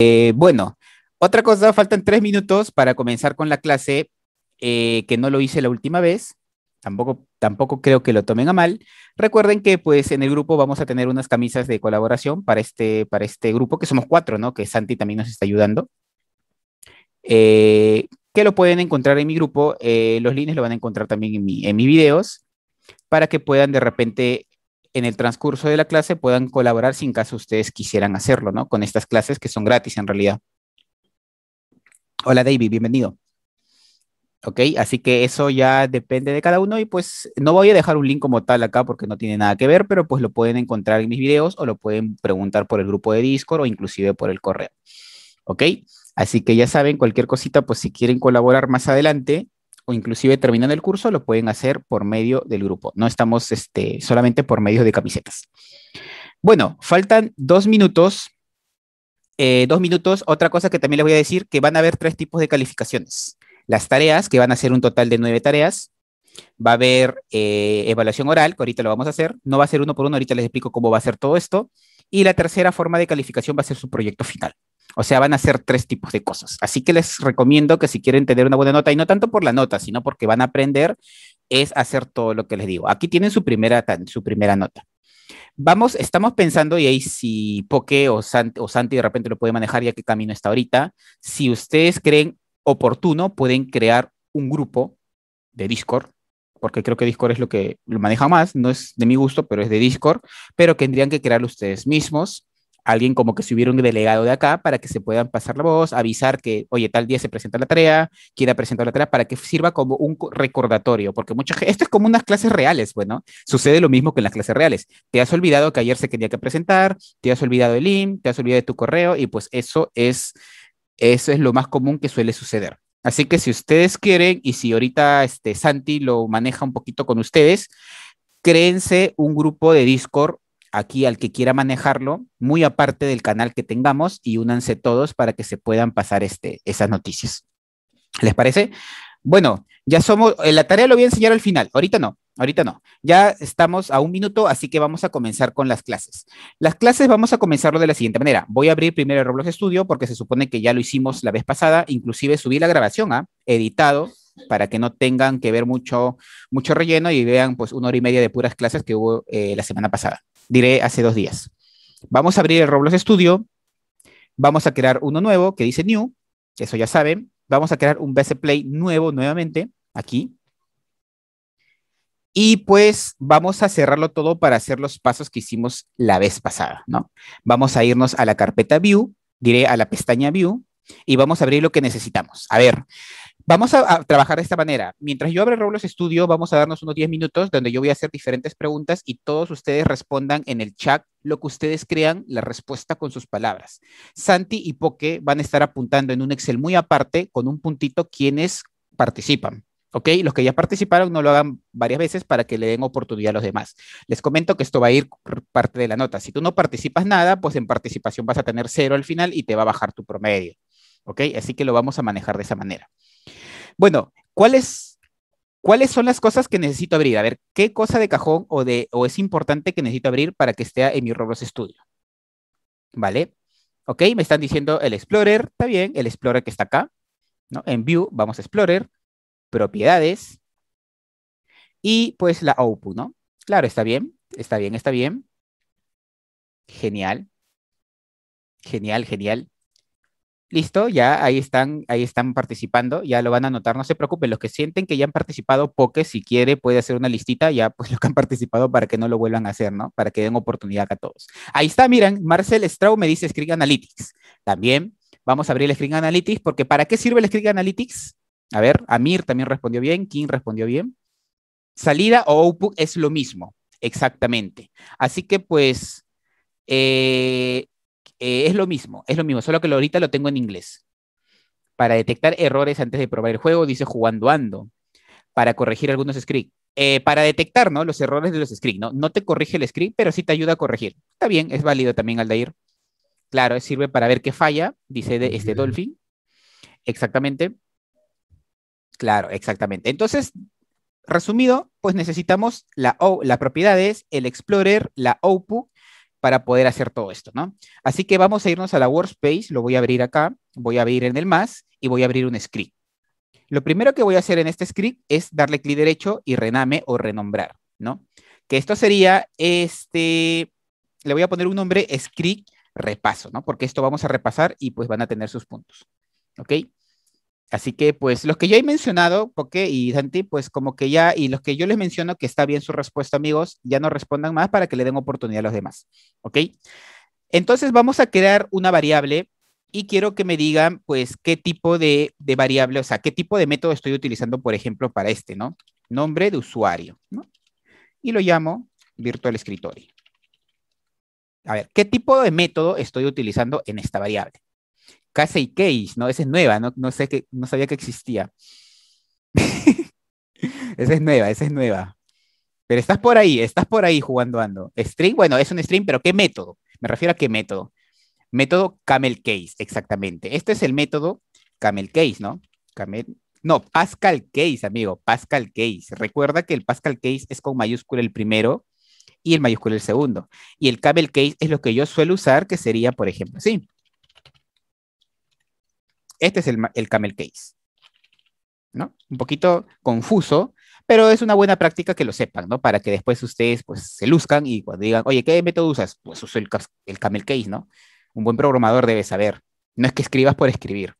Eh, bueno, otra cosa, faltan tres minutos para comenzar con la clase, eh, que no lo hice la última vez. Tampoco, tampoco creo que lo tomen a mal. Recuerden que pues en el grupo vamos a tener unas camisas de colaboración para este, para este grupo, que somos cuatro, ¿no? Que Santi también nos está ayudando. Eh, que lo pueden encontrar en mi grupo. los links lo van a encontrar también en, en mis videos para que puedan de repente en el transcurso de la clase puedan colaborar sin caso ustedes quisieran hacerlo, ¿no? Con estas clases que son gratis en realidad. Hola David, bienvenido. ¿ok? Así que eso ya depende de cada uno y pues no voy a dejar un link como tal acá porque no tiene nada que ver, pero pues lo pueden encontrar en mis videos o lo pueden preguntar por el grupo de Discord o inclusive por el correo, ¿ok? Así que ya saben, cualquier cosita, pues si quieren colaborar más adelante, o inclusive terminan el curso, lo pueden hacer por medio del grupo. No estamos este, solamente por medio de camisetas. Bueno, faltan dos minutos. Eh, dos minutos. Otra cosa que también les voy a decir, que van a haber tres tipos de calificaciones. Las tareas, que van a ser un total de nueve tareas. Va a haber eh, evaluación oral, que ahorita lo vamos a hacer. No va a ser uno por uno, ahorita les explico cómo va a ser todo esto. Y la tercera forma de calificación va a ser su proyecto final. O sea, van a hacer tres tipos de cosas. Así que les recomiendo que si quieren tener una buena nota, y no tanto por la nota, sino porque van a aprender, es hacer todo lo que les digo. Aquí tienen su primera, su primera nota. Vamos, estamos pensando, y ahí si Poke o, Santi de repente lo puede manejar ya que Camino está ahorita, si ustedes creen oportuno, pueden crear un grupo de Discord, porque creo que Discord es lo que lo maneja más, no es de mi gusto, pero es de Discord, pero tendrían que crearlo ustedes mismos alguien como que si hubiera un delegado de acá para que se puedan pasar la voz, avisar que, oye, tal día se presenta la tarea, quiera presentar la tarea, para que sirva como un recordatorio, porque muchas esto es como unas clases reales, bueno, pues, sucede lo mismo que en las clases reales. Te has olvidado que ayer se tenía que presentar, te has olvidado el link, te has olvidado de tu correo, y pues eso es, eso es lo más común que suele suceder. Así que si ustedes quieren, y si ahorita este, Santi lo maneja un poquito con ustedes, créense un grupo de Discord aquí al que quiera manejarlo, muy aparte del canal que tengamos y únanse todos para que se puedan pasar este, esas noticias. ¿Les parece? Bueno, ya somos, eh, la tarea lo voy a enseñar al final, ahorita no, ahorita no. Ya estamos a un minuto, así que vamos a comenzar con las clases. Las clases vamos a comenzarlo de la siguiente manera. Voy a abrir primero el Roblox Studio porque se supone que ya lo hicimos la vez pasada, inclusive subí la grabación, ¿ah? editado, para que no tengan que ver mucho, mucho relleno y vean pues una hora y media de puras clases que hubo eh, la semana pasada diré hace dos días. Vamos a abrir el Roblox Studio, vamos a crear uno nuevo que dice New, eso ya saben, vamos a crear un BC Play nuevo nuevamente, aquí. Y pues vamos a cerrarlo todo para hacer los pasos que hicimos la vez pasada, ¿no? Vamos a irnos a la carpeta View, diré a la pestaña View, y vamos a abrir lo que necesitamos. A ver, Vamos a, trabajar de esta manera. Mientras yo abro Roblox Studio, vamos a darnos unos 10 minutos donde yo voy a hacer diferentes preguntas y todos ustedes respondan en el chat lo que ustedes crean la respuesta con sus palabras. Santi y Poke van a estar apuntando en un Excel muy aparte con un puntito quienes participan. ¿Ok? Los que ya participaron no lo hagan varias veces para que le den oportunidad a los demás. Les comento que esto va a ir parte de la nota. Si tú no participas nada, pues en participación vas a tener cero al final y te va a bajar tu promedio. ¿Ok? Así que lo vamos a manejar de esa manera. Bueno, ¿cuáles, son las cosas que necesito abrir? A ver, ¿qué cosa de cajón o, de, o es importante que necesito abrir para que esté en mi Roblox Studio? ¿Vale? Ok, me están diciendo el Explorer, está bien, el Explorer que está acá, ¿no? En View, vamos a Explorer, propiedades, y pues la Opu, ¿no? Claro, está bien, está bien, está bien. Genial. Genial, genial. Listo, ya ahí están, ahí están participando, ya lo van a notar, no se preocupen, los que sienten que ya han participado, porque si quiere, puede hacer una listita, ya pues lo que han participado para que no lo vuelvan a hacer, ¿no? Para que den oportunidad a todos. Ahí está, miren, Marcel Strau me dice Screen Analytics. También vamos a abrir el Screen Analytics, porque ¿para qué sirve el Screen Analytics? A ver, Amir también respondió bien, King respondió bien. Salida o output es lo mismo, exactamente. Así que pues... Eh, eh, es lo mismo, es lo mismo, solo que ahorita lo tengo en inglés. Para detectar errores antes de probar el juego, dice jugando ando. Para corregir algunos scripts. Eh, para detectar ¿no? los errores de los scripts, ¿no? No te corrige el script, pero sí te ayuda a corregir. Está bien, es válido también, Aldair. Claro, sirve para ver qué falla, dice de este Dolphin. Exactamente. Claro, exactamente. Entonces, resumido, pues necesitamos la, o, la propiedades, el explorer, la opu, para poder hacer todo esto, ¿no? Así que vamos a irnos a la workspace, lo voy a abrir acá, voy a abrir en el más y voy a abrir un script. Lo primero que voy a hacer en este script es darle clic derecho y rename o renombrar, ¿no? Que esto sería este, le voy a poner un nombre script repaso, ¿no? Porque esto vamos a repasar y pues van a tener sus puntos, ¿ok? Así que, pues, los que yo he mencionado, ¿ok? y Santi, pues como que ya, y los que yo les menciono que está bien su respuesta, amigos, ya no respondan más para que le den oportunidad a los demás, ¿ok? Entonces vamos a crear una variable y quiero que me digan, pues, qué tipo de, de variable, o sea, qué tipo de método estoy utilizando, por ejemplo, para este, ¿no? Nombre de usuario, ¿no? Y lo llamo virtual escritorio. A ver, ¿qué tipo de método estoy utilizando en esta variable? Casey Case, ¿no? Esa es nueva, no, no sé que, no sabía que existía. esa es nueva, esa es nueva. Pero estás por ahí, estás por ahí jugando ando. String, bueno, es un stream, pero ¿qué método? Me refiero a qué método. Método Camel Case, exactamente. Este es el método Camel Case, ¿no? Camel. No, Pascal Case, amigo, Pascal Case. Recuerda que el Pascal Case es con mayúscula el primero y el mayúscula el segundo. Y el Camel Case es lo que yo suelo usar, que sería, por ejemplo, sí. Este es el, camel case. ¿no? Un poquito confuso, pero es una buena práctica que lo sepan, ¿no? Para que después ustedes, pues, se luzcan y cuando digan, oye, ¿qué método usas? Pues uso el, el camel case, ¿no? Un buen programador debe saber. No es que escribas por escribir.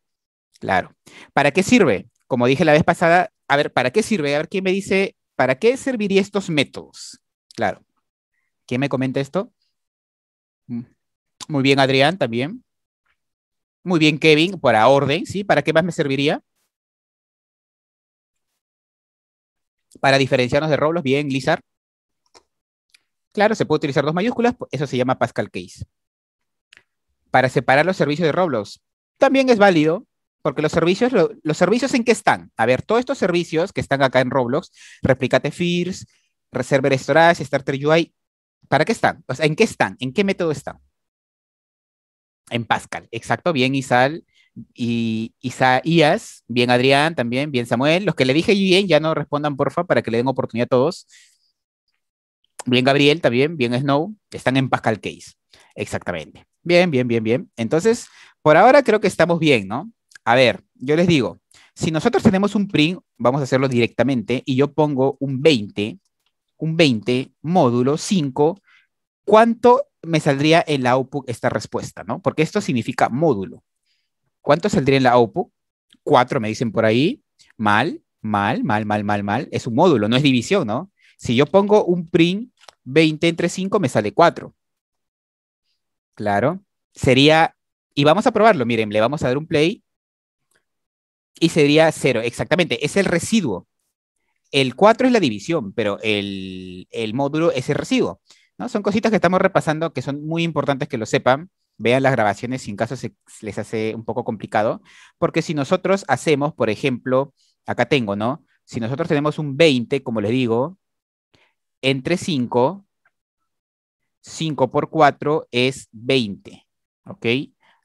Claro. ¿Para qué sirve? Como dije la vez pasada, a ver, ¿para qué sirve? A ver, ¿quién me dice, ¿para qué serviría estos métodos? Claro. ¿Quién me comenta esto? Mm. Muy bien, Adrián, también. Muy bien, Kevin, para orden, ¿sí? ¿Para qué más me serviría? Para diferenciarnos de Roblox, bien, Lizard. Claro, se puede utilizar dos mayúsculas, eso se llama Pascal Case. Para separar los servicios de Roblox, también es válido, porque los servicios, los servicios en qué están. A ver, todos estos servicios que están acá en Roblox, Replicate Fears, Reserver Storage, Starter UI, ¿para qué están? O sea, ¿en qué están? ¿En qué método están? en Pascal, exacto, bien Isal y Isaías, bien Adrián también, bien Samuel, los que le dije bien ya no respondan porfa para que le den oportunidad a todos. Bien Gabriel también, bien Snow, están en Pascal Case, exactamente. Bien, bien, bien, bien. Entonces, por ahora creo que estamos bien, ¿no? A ver, yo les digo, si nosotros tenemos un print, vamos a hacerlo directamente y yo pongo un 20, un 20, módulo 5, ¿cuánto me saldría en la output esta respuesta, ¿no? Porque esto significa módulo. ¿Cuánto saldría en la output? Cuatro, me dicen por ahí. Mal, mal, mal, mal, mal, mal. Es un módulo, no es división, ¿no? Si yo pongo un print 20 entre 5, me sale 4. Claro. Sería, y vamos a probarlo, miren, le vamos a dar un play y sería 0, exactamente, es el residuo. El 4 es la división, pero el, el módulo es el residuo. Son cositas que estamos repasando que son muy importantes que lo sepan. Vean las grabaciones si en caso se les hace un poco complicado, porque si nosotros hacemos, por ejemplo, acá tengo, ¿no? Si nosotros tenemos un 20, como les digo, entre 5, 5 por 4 es 20, ¿ok?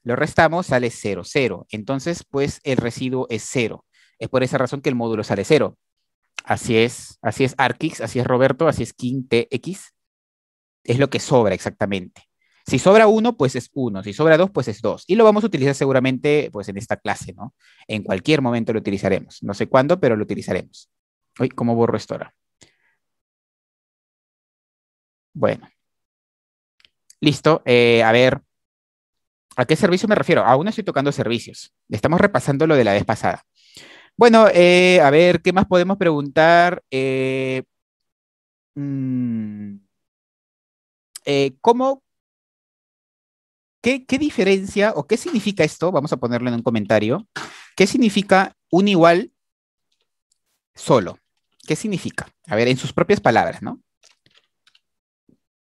Lo restamos, sale 0, 0. Entonces, pues el residuo es 0. Es por esa razón que el módulo sale 0. Así es, así es Arkix, así es Roberto, así es King es lo que sobra exactamente. Si sobra uno, pues es uno. Si sobra dos, pues es dos. Y lo vamos a utilizar seguramente pues en esta clase, ¿no? En cualquier momento lo utilizaremos. No sé cuándo, pero lo utilizaremos. Uy, ¿cómo borro esto ahora? Bueno. Listo. Eh, a ver. ¿A qué servicio me refiero? Aún estoy tocando servicios. Estamos repasando lo de la vez pasada. Bueno, eh, a ver, ¿qué más podemos preguntar? Eh, mm, eh, ¿cómo, qué, diferencia o qué significa esto? Vamos a ponerlo en un comentario. ¿Qué significa un igual solo? ¿Qué significa? A ver, en sus propias palabras, ¿no?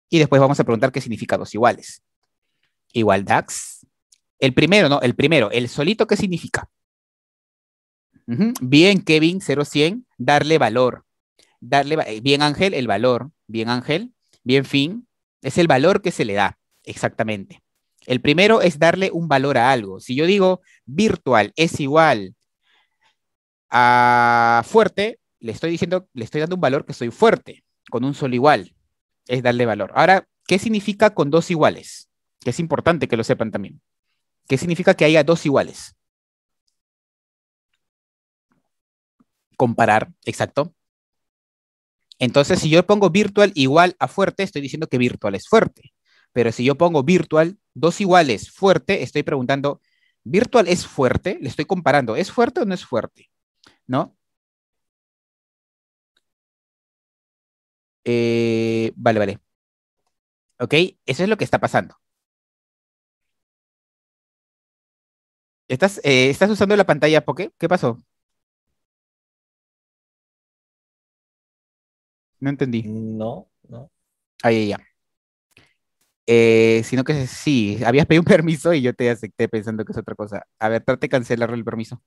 Y después vamos a preguntar qué significa dos iguales. Igual DAX. El primero, ¿no? El primero, el solito, ¿qué significa? Bien, Kevin, 0100, darle valor. Darle, eh, bien, Ángel, el valor. Bien, Ángel. Bien, Fin, es el valor que se le da, exactamente. El primero es darle un valor a algo. Si yo digo virtual es igual a fuerte, le estoy diciendo, le estoy dando un valor que soy fuerte, con un solo igual. Es darle valor. Ahora, ¿qué significa con dos iguales? Que es importante que lo sepan también. ¿Qué significa que haya dos iguales? Comparar, exacto. Entonces, si yo pongo virtual igual a fuerte, estoy diciendo que virtual es fuerte. Pero si yo pongo virtual, dos iguales, fuerte, estoy preguntando, ¿virtual es fuerte? Le estoy comparando, ¿es fuerte o no es fuerte? ¿No? Eh, vale, vale. ¿Ok? Eso es lo que está pasando. ¿Estás, eh, ¿Estás usando la pantalla Poké? ¿Qué pasó? No entendí. No, no. Ahí ya. Eh, sino que sí, habías pedido un permiso y yo te acepté pensando que es otra cosa. A ver, trate de cancelar el permiso.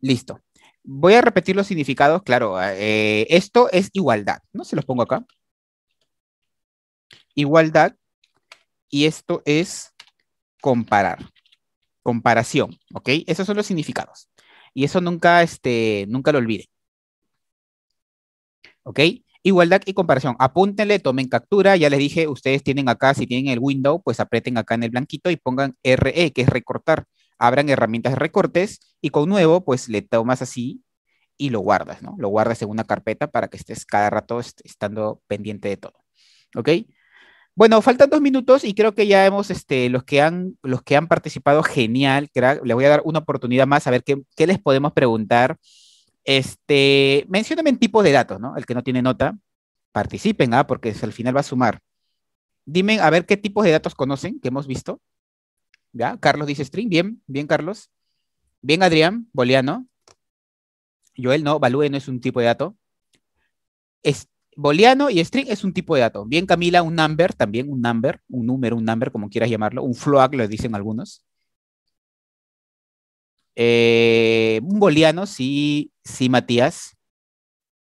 Listo. Voy a repetir los significados. Claro, eh, esto es igualdad, ¿no? Se los pongo acá. Igualdad. Y esto es comparar. Comparación, ¿ok? Esos son los significados. Y eso nunca, este, nunca lo olviden. ¿ok? Igualdad y comparación. Apúntenle, tomen captura. Ya les dije, ustedes tienen acá, si tienen el window, pues aprieten acá en el blanquito y pongan RE, que es recortar. Abran herramientas de recortes y con nuevo, pues le tomas así y lo guardas, ¿no? Lo guardas en una carpeta para que estés cada rato estando pendiente de todo. ¿Ok? Bueno, faltan dos minutos y creo que ya hemos, este, los que han, los que han participado, genial, le voy a dar una oportunidad más a ver qué, qué les podemos preguntar este, en tipo de datos, ¿no? El que no tiene nota, participen, ¿ah? Porque al final va a sumar. Dime, a ver, ¿qué tipos de datos conocen que hemos visto? ¿Ya? Carlos dice string, bien, bien, Carlos. Bien, Adrián, booleano. Joel, no, value no es un tipo de dato. Es, y string es un tipo de dato. Bien, Camila, un number, también un number, un número, un number, como quieras llamarlo. Un float, lo dicen algunos. Eh, un si sí, Matías.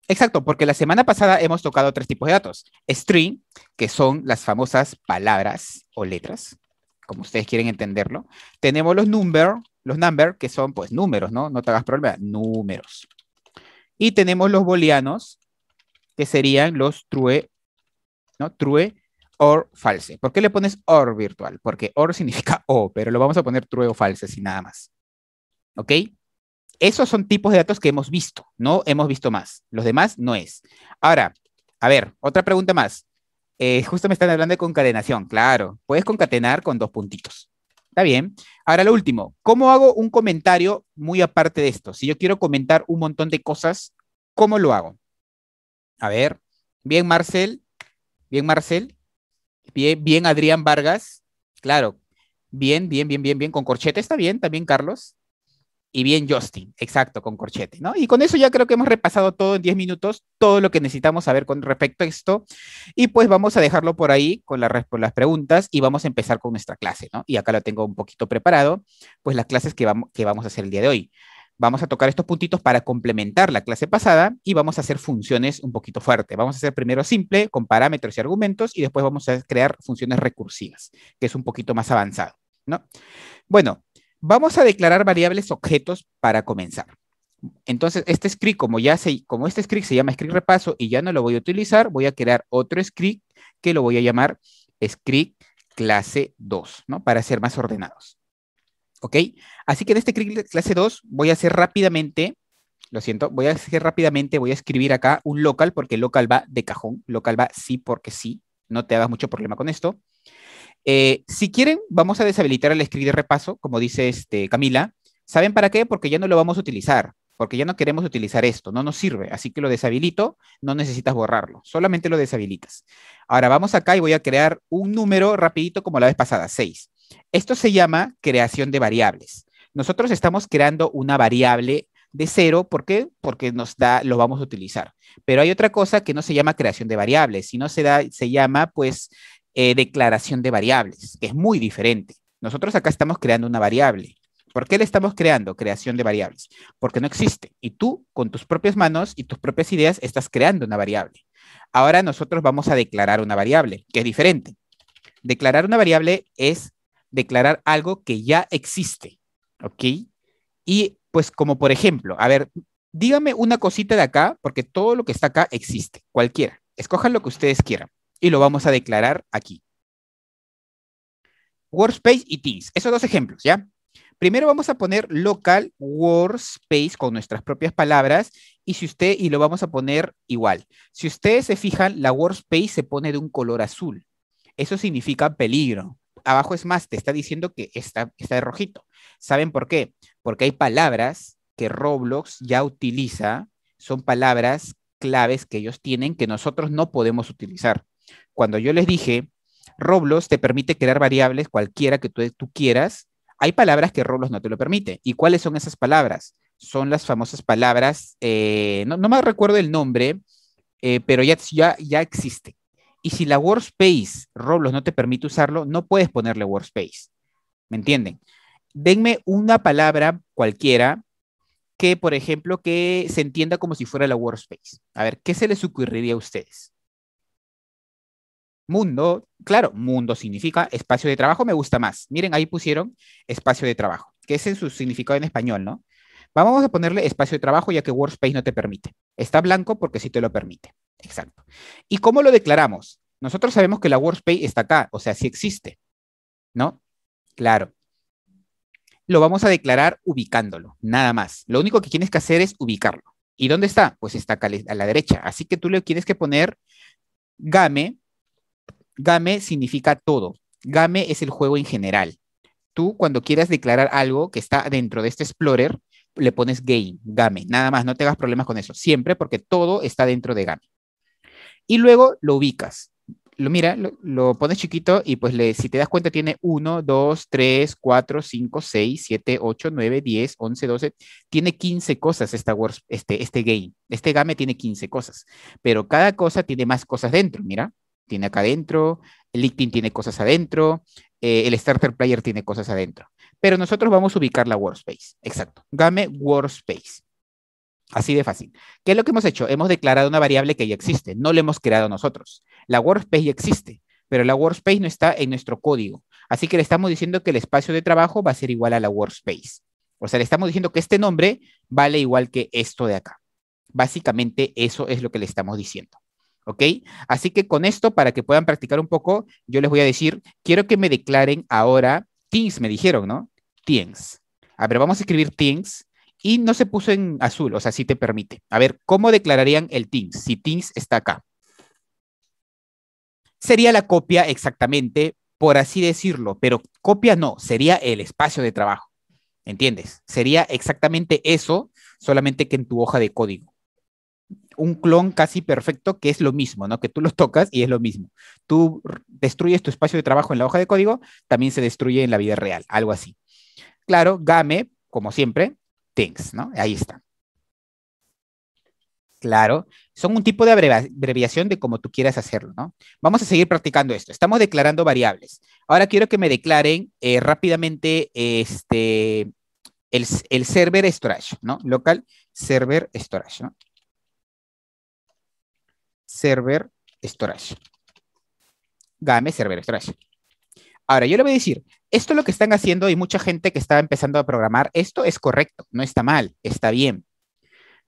Exacto, porque la semana pasada hemos tocado tres tipos de datos. String, que son las famosas palabras o letras, como ustedes quieren entenderlo. Tenemos los number, los number, que son pues números, ¿no? No te hagas problema, números. Y tenemos los booleanos, que serían los true, ¿no? True or false. ¿Por qué le pones or virtual? Porque or significa o, pero lo vamos a poner true o false, y nada más. ¿Ok? Esos son tipos de datos que hemos visto, no hemos visto más. Los demás no es. Ahora, a ver, otra pregunta más. Eh, justo me están hablando de concatenación. Claro, puedes concatenar con dos puntitos. Está bien. Ahora lo último, ¿cómo hago un comentario muy aparte de esto? Si yo quiero comentar un montón de cosas, ¿cómo lo hago? A ver, bien Marcel, bien Marcel, bien, bien Adrián Vargas, claro, bien, bien, bien, bien, bien, con corchete está bien, también Carlos, y bien Justin, exacto, con corchete, ¿no? Y con eso ya creo que hemos repasado todo en 10 minutos, todo lo que necesitamos saber con respecto a esto, y pues vamos a dejarlo por ahí con, las preguntas y vamos a empezar con nuestra clase, ¿no? Y acá lo tengo un poquito preparado, pues las clases que vamos, que vamos a hacer el día de hoy. Vamos a tocar estos puntitos para complementar la clase pasada y vamos a hacer funciones un poquito fuerte. Vamos a hacer primero simple, con parámetros y argumentos, y después vamos a crear funciones recursivas, que es un poquito más avanzado, ¿no? Bueno, Vamos a declarar variables objetos para comenzar. Entonces, este script, como, ya como este script se llama script repaso y ya no lo voy a utilizar, voy a crear otro script que lo voy a llamar script clase 2, ¿no? Para ser más ordenados. ¿Ok? Así que en este script clase 2 voy a hacer rápidamente, lo siento, voy a hacer rápidamente, voy a escribir acá un local porque local va de cajón, local va sí porque sí, no te hagas mucho problema con esto. Eh, si quieren, vamos a deshabilitar el script de repaso, como dice este Camila. ¿Saben para qué? Porque ya no lo vamos a utilizar, porque ya no queremos utilizar esto, no nos sirve. Así que lo deshabilito, no necesitas borrarlo, solamente lo deshabilitas. Ahora vamos acá y voy a crear un número rapidito como la vez pasada, 6. Esto se llama creación de variables. Nosotros estamos creando una variable de cero. ¿Por qué? Porque nos da, lo vamos a utilizar. Pero hay otra cosa que no se llama creación de variables, sino se, da, se llama, pues, eh, declaración de variables, que es muy diferente. Nosotros acá estamos creando una variable. ¿Por qué le estamos creando creación de variables? Porque no existe. Y tú, con tus propias manos y tus propias ideas, estás creando una variable. Ahora nosotros vamos a declarar una variable, que es diferente. Declarar una variable es declarar algo que ya existe. ¿Ok? Y pues como por ejemplo, a ver, dígame una cosita de acá, porque todo lo que está acá existe, cualquiera. Escojan lo que ustedes quieran y lo vamos a declarar aquí. Workspace y Teams. Esos dos ejemplos, ¿ya? Primero vamos a poner local workspace con nuestras propias palabras y si usted y lo vamos a poner igual. Si ustedes se fijan, la workspace se pone de un color azul. Eso significa peligro. Abajo es más, te está diciendo que está, está de rojito. ¿Saben por qué? Porque hay palabras que Roblox ya utiliza, son palabras claves que ellos tienen que nosotros no podemos utilizar. Cuando yo les dije, Roblox te permite crear variables cualquiera que tú, quieras, hay palabras que Roblox no te lo permite. ¿Y cuáles son esas palabras? Son las famosas palabras, eh, no, me recuerdo el nombre, eh, pero ya, ya, ya existe. Y si la workspace Roblox no te permite usarlo, no puedes ponerle workspace. ¿Me entienden? Denme una palabra cualquiera que, por ejemplo, que se entienda como si fuera la workspace. A ver, ¿qué se les ocurriría a ustedes? Mundo, claro, mundo significa espacio de trabajo, me gusta más. Miren, ahí pusieron espacio de trabajo, que es en su significado en español, ¿no? Vamos a ponerle espacio de trabajo ya que Workspace no te permite. Está blanco porque sí te lo permite. Exacto. ¿Y cómo lo declaramos? Nosotros sabemos que la Workspace está acá, o sea, sí existe, ¿no? Claro. Lo vamos a declarar ubicándolo, nada más. Lo único que tienes que hacer es ubicarlo. ¿Y dónde está? Pues está acá a la derecha. Así que tú le tienes que poner game Game significa todo. Game es el juego en general. Tú cuando quieras declarar algo que está dentro de este explorer, le pones game, game. Nada más, no te hagas problemas con eso. Siempre porque todo está dentro de game. Y luego lo ubicas. Lo mira, lo, pones chiquito y pues le, si te das cuenta tiene 1, 2, 3, 4, 5, 6, 7, 8, 9, 10, 11, 12. Tiene 15 cosas esta este, este game. Este game tiene 15 cosas. Pero cada cosa tiene más cosas dentro, mira tiene acá adentro, LinkedIn tiene cosas adentro, eh, el Starter Player tiene cosas adentro. Pero nosotros vamos a ubicar la Workspace. Exacto. Game Workspace. Así de fácil. ¿Qué es lo que hemos hecho? Hemos declarado una variable que ya existe, no la hemos creado nosotros. La Workspace ya existe, pero la Workspace no está en nuestro código. Así que le estamos diciendo que el espacio de trabajo va a ser igual a la Workspace. O sea, le estamos diciendo que este nombre vale igual que esto de acá. Básicamente eso es lo que le estamos diciendo. ¿ok? Así que con esto, para que puedan practicar un poco, yo les voy a decir, quiero que me declaren ahora things, me dijeron, ¿no? Things. A ver, vamos a escribir things y no se puso en azul, o sea, si te permite. A ver, ¿cómo declararían el things si things está acá? Sería la copia exactamente, por así decirlo, pero copia no, sería el espacio de trabajo. ¿Entiendes? Sería exactamente eso, solamente que en tu hoja de código un clon casi perfecto que es lo mismo, ¿no? Que tú lo tocas y es lo mismo. Tú destruyes tu espacio de trabajo en la hoja de código, también se destruye en la vida real, algo así. Claro, game, como siempre, things, ¿no? Ahí está. Claro, son un tipo de abreviación de como tú quieras hacerlo, ¿no? Vamos a seguir practicando esto. Estamos declarando variables. Ahora quiero que me declaren eh, rápidamente este, el, el, server storage, ¿no? Local server storage, ¿no? server storage. Game server storage. Ahora, yo le voy a decir, esto es lo que están haciendo y mucha gente que está empezando a programar, esto es correcto, no está mal, está bien.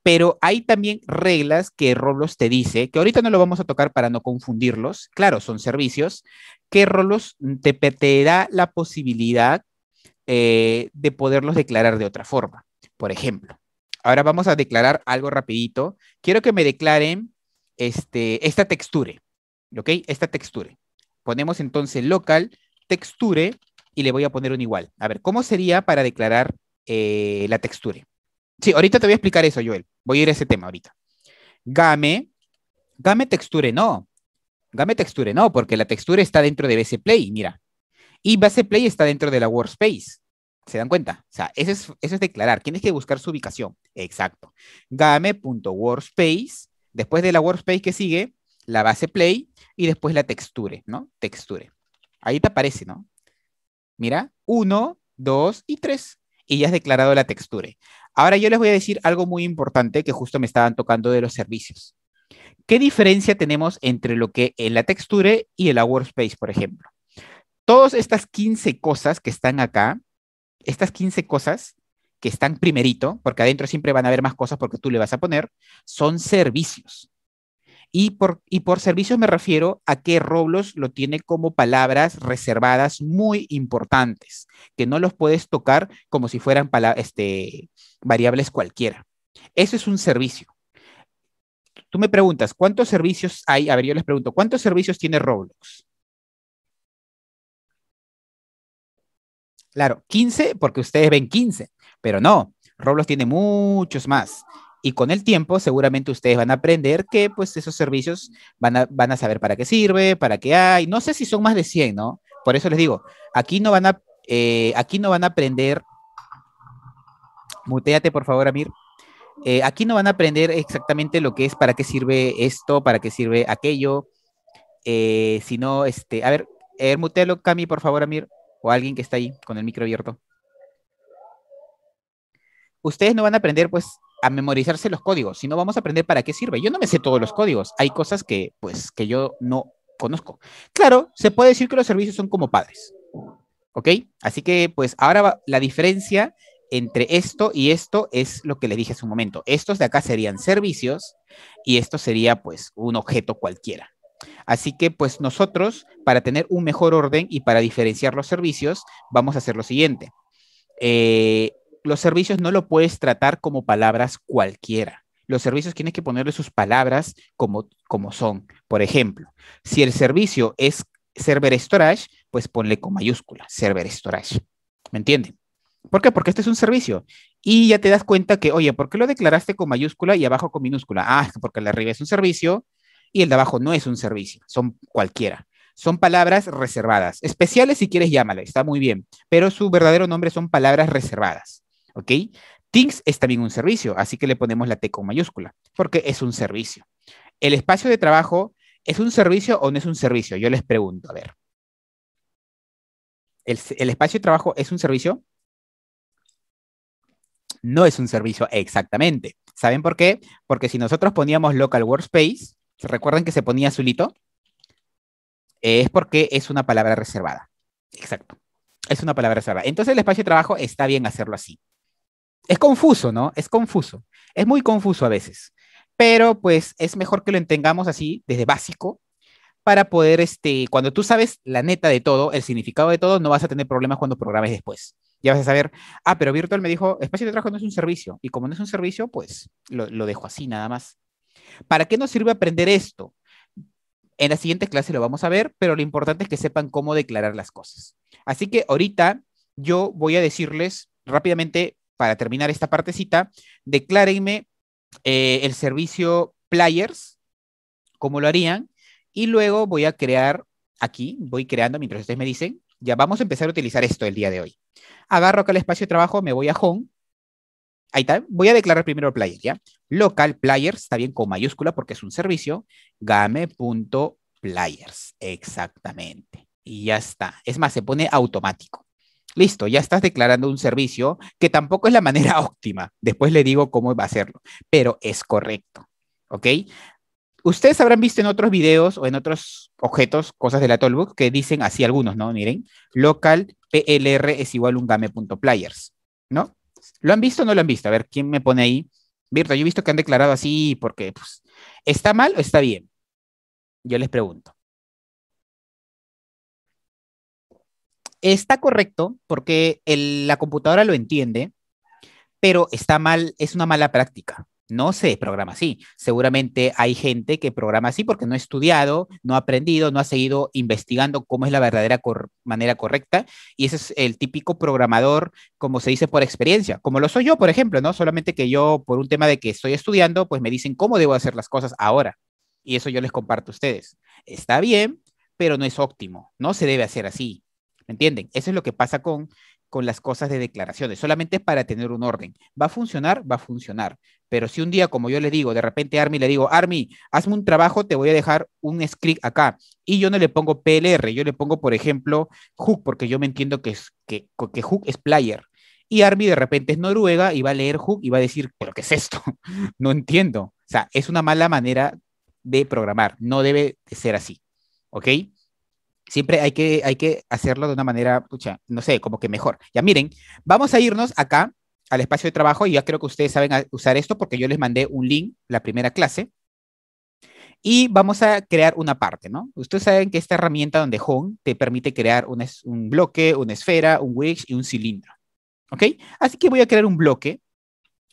Pero hay también reglas que Roblox te dice, que ahorita no lo vamos a tocar para no confundirlos, claro, son servicios, que Roblox te, da la posibilidad eh, de poderlos declarar de otra forma. Por ejemplo, ahora vamos a declarar algo rapidito. Quiero que me declaren este, esta texture, ¿ok? Esta texture. Ponemos entonces local, texture, y le voy a poner un igual. A ver, ¿cómo sería para declarar eh, la texture? Sí, ahorita te voy a explicar eso, Joel. Voy a ir a ese tema ahorita. Game, game texture, no. Game texture, no, porque la texture está dentro de BC Play, mira. Y BC Play está dentro de la workspace. ¿Se dan cuenta? O sea, eso es, eso es declarar. Tienes que buscar su ubicación. Exacto. Game.workspace Después de la workspace que sigue, la base play y después la texture, ¿no? Texture. Ahí te aparece, ¿no? Mira, uno, dos y tres. Y ya has declarado la texture. Ahora yo les voy a decir algo muy importante que justo me estaban tocando de los servicios. ¿Qué diferencia tenemos entre lo que en la texture y el workspace, por ejemplo? Todas estas 15 cosas que están acá, estas 15 cosas que están primerito, porque adentro siempre van a haber más cosas porque tú le vas a poner, son servicios. Y por, y por servicios me refiero a que Roblox lo tiene como palabras reservadas muy importantes, que no los puedes tocar como si fueran este, variables cualquiera. Eso es un servicio. Tú me preguntas, ¿cuántos servicios hay? A ver, yo les pregunto, ¿cuántos servicios tiene Roblox? Claro, 15, porque ustedes ven 15. Pero no, Roblox tiene muchos más. Y con el tiempo seguramente ustedes van a aprender que pues esos servicios van a, van a saber para qué sirve, para qué hay. No sé si son más de 100, ¿no? Por eso les digo, aquí no van a, eh, aquí no van a aprender, muteate por favor, Amir. Eh, aquí no van a aprender exactamente lo que es, para qué sirve esto, para qué sirve aquello, eh, sino, este, a ver, a Cami, por favor, Amir, o alguien que está ahí con el micro abierto ustedes no van a aprender pues a memorizarse los códigos, sino vamos a aprender para qué sirve. Yo no me sé todos los códigos, hay cosas que pues que yo no conozco. Claro, se puede decir que los servicios son como padres. ¿Ok? Así que pues ahora la diferencia entre esto y esto es lo que le dije hace un momento. Estos de acá serían servicios y esto sería pues un objeto cualquiera. Así que pues nosotros para tener un mejor orden y para diferenciar los servicios vamos a hacer lo siguiente. Eh, los servicios no lo puedes tratar como palabras cualquiera. Los servicios tienes que ponerle sus palabras como, como son. Por ejemplo, si el servicio es server storage, pues ponle con mayúscula, server storage. ¿Me entienden? ¿Por qué? Porque este es un servicio. Y ya te das cuenta que, oye, ¿por qué lo declaraste con mayúscula y abajo con minúscula? Ah, porque el de arriba es un servicio y el de abajo no es un servicio, son cualquiera. Son palabras reservadas. Especiales si quieres llámala, está muy bien. Pero su verdadero nombre son palabras reservadas. ¿ok? Things es también un servicio, así que le ponemos la T con mayúscula, porque es un servicio. ¿El espacio de trabajo es un servicio o no es un servicio? Yo les pregunto, a ver. ¿El, espacio de trabajo es un servicio? No es un servicio exactamente. ¿Saben por qué? Porque si nosotros poníamos local workspace, ¿se ¿recuerdan que se ponía azulito? es porque es una palabra reservada. Exacto. Es una palabra reservada. Entonces el espacio de trabajo está bien hacerlo así es confuso, ¿no? Es confuso. Es muy confuso a veces. Pero pues es mejor que lo entendamos así, desde básico, para poder, este, cuando tú sabes la neta de todo, el significado de todo, no vas a tener problemas cuando programes después. Ya vas a saber, ah, pero Virtual me dijo, espacio de trabajo no es un servicio. Y como no es un servicio, pues lo, lo dejo así nada más. ¿Para qué nos sirve aprender esto? En la siguiente clase lo vamos a ver, pero lo importante es que sepan cómo declarar las cosas. Así que ahorita yo voy a decirles rápidamente para terminar esta partecita, declárenme eh, el servicio players, como lo harían, y luego voy a crear aquí, voy creando mientras ustedes me dicen, ya vamos a empezar a utilizar esto el día de hoy. Agarro acá el espacio de trabajo, me voy a home, ahí está, voy a declarar primero player, ¿ya? Local players, está bien con mayúscula porque es un servicio, game.players, exactamente. Y ya está. Es más, se pone automático. Listo, ya estás declarando un servicio que tampoco es la manera óptima. Después le digo cómo va a hacerlo, pero es correcto. ¿Ok? Ustedes habrán visto en otros videos o en otros objetos, cosas de la Tollbook, que dicen así algunos, ¿no? Miren, local plr es igual un game.players, ¿no? ¿Lo han visto o no lo han visto? A ver, ¿quién me pone ahí? Virta, yo he visto que han declarado así porque, pues, ¿está mal o está bien? Yo les pregunto. está correcto porque la computadora lo entiende, pero está mal, es una mala práctica. No se programa así. Seguramente hay gente que programa así porque no ha estudiado, no ha aprendido, no ha seguido investigando cómo es la verdadera manera correcta. Y ese es el típico programador, como se dice, por experiencia, como lo soy yo, por ejemplo, ¿no? Solamente que yo, por un tema de que estoy estudiando, pues me dicen cómo debo hacer las cosas ahora. Y eso yo les comparto a ustedes. Está bien, pero no es óptimo. No se debe hacer así entienden? Eso es lo que pasa con, con las cosas de declaraciones. Solamente es para tener un orden. ¿Va a funcionar? Va a funcionar. Pero si un día, como yo le digo, de repente a Army le digo, Army, hazme un trabajo, te voy a dejar un script acá. Y yo no le pongo PLR, yo le pongo, por ejemplo, Hook, porque yo me entiendo que, que, que Hook es player. Y Army de repente es noruega y va a leer Hook y va a decir, ¿pero qué es esto? no entiendo. O sea, es una mala manera de programar. No debe ser así. ¿Ok? siempre hay que, hay que hacerlo de una manera, no sé, como que mejor. Ya miren, vamos a irnos acá al espacio de trabajo y ya creo que ustedes saben usar esto porque yo les mandé un link, la primera clase. Y vamos a crear una parte, ¿no? Ustedes saben que esta herramienta donde Home te permite crear un, bloque, una esfera, un wedge y un cilindro. ¿Ok? Así que voy a crear un bloque.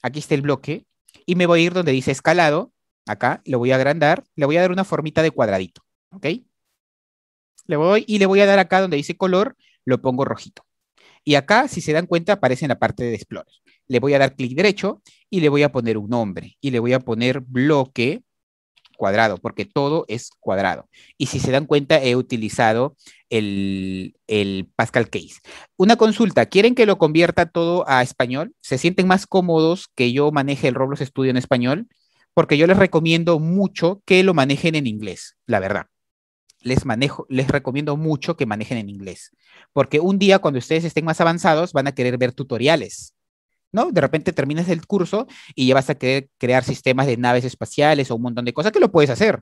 Aquí está el bloque. Y me voy a ir donde dice escalado. Acá lo voy a agrandar. Le voy a dar una formita de cuadradito. ¿Ok? le voy y le voy a dar acá donde dice color, lo pongo rojito. Y acá, si se dan cuenta, aparece en la parte de Explorer. Le voy a dar clic derecho y le voy a poner un nombre y le voy a poner bloque cuadrado, porque todo es cuadrado. Y si se dan cuenta, he utilizado el, el, Pascal Case. Una consulta, ¿quieren que lo convierta todo a español? ¿Se sienten más cómodos que yo maneje el Roblox Studio en español? Porque yo les recomiendo mucho que lo manejen en inglés, la verdad les, manejo, les recomiendo mucho que manejen en inglés, porque un día cuando ustedes estén más avanzados van a querer ver tutoriales. ¿no? De repente terminas el curso y ya vas a querer crear sistemas de naves espaciales o un montón de cosas que lo puedes hacer.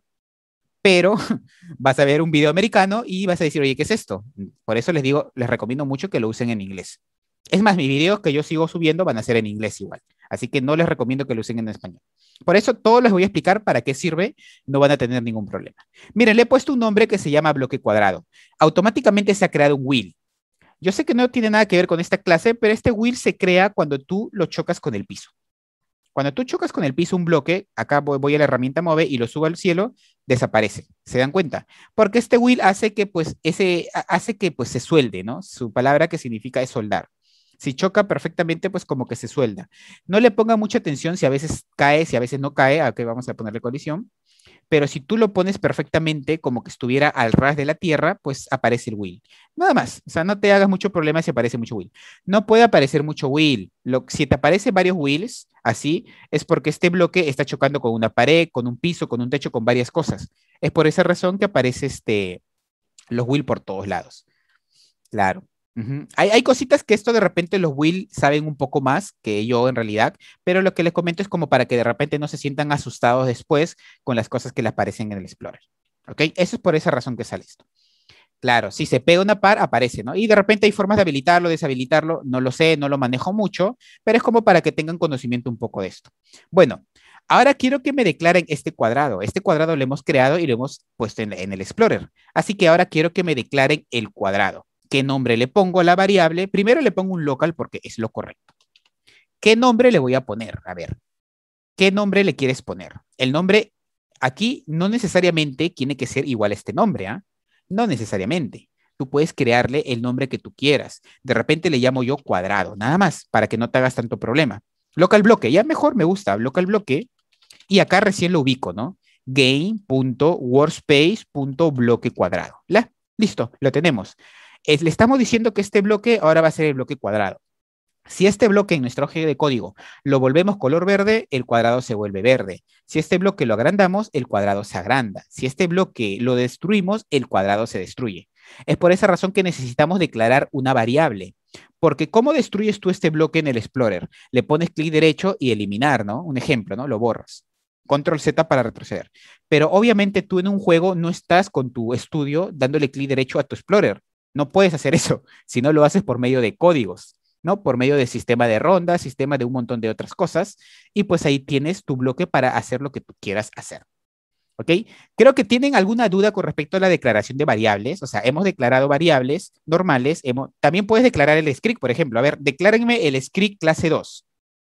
Pero vas a ver un video americano y vas a decir, oye, ¿qué es esto? Por eso les digo, les recomiendo mucho que lo usen en inglés. Es más, mis videos que yo sigo subiendo van a ser en inglés igual. Así que no les recomiendo que lo usen en español. Por eso todo les voy a explicar para qué sirve, no van a tener ningún problema. Miren, le he puesto un nombre que se llama bloque cuadrado. Automáticamente se ha creado un wheel. Yo sé que no tiene nada que ver con esta clase, pero este wheel se crea cuando tú lo chocas con el piso. Cuando tú chocas con el piso un bloque, acá voy a la herramienta Move y lo subo al cielo, desaparece. ¿Se dan cuenta? Porque este wheel hace que pues ese hace que pues se suelde, ¿no? Su palabra que significa es soldar. Si choca perfectamente, pues como que se suelda. No le ponga mucha atención si a veces cae, si a veces no cae, a que vamos a ponerle colisión. Pero si tú lo pones perfectamente, como que estuviera al ras de la tierra, pues aparece el Will. Nada más. O sea, no te hagas mucho problema si aparece mucho Will. No puede aparecer mucho Will. si te aparecen varios Wills, así, es porque este bloque está chocando con una pared, con un piso, con un techo, con varias cosas. Es por esa razón que aparece este, los Will por todos lados. Claro hay, cositas que esto de repente los Will saben un poco más que yo en realidad, pero lo que les comento es como para que de repente no se sientan asustados después con las cosas que les aparecen en el Explorer. ¿Ok? Eso es por esa razón que sale esto. Claro, si se pega una par, aparece, ¿no? Y de repente hay formas de habilitarlo, deshabilitarlo, no lo sé, no lo manejo mucho, pero es como para que tengan conocimiento un poco de esto. Bueno, ahora quiero que me declaren este cuadrado. Este cuadrado lo hemos creado y lo hemos puesto en el Explorer. Así que ahora quiero que me declaren el cuadrado. ¿Qué nombre le pongo a la variable? Primero le pongo un local porque es lo correcto. ¿Qué nombre le voy a poner? A ver, ¿qué nombre le quieres poner? El nombre aquí no necesariamente tiene que ser igual a este nombre, ¿ah? No necesariamente. Tú puedes crearle el nombre que tú quieras. De repente le llamo yo cuadrado, nada más, para que no te hagas tanto problema. Local bloque, ya mejor me gusta, local bloque. Y acá recién lo ubico, ¿no? game.workspace.bloque cuadrado. Listo, lo tenemos le estamos diciendo que este bloque ahora va a ser el bloque cuadrado. Si este bloque en nuestro eje de código lo volvemos color verde, el cuadrado se vuelve verde. Si este bloque lo agrandamos, el cuadrado se agranda. Si este bloque lo destruimos, el cuadrado se destruye. Es por esa razón que necesitamos declarar una variable. Porque ¿cómo destruyes tú este bloque en el Explorer? Le pones clic derecho y eliminar, ¿no? Un ejemplo, ¿no? Lo borras. Control Z para retroceder. Pero obviamente tú en un juego no estás con tu estudio dándole clic derecho a tu Explorer no puedes hacer eso si no lo haces por medio de códigos, ¿no? Por medio de sistema de rondas, sistema de un montón de otras cosas, y pues ahí tienes tu bloque para hacer lo que tú quieras hacer. ¿Ok? Creo que tienen alguna duda con respecto a la declaración de variables. O sea, hemos declarado variables normales. También puedes declarar el script, por ejemplo. A ver, declárenme el script clase 2.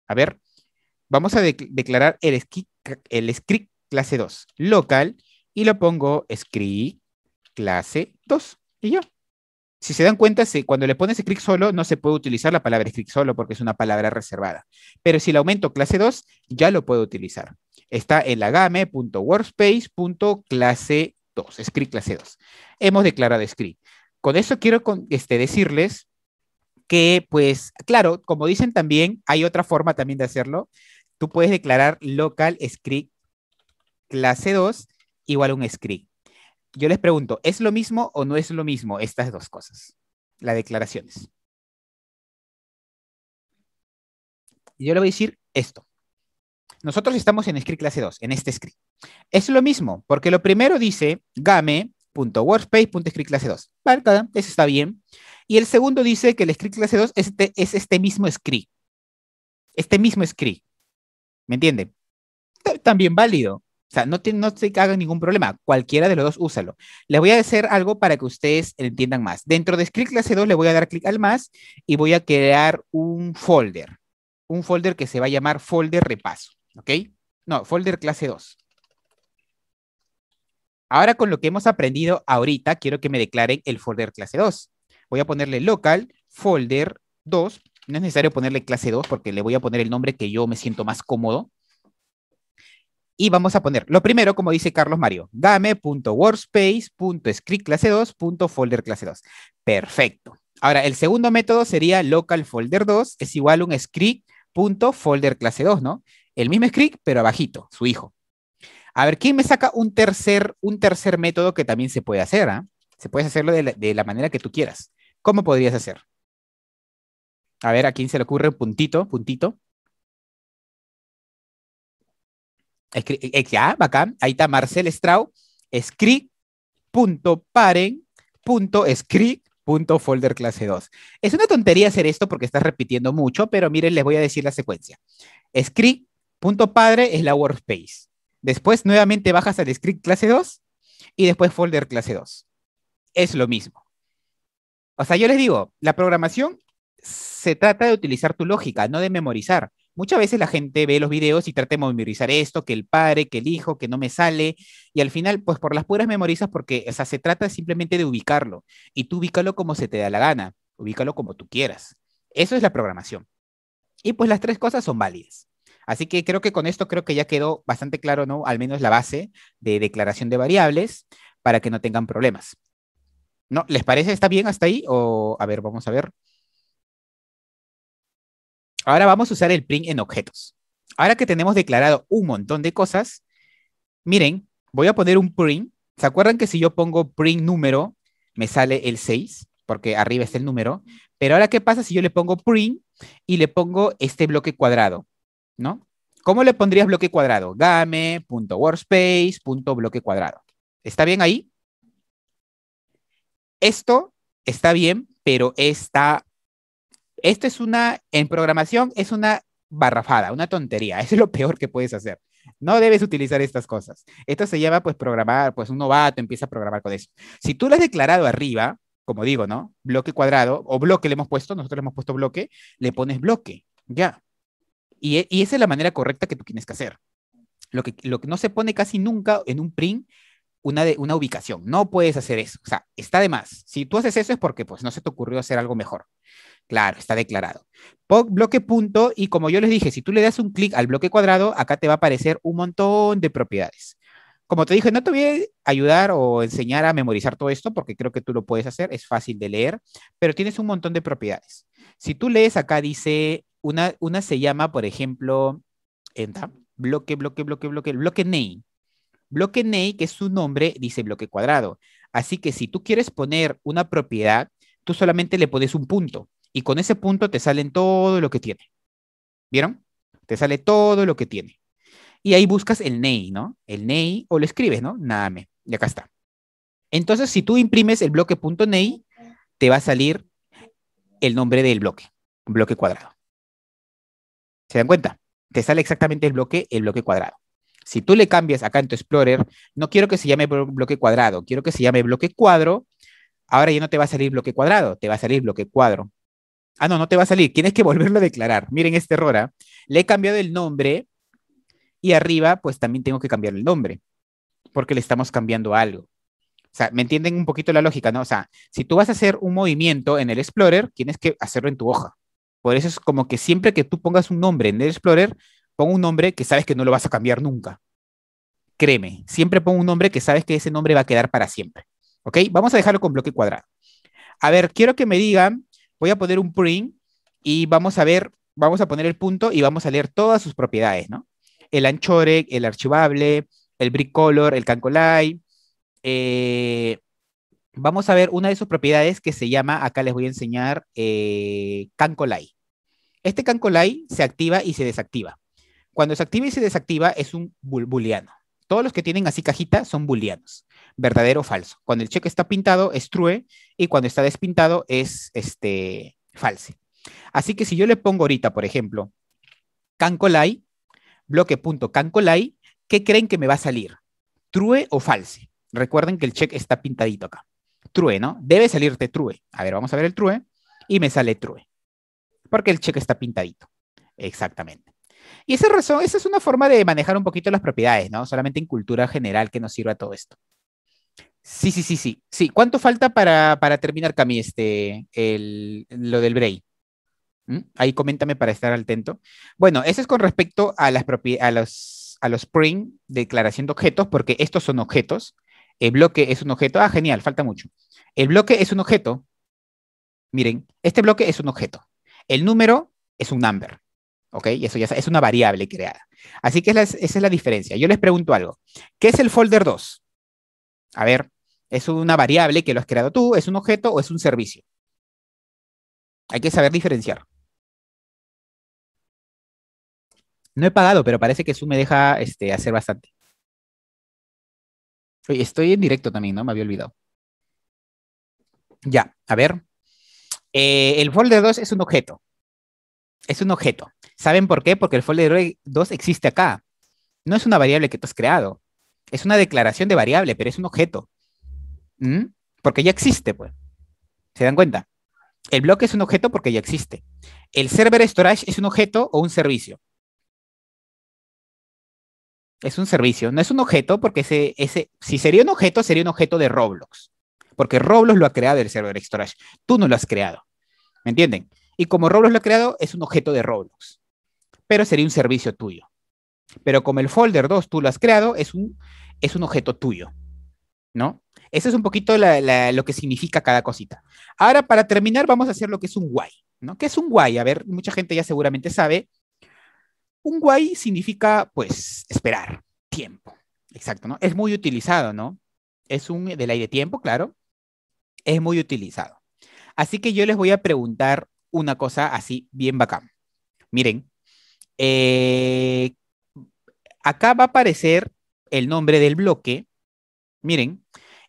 A ver, vamos a declarar el script, el script clase 2 local y lo pongo script clase 2. Y yo si se dan cuenta, cuando le pones script solo, no se puede utilizar la palabra script solo porque es una palabra reservada. Pero si le aumento clase 2, ya lo puedo utilizar. Está en la game.workspace.clase 2, script clase 2. Hemos declarado script. Con eso quiero este, decirles que, pues, claro, como dicen también, hay otra forma también de hacerlo. Tú puedes declarar local script clase 2 igual a un script yo les pregunto, ¿es lo mismo o no es lo mismo estas dos cosas? Las declaraciones. Yo le voy a decir esto. Nosotros estamos en script clase 2, en este script. Es lo mismo, porque lo primero dice game.workspace.script clase 2. Vale, eso está bien. Y el segundo dice que el script clase 2 es este, es este mismo script. Este mismo script. ¿Me entiende? También válido. O sea, no, se hagan ningún problema. Cualquiera de los dos, úsalo. Les voy a hacer algo para que ustedes entiendan más. Dentro de Script Clase 2 le voy a dar clic al más y voy a crear un folder. Un folder que se va a llamar folder repaso. ¿Ok? No, folder clase 2. Ahora con lo que hemos aprendido ahorita, quiero que me declaren el folder clase 2. Voy a ponerle local folder 2. No es necesario ponerle clase 2 porque le voy a poner el nombre que yo me siento más cómodo. Y vamos a poner, lo primero, como dice Carlos Mario, game.workspace.script-clase2.folder-clase2. Perfecto. Ahora, el segundo método sería local folder 2, es igual a un script.folder clase 2, ¿no? El mismo script, pero abajito, su hijo. A ver, ¿quién me saca un tercer, método que también se puede hacer? Ah? Se puede hacerlo de la, manera que tú quieras. ¿Cómo podrías hacer? A ver, ¿a quién se le ocurre un puntito, puntito? Eh, eh, ya, bacán. Ahí está Marcel Strau, folder clase 2. Es una tontería hacer esto porque estás repitiendo mucho, pero miren, les voy a decir la secuencia. Script.padre es la workspace. Después nuevamente bajas al script clase 2 y después folder clase 2. Es lo mismo. O sea, yo les digo, la programación se trata de utilizar tu lógica, no de memorizar. Muchas veces la gente ve los videos y trata de memorizar esto, que el padre, que el hijo, que no me sale, y al final, pues por las puras memorizas, porque, o se trata simplemente de ubicarlo, y tú ubícalo como se te da la gana, ubícalo como tú quieras. Eso es la programación. Y pues las tres cosas son válidas. Así que creo que con esto creo que ya quedó bastante claro, ¿no? Al menos la base de declaración de variables para que no tengan problemas. ¿No? ¿Les parece? ¿Está bien hasta ahí? O, a ver, vamos a ver. Ahora vamos a usar el print en objetos. Ahora que tenemos declarado un montón de cosas, miren, voy a poner un print. ¿Se acuerdan que si yo pongo print número, me sale el 6? Porque arriba está el número. Pero ahora, ¿qué pasa si yo le pongo print y le pongo este bloque cuadrado? ¿No? ¿Cómo le pondrías bloque cuadrado? Game.workspace.bloque cuadrado. ¿Está bien ahí? Esto está bien, pero está esto es una, en programación es una barrafada, una tontería, es lo peor que puedes hacer. No debes utilizar estas cosas. Esto se llama pues programar, pues un novato empieza a programar con eso. Si tú lo has declarado arriba, como digo, ¿no? Bloque cuadrado o bloque le hemos puesto, nosotros le hemos puesto bloque, le pones bloque, ya. Y, e, y esa es la manera correcta que tú tienes que hacer. Lo que, lo que no se pone casi nunca en un print una, de, una ubicación. No puedes hacer eso. O sea, está de más. Si tú haces eso es porque pues no se te ocurrió hacer algo mejor. Claro, está declarado. bloque punto, y como yo les dije, si tú le das un clic al bloque cuadrado, acá te va a aparecer un montón de propiedades. Como te dije, no te voy a ayudar o enseñar a memorizar todo esto porque creo que tú lo puedes hacer, es fácil de leer, pero tienes un montón de propiedades. Si tú lees acá, dice, una, una se llama, por ejemplo, entra, bloque, bloque, bloque, bloque, bloque name. Bloque name, que es su nombre, dice bloque cuadrado. Así que si tú quieres poner una propiedad, tú solamente le pones un punto y con ese punto te salen todo lo que tiene. ¿Vieron? Te sale todo lo que tiene. Y ahí buscas el NEI, ¿no? El NEI o lo escribes, ¿no? Name. Y acá está. Entonces, si tú imprimes el bloque te va a salir el nombre del bloque, bloque cuadrado. ¿Se dan cuenta? Te sale exactamente el bloque, el bloque cuadrado. Si tú le cambias acá en tu Explorer, no quiero que se llame bloque cuadrado, quiero que se llame bloque cuadro, ahora ya no te va a salir bloque cuadrado, te va a salir bloque cuadro. Ah, no, no te va a salir. Tienes que volverlo a declarar. Miren este error. ¿ah? Le he cambiado el nombre y arriba, pues también tengo que cambiar el nombre porque le estamos cambiando algo. O sea, ¿me entienden un poquito la lógica, no? O sea, si tú vas a hacer un movimiento en el Explorer, tienes que hacerlo en tu hoja. Por eso es como que siempre que tú pongas un nombre en el Explorer, pon un nombre que sabes que no lo vas a cambiar nunca. Créeme, siempre pon un nombre que sabes que ese nombre va a quedar para siempre. ¿Ok? Vamos a dejarlo con bloque cuadrado. A ver, quiero que me digan voy a poner un print y vamos a ver, vamos a poner el punto y vamos a leer todas sus propiedades, ¿no? El anchore, el archivable, el brick color, el cancolay. Eh, vamos a ver una de sus propiedades que se llama, acá les voy a enseñar, eh, cancolay. Este cancolay se activa y se desactiva. Cuando se activa y se desactiva es un booleano. Todos los que tienen así cajita son booleanos verdadero o falso. Cuando el cheque está pintado es true y cuando está despintado es este, false. Así que si yo le pongo ahorita, por ejemplo, cancolai, bloque.cancolai, ¿qué creen que me va a salir? ¿True o false? Recuerden que el cheque está pintadito acá. True, ¿no? Debe salirte true. A ver, vamos a ver el true. Y me sale true. Porque el cheque está pintadito. Exactamente. Y esa razón, esa es una forma de manejar un poquito las propiedades, ¿no? Solamente en cultura general que nos sirva todo esto. Sí, sí, sí, sí. ¿cuánto falta para, terminar, Cami, este, el, lo del break? ¿Mm? Ahí coméntame para estar atento. Bueno, eso es con respecto a las a los, a los print, declaración de objetos, porque estos son objetos. El bloque es un objeto. Ah, genial, falta mucho. El bloque es un objeto. Miren, este bloque es un objeto. El número es un number. ¿Ok? Y eso ya es una variable creada. Así que es, esa es la diferencia. Yo les pregunto algo. ¿Qué es el folder 2? A ver, es una variable que lo has creado tú, es un objeto o es un servicio. Hay que saber diferenciar. No he pagado, pero parece que eso me deja este, hacer bastante. estoy en directo también, ¿no? Me había olvidado. Ya, a ver. Eh, el folder 2 es un objeto. Es un objeto. ¿Saben por qué? Porque el folder 2 existe acá. No es una variable que tú has creado. Es una declaración de variable, pero es un objeto. ¿Mm? Porque ya existe, pues. ¿Se dan cuenta? El bloque es un objeto porque ya existe. El server storage es un objeto o un servicio. Es un servicio, no es un objeto porque ese, ese, si sería un objeto, sería un objeto de Roblox. Porque Roblox lo ha creado el server storage. Tú no lo has creado. ¿Me entienden? Y como Roblox lo ha creado, es un objeto de Roblox. Pero sería un servicio tuyo. Pero como el folder 2 tú lo has creado, es un, es un objeto tuyo. ¿No? Eso es un poquito lo que significa cada cosita. Ahora, para terminar, vamos a hacer lo que es un guay, ¿no? ¿Qué es un guay? A ver, mucha gente ya seguramente sabe. Un guay significa, pues, esperar, tiempo. Exacto, ¿no? Es muy utilizado, ¿no? Es un del aire tiempo, claro. Es muy utilizado. Así que yo les voy a preguntar una cosa así, bien bacán. Miren, eh, acá va a aparecer el nombre del bloque. Miren,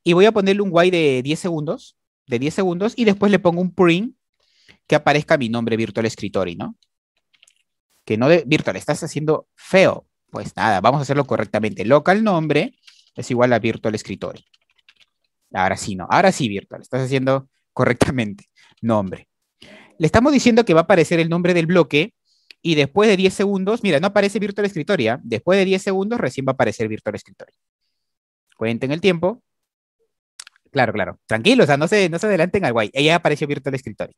y voy a ponerle un guay de 10 segundos, de 10 segundos, y después le pongo un print que aparezca mi nombre Virtual escritorio, ¿no? Que no de Virtual, estás haciendo feo. Pues nada, vamos a hacerlo correctamente. Local nombre es igual a Virtual escritorio, Ahora sí, no. Ahora sí, Virtual, estás haciendo correctamente nombre. Le estamos diciendo que va a aparecer el nombre del bloque y después de 10 segundos, mira, no aparece Virtual Escritoria. ¿ah? Después de 10 segundos recién va a aparecer Virtual Escritoria. Cuenten el tiempo. Claro, claro. Tranquilo, o sea, no se, no se adelanten al guay. Ella apareció Virtual escritorio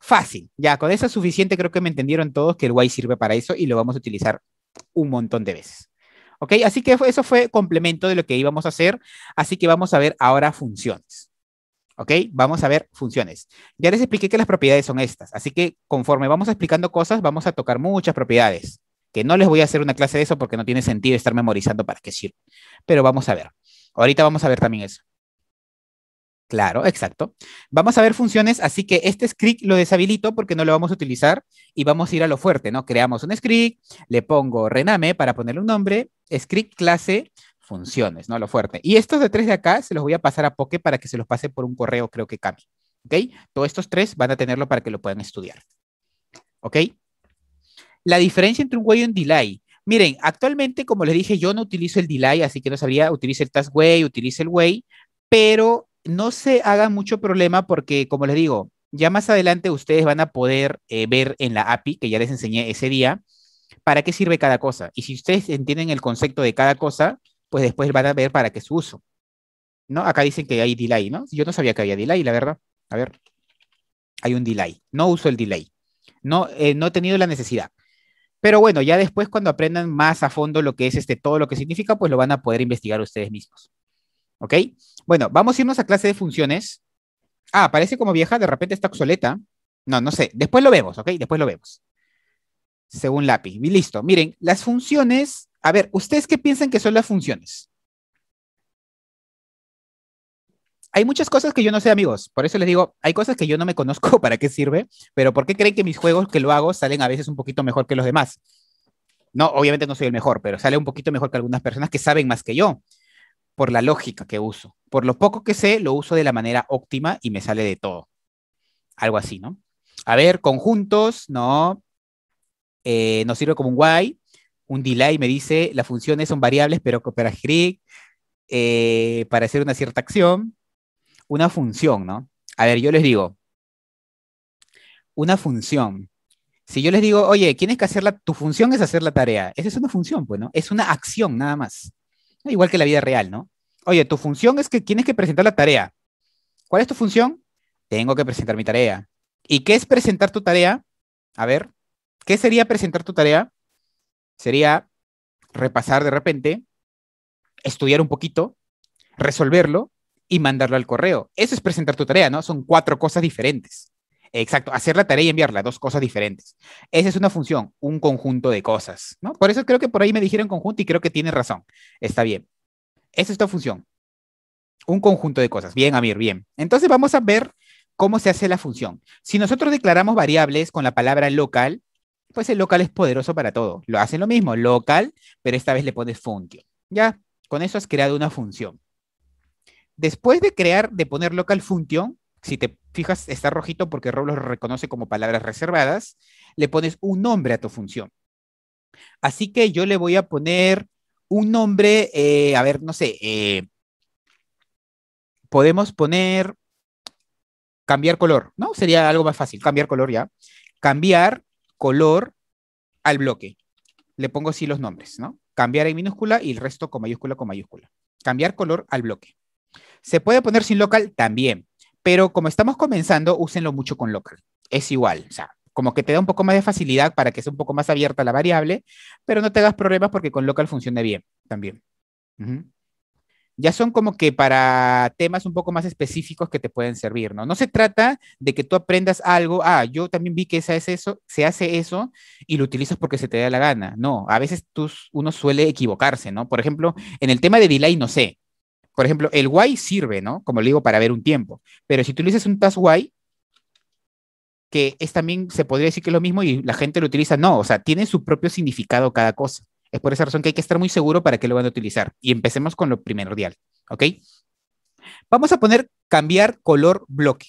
Fácil. Ya, con eso es suficiente. Creo que me entendieron todos que el guay sirve para eso y lo vamos a utilizar un montón de veces. ¿Ok? Así que eso fue complemento de lo que íbamos a hacer. Así que vamos a ver ahora funciones. ¿Ok? Vamos a ver funciones. Ya les expliqué que las propiedades son estas. Así que conforme vamos explicando cosas, vamos a tocar muchas propiedades. Que no les voy a hacer una clase de eso porque no tiene sentido estar memorizando para qué sirve. Pero vamos a ver. Ahorita vamos a ver también eso. Claro, exacto. Vamos a ver funciones, así que este script lo deshabilito porque no lo vamos a utilizar y vamos a ir a lo fuerte, ¿no? Creamos un script, le pongo rename para ponerle un nombre, script clase funciones, ¿no? Lo fuerte. Y estos de tres de acá se los voy a pasar a Poke para que se los pase por un correo, creo que cambie. ¿Ok? Todos estos tres van a tenerlo para que lo puedan estudiar. ¿Ok? La diferencia entre un way y un delay. Miren, actualmente, como les dije, yo no utilizo el delay, así que no sabría, utilice el task way, utilice el way, pero no se haga mucho problema porque, como les digo, ya más adelante ustedes van a poder eh, ver en la API que ya les enseñé ese día para qué sirve cada cosa. Y si ustedes entienden el concepto de cada cosa, pues después van a ver para qué su uso. ¿No? Acá dicen que hay delay, ¿no? Yo no sabía que había delay, la verdad. A ver, hay un delay. No uso el delay. No, eh, no he tenido la necesidad. Pero bueno, ya después cuando aprendan más a fondo lo que es este, todo lo que significa, pues lo van a poder investigar ustedes mismos. ¿Ok? Bueno, vamos a irnos a clase de funciones. Ah, parece como vieja, de repente está obsoleta. No, no sé. Después lo vemos, ¿ok? Después lo vemos. Según lápiz. Y listo. Miren, las funciones. A ver, ¿ustedes qué piensan que son las funciones? Hay muchas cosas que yo no sé, amigos. Por eso les digo, hay cosas que yo no me conozco para qué sirve, pero ¿por qué creen que mis juegos que lo hago salen a veces un poquito mejor que los demás? No, obviamente no soy el mejor, pero sale un poquito mejor que algunas personas que saben más que yo por la lógica que uso. Por lo poco que sé, lo uso de la manera óptima y me sale de todo. Algo así, ¿no? A ver, conjuntos, no. Eh, nos sirve como un why, Un delay me dice, las funciones son variables, pero para eh, para hacer una cierta acción. Una función, ¿no? A ver, yo les digo, una función. Si yo les digo, oye, tienes que hacer la, tu función es hacer la tarea. Esa es una función, pues, ¿no? Es una acción nada más. Igual que la vida real, ¿no? Oye, tu función es que tienes que presentar la tarea. ¿Cuál es tu función? Tengo que presentar mi tarea. ¿Y qué es presentar tu tarea? A ver, ¿qué sería presentar tu tarea? Sería repasar de repente, estudiar un poquito, resolverlo y mandarlo al correo. Eso es presentar tu tarea, ¿no? Son cuatro cosas diferentes. Exacto, hacer la tarea y enviarla, dos cosas diferentes. Esa es una función, un conjunto de cosas, ¿no? Por eso creo que por ahí me dijeron conjunto y creo que tiene razón. Está bien. Esa es tu función. Un conjunto de cosas. Bien, Amir, bien. Entonces vamos a ver cómo se hace la función. Si nosotros declaramos variables con la palabra local, pues el local es poderoso para todo. Lo hacen lo mismo, local, pero esta vez le pones function. Ya, con eso has creado una función. Después de crear, de poner local function, si te fijas, está rojito porque Roblox lo reconoce como palabras reservadas, le pones un nombre a tu función. Así que yo le voy a poner un nombre, eh, a ver, no sé, eh, podemos poner cambiar color, ¿no? Sería algo más fácil, cambiar color ya. Cambiar color al bloque. Le pongo así los nombres, ¿no? Cambiar en minúscula y el resto con mayúscula con mayúscula. Cambiar color al bloque. ¿Se puede poner sin local? También pero como estamos comenzando, úsenlo mucho con local. Es igual, o sea, como que te da un poco más de facilidad para que sea un poco más abierta la variable, pero no te hagas problemas porque con local funciona bien también. Ya son como que para temas un poco más específicos que te pueden servir, ¿no? No se trata de que tú aprendas algo, ah, yo también vi que se hace eso, se hace eso y lo utilizas porque se te da la gana. No, a veces uno suele equivocarse, ¿no? Por ejemplo, en el tema de delay, no sé, por ejemplo, el why sirve, ¿no? Como le digo, para ver un tiempo. Pero si utilizas un task why, que es también, se podría decir que es lo mismo y la gente lo utiliza, no, o sea, tiene su propio significado cada cosa. Es por esa razón que hay que estar muy seguro para qué lo van a utilizar. Y empecemos con lo primordial, ¿ok? Vamos a poner cambiar color bloque.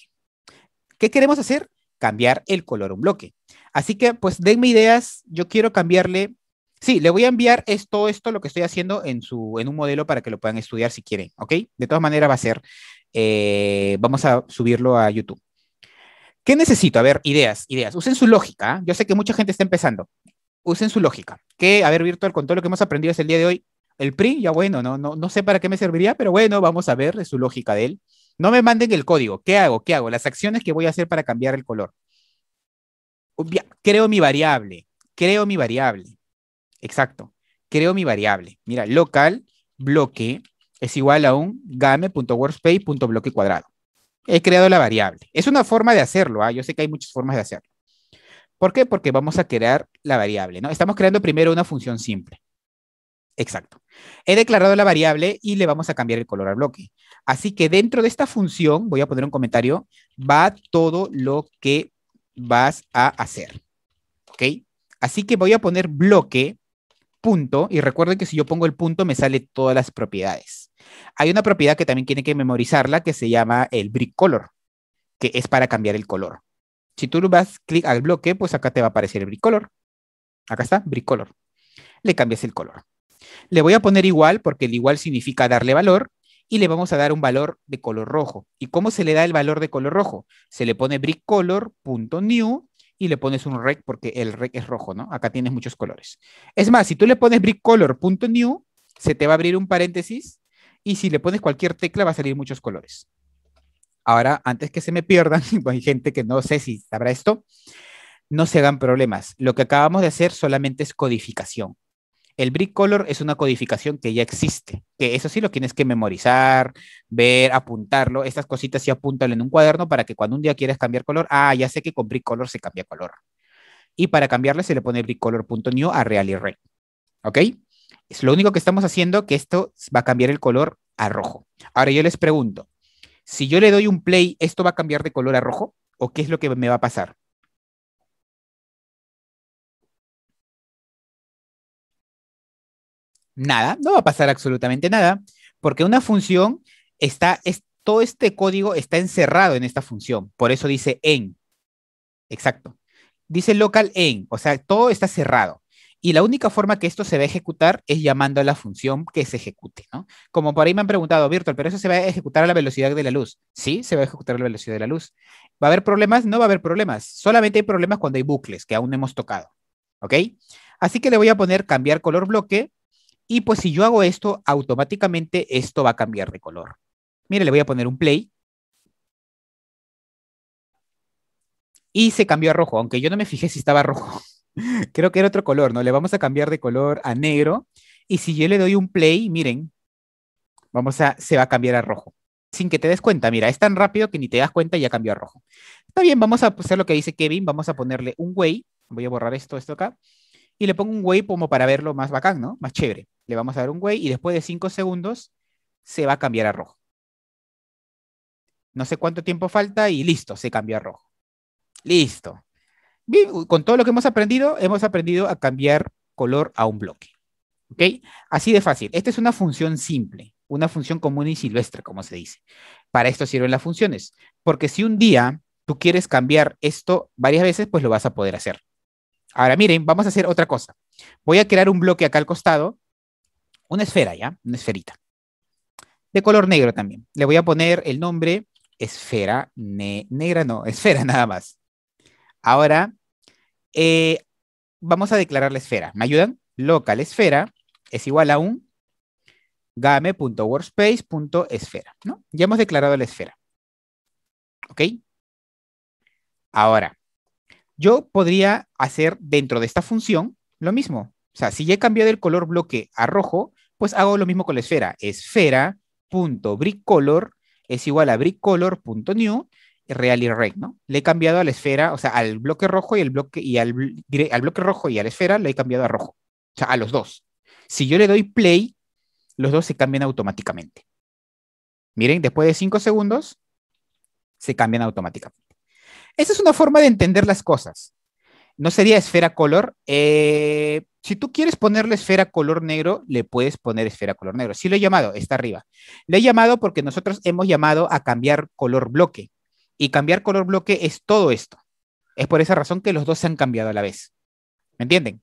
¿Qué queremos hacer? Cambiar el color un bloque. Así que, pues, denme ideas. Yo quiero cambiarle Sí, le voy a enviar esto, esto, lo que estoy haciendo en, su, en un modelo para que lo puedan estudiar si quieren, ¿ok? De todas maneras va a ser, eh, vamos a subirlo a YouTube. ¿Qué necesito? A ver, ideas, ideas. Usen su lógica. ¿ah? Yo sé que mucha gente está empezando. Usen su lógica. Que, a ver, Virtual, con todo lo que hemos aprendido es el día de hoy, el print. ya bueno, no, no, no sé para qué me serviría, pero bueno, vamos a ver su lógica de él. No me manden el código. ¿Qué hago? ¿Qué hago? Las acciones que voy a hacer para cambiar el color. Creo mi variable. Creo mi variable. Exacto. Creo mi variable. Mira, local bloque es igual a un game.workspace.bloque cuadrado. He creado la variable. Es una forma de hacerlo. ¿ah? Yo sé que hay muchas formas de hacerlo. ¿Por qué? Porque vamos a crear la variable. ¿no? Estamos creando primero una función simple. Exacto. He declarado la variable y le vamos a cambiar el color al bloque. Así que dentro de esta función, voy a poner un comentario, va todo lo que vas a hacer. ¿Ok? Así que voy a poner bloque punto, y recuerden que si yo pongo el punto me sale todas las propiedades. Hay una propiedad que también tiene que memorizarla que se llama el brick color, que es para cambiar el color. Si tú vas clic al bloque, pues acá te va a aparecer el brick color. Acá está, brick color. Le cambias el color. Le voy a poner igual porque el igual significa darle valor y le vamos a dar un valor de color rojo. ¿Y cómo se le da el valor de color rojo? Se le pone brick color.new y le pones un rec porque el rec es rojo, ¿no? Acá tienes muchos colores. Es más, si tú le pones brickcolor.new, se te va a abrir un paréntesis y si le pones cualquier tecla va a salir muchos colores. Ahora, antes que se me pierdan, hay gente que no sé si sabrá esto, no se hagan problemas. Lo que acabamos de hacer solamente es codificación. El brick color es una codificación que ya existe, que eso sí lo tienes que memorizar, ver, apuntarlo. Estas cositas sí apuntan en un cuaderno para que cuando un día quieras cambiar color, ah, ya sé que con brick color se cambia color. Y para cambiarle se le pone brickcolor.new a real y red. ¿Ok? Es lo único que estamos haciendo que esto va a cambiar el color a rojo. Ahora yo les pregunto, si yo le doy un play, ¿esto va a cambiar de color a rojo? ¿O qué es lo que me va a pasar? nada, no va a pasar absolutamente nada, porque una función está, todo este código está encerrado en esta función, por eso dice en. Exacto. Dice local en, o sea, todo está cerrado. Y la única forma que esto se va a ejecutar es llamando a la función que se ejecute, ¿no? Como por ahí me han preguntado, Virtual, ¿pero eso se va a ejecutar a la velocidad de la luz? Sí, se va a ejecutar a la velocidad de la luz. ¿Va a haber problemas? No va a haber problemas. Solamente hay problemas cuando hay bucles que aún no hemos tocado, ¿ok? Así que le voy a poner cambiar color bloque y pues si yo hago esto, automáticamente esto va a cambiar de color. Mire, le voy a poner un play. Y se cambió a rojo, aunque yo no me fijé si estaba rojo. Creo que era otro color, ¿no? Le vamos a cambiar de color a negro. Y si yo le doy un play, miren, vamos a, se va a cambiar a rojo. Sin que te des cuenta, mira, es tan rápido que ni te das cuenta y ya cambió a rojo. Está bien, vamos a hacer lo que dice Kevin, vamos a ponerle un way. Voy a borrar esto, esto acá y le pongo un güey como para verlo más bacán, ¿no? Más chévere. Le vamos a dar un wave y después de cinco segundos se va a cambiar a rojo. No sé cuánto tiempo falta y listo, se cambió a rojo. Listo. con todo lo que hemos aprendido, hemos aprendido a cambiar color a un bloque. ¿Ok? Así de fácil. Esta es una función simple, una función común y silvestre, como se dice. Para esto sirven las funciones, porque si un día tú quieres cambiar esto varias veces, pues lo vas a poder hacer. Ahora miren, vamos a hacer otra cosa. Voy a crear un bloque acá al costado, una esfera, ¿ya? Una esferita. De color negro también. Le voy a poner el nombre esfera negra, no, esfera nada más. Ahora, eh, vamos a declarar la esfera. ¿Me ayudan? Local esfera es igual a un game.workspace.esfera, ¿no? Ya hemos declarado la esfera. ¿Ok? Ahora, yo podría hacer dentro de esta función lo mismo. O sea, si ya he cambiado el color bloque a rojo, pues hago lo mismo con la esfera. Esfera.brickcolor es igual a brickcolor.new real y red, ¿no? Le he cambiado a la esfera, o sea, al bloque rojo y el bloque y al, al bloque rojo y a la esfera le he cambiado a rojo. O sea, a los dos. Si yo le doy play, los dos se cambian automáticamente. Miren, después de 5 segundos, se cambian automáticamente. Esa es una forma de entender las cosas. No sería esfera color. Eh, si tú quieres ponerle esfera color negro, le puedes poner esfera color negro. Sí lo he llamado, está arriba. Le he llamado porque nosotros hemos llamado a cambiar color bloque. Y cambiar color bloque es todo esto. Es por esa razón que los dos se han cambiado a la vez. ¿Me entienden?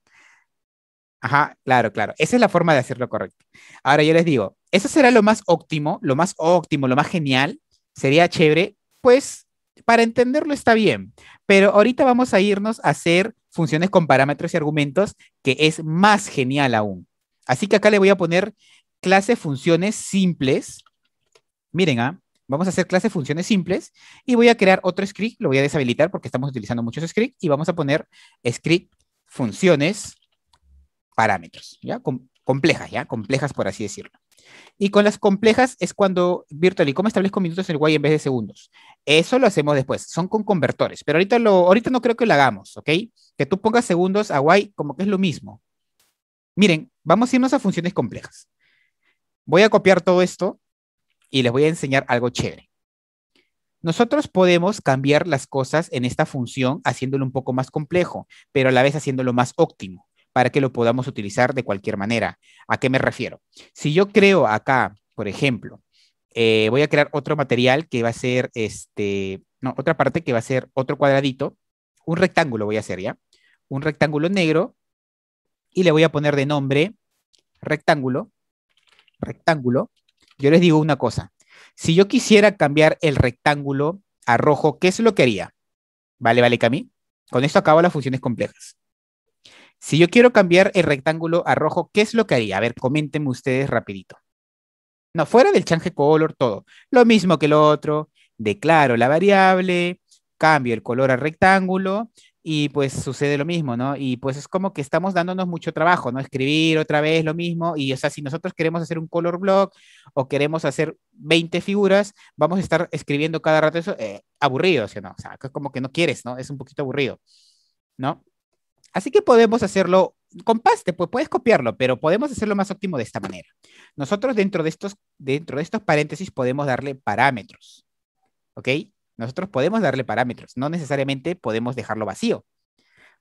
Ajá, claro, claro. Esa es la forma de hacerlo correcto. Ahora yo les digo, eso será lo más óptimo, lo más óptimo, lo más genial. Sería chévere, pues para entenderlo está bien, pero ahorita vamos a irnos a hacer funciones con parámetros y argumentos, que es más genial aún. Así que acá le voy a poner clase funciones simples. Miren, ¿ah? vamos a hacer clase funciones simples y voy a crear otro script, lo voy a deshabilitar porque estamos utilizando muchos scripts y vamos a poner script funciones parámetros, ¿ya? complejas, ¿ya? Complejas por así decirlo. Y con las complejas es cuando virtual y cómo establezco minutos en el Y en vez de segundos. Eso lo hacemos después, son con convertores, pero ahorita, lo, ahorita no creo que lo hagamos, ¿ok? Que tú pongas segundos a Y como que es lo mismo. Miren, vamos a irnos a funciones complejas. Voy a copiar todo esto y les voy a enseñar algo chévere. Nosotros podemos cambiar las cosas en esta función haciéndolo un poco más complejo, pero a la vez haciéndolo más óptimo para que lo podamos utilizar de cualquier manera. ¿A qué me refiero? Si yo creo acá, por ejemplo, eh, voy a crear otro material que va a ser este, no, otra parte que va a ser otro cuadradito, un rectángulo voy a hacer ya, un rectángulo negro y le voy a poner de nombre rectángulo, rectángulo. Yo les digo una cosa, si yo quisiera cambiar el rectángulo a rojo, ¿qué es lo que haría? Vale, vale, Cami. Con esto acabo las funciones complejas. Si yo quiero cambiar el rectángulo a rojo, ¿qué es lo que haría? A ver, coméntenme ustedes rapidito. No, fuera del change color, todo. Lo mismo que lo otro. Declaro la variable, cambio el color al rectángulo y pues sucede lo mismo, ¿no? Y pues es como que estamos dándonos mucho trabajo, ¿no? Escribir otra vez lo mismo y, o sea, si nosotros queremos hacer un color block o queremos hacer 20 figuras, vamos a estar escribiendo cada rato eso eh, aburrido, ¿sí no? O sea, como que no quieres, ¿no? Es un poquito aburrido, ¿no? Así que podemos hacerlo con paste, pues puedes copiarlo, pero podemos hacerlo más óptimo de esta manera. Nosotros dentro de estos, dentro de estos paréntesis podemos darle parámetros, ¿ok? Nosotros podemos darle parámetros, no necesariamente podemos dejarlo vacío.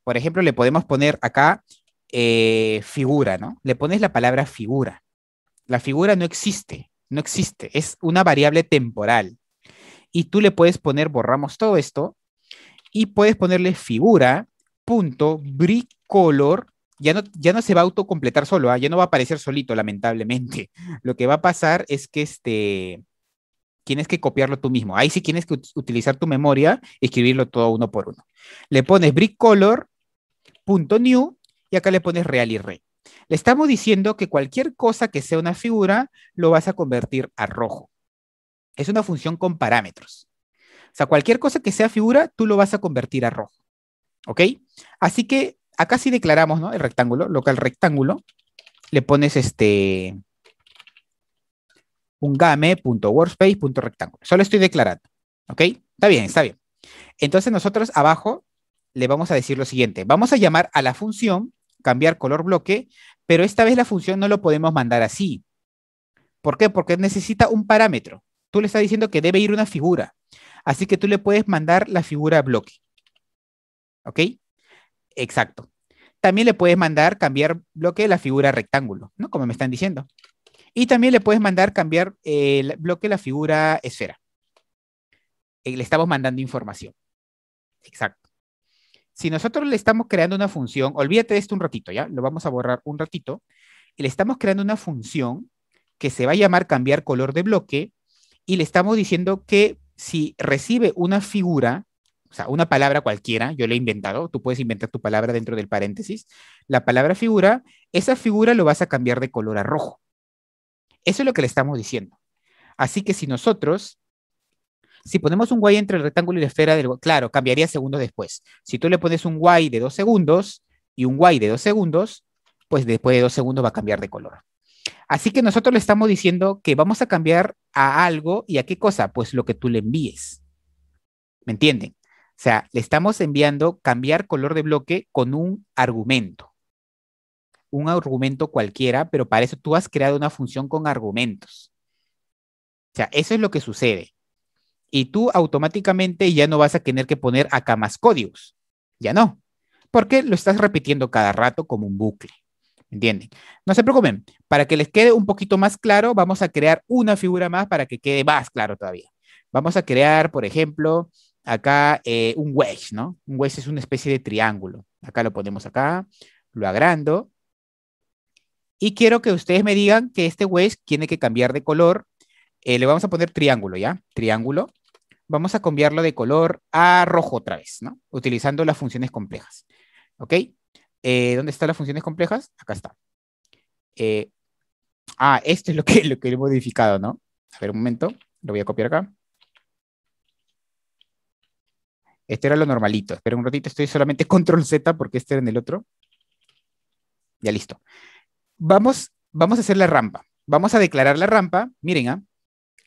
Por ejemplo, le podemos poner acá eh, figura, ¿no? Le pones la palabra figura. La figura no existe, no existe, es una variable temporal. Y tú le puedes poner, borramos todo esto, y puedes ponerle figura punto, Bricolor ya no, ya no se va a autocompletar solo, ¿ah? ya no va a aparecer solito, lamentablemente. Lo que va a pasar es que este, tienes que copiarlo tú mismo. Ahí sí tienes que utilizar tu memoria escribirlo todo uno por uno. Le pones new y acá le pones real y re. Le estamos diciendo que cualquier cosa que sea una figura lo vas a convertir a rojo. Es una función con parámetros. O sea, cualquier cosa que sea figura, tú lo vas a convertir a rojo. ¿Ok? Así que acá sí declaramos, ¿no? El rectángulo, local rectángulo. Le pones este un game.workspace.rectángulo. Solo estoy declarando. ¿Ok? Está bien, está bien. Entonces nosotros abajo le vamos a decir lo siguiente. Vamos a llamar a la función cambiar color bloque, pero esta vez la función no lo podemos mandar así. ¿Por qué? Porque necesita un parámetro. Tú le estás diciendo que debe ir una figura. Así que tú le puedes mandar la figura bloque. ¿Ok? Exacto. También le puedes mandar cambiar bloque de la figura rectángulo, ¿no? Como me están diciendo. Y también le puedes mandar cambiar el eh, bloque de la figura esfera. Eh, le estamos mandando información. Exacto. Si nosotros le estamos creando una función, olvídate de esto un ratito, ¿ya? Lo vamos a borrar un ratito. le estamos creando una función que se va a llamar cambiar color de bloque y le estamos diciendo que si recibe una figura o sea, una palabra cualquiera, yo la he inventado, tú puedes inventar tu palabra dentro del paréntesis. La palabra figura, esa figura lo vas a cambiar de color a rojo. Eso es lo que le estamos diciendo. Así que si nosotros, si ponemos un y entre el rectángulo y la esfera, del, claro, cambiaría segundos después. Si tú le pones un y de dos segundos y un y de dos segundos, pues después de dos segundos va a cambiar de color. Así que nosotros le estamos diciendo que vamos a cambiar a algo y a qué cosa, pues lo que tú le envíes. ¿Me entienden? O sea, le estamos enviando cambiar color de bloque con un argumento. Un argumento cualquiera, pero para eso tú has creado una función con argumentos. O sea, eso es lo que sucede. Y tú automáticamente ya no vas a tener que poner acá más códigos. Ya no. Porque lo estás repitiendo cada rato como un bucle. ¿Entienden? No se preocupen. Para que les quede un poquito más claro, vamos a crear una figura más para que quede más claro todavía. Vamos a crear, por ejemplo, acá eh, un wedge, ¿no? Un wedge es una especie de triángulo. Acá lo ponemos acá, lo agrando. Y quiero que ustedes me digan que este wedge tiene que cambiar de color. Eh, le vamos a poner triángulo, ¿ya? Triángulo. Vamos a cambiarlo de color a rojo otra vez, ¿no? Utilizando las funciones complejas. ¿Ok? Eh, ¿Dónde están las funciones complejas? Acá está. ah, esto es lo que, lo que he modificado, ¿no? A ver, un momento. Lo voy a copiar acá. Este era lo normalito. Espera un ratito, estoy solamente control Z porque este era en el otro. Ya listo. Vamos, vamos a hacer la rampa. Vamos a declarar la rampa. Miren, ¿ah?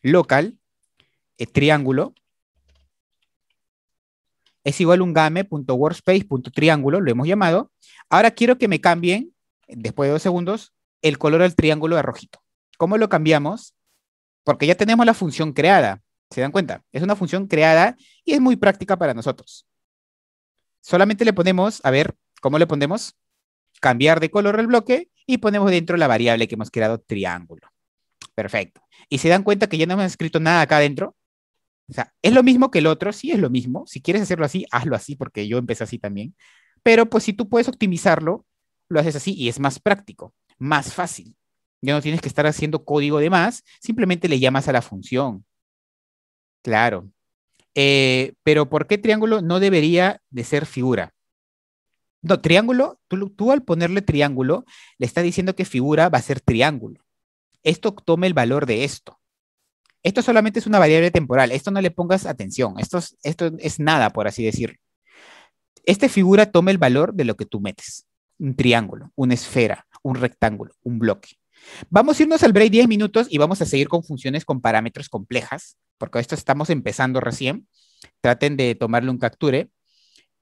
local, eh, triángulo, es igual a un game.workspace.triángulo, lo hemos llamado. Ahora quiero que me cambien, después de dos segundos, el color del triángulo de rojito. ¿Cómo lo cambiamos? Porque ya tenemos la función creada. ¿Se dan cuenta? Es una función creada y es muy práctica para nosotros. Solamente le ponemos, a ver, ¿cómo le ponemos? Cambiar de color el bloque y ponemos dentro la variable que hemos creado, triángulo. Perfecto. ¿Y se dan cuenta que ya no hemos escrito nada acá adentro? O sea, es lo mismo que el otro, sí es lo mismo. Si quieres hacerlo así, hazlo así, porque yo empecé así también. Pero pues si tú puedes optimizarlo, lo haces así y es más práctico, más fácil. Ya no tienes que estar haciendo código de más, simplemente le llamas a la función Claro. Eh, pero ¿por qué triángulo no debería de ser figura? No, triángulo, tú, al ponerle triángulo, le estás diciendo que figura va a ser triángulo. Esto toma el valor de esto. Esto solamente es una variable temporal. Esto no le pongas atención. Esto es, esto es nada, por así decirlo. Esta figura toma el valor de lo que tú metes. Un triángulo, una esfera, un rectángulo, un bloque. Vamos a irnos al break 10 minutos y vamos a seguir con funciones con parámetros complejas, porque esto estamos empezando recién. Traten de tomarle un capture.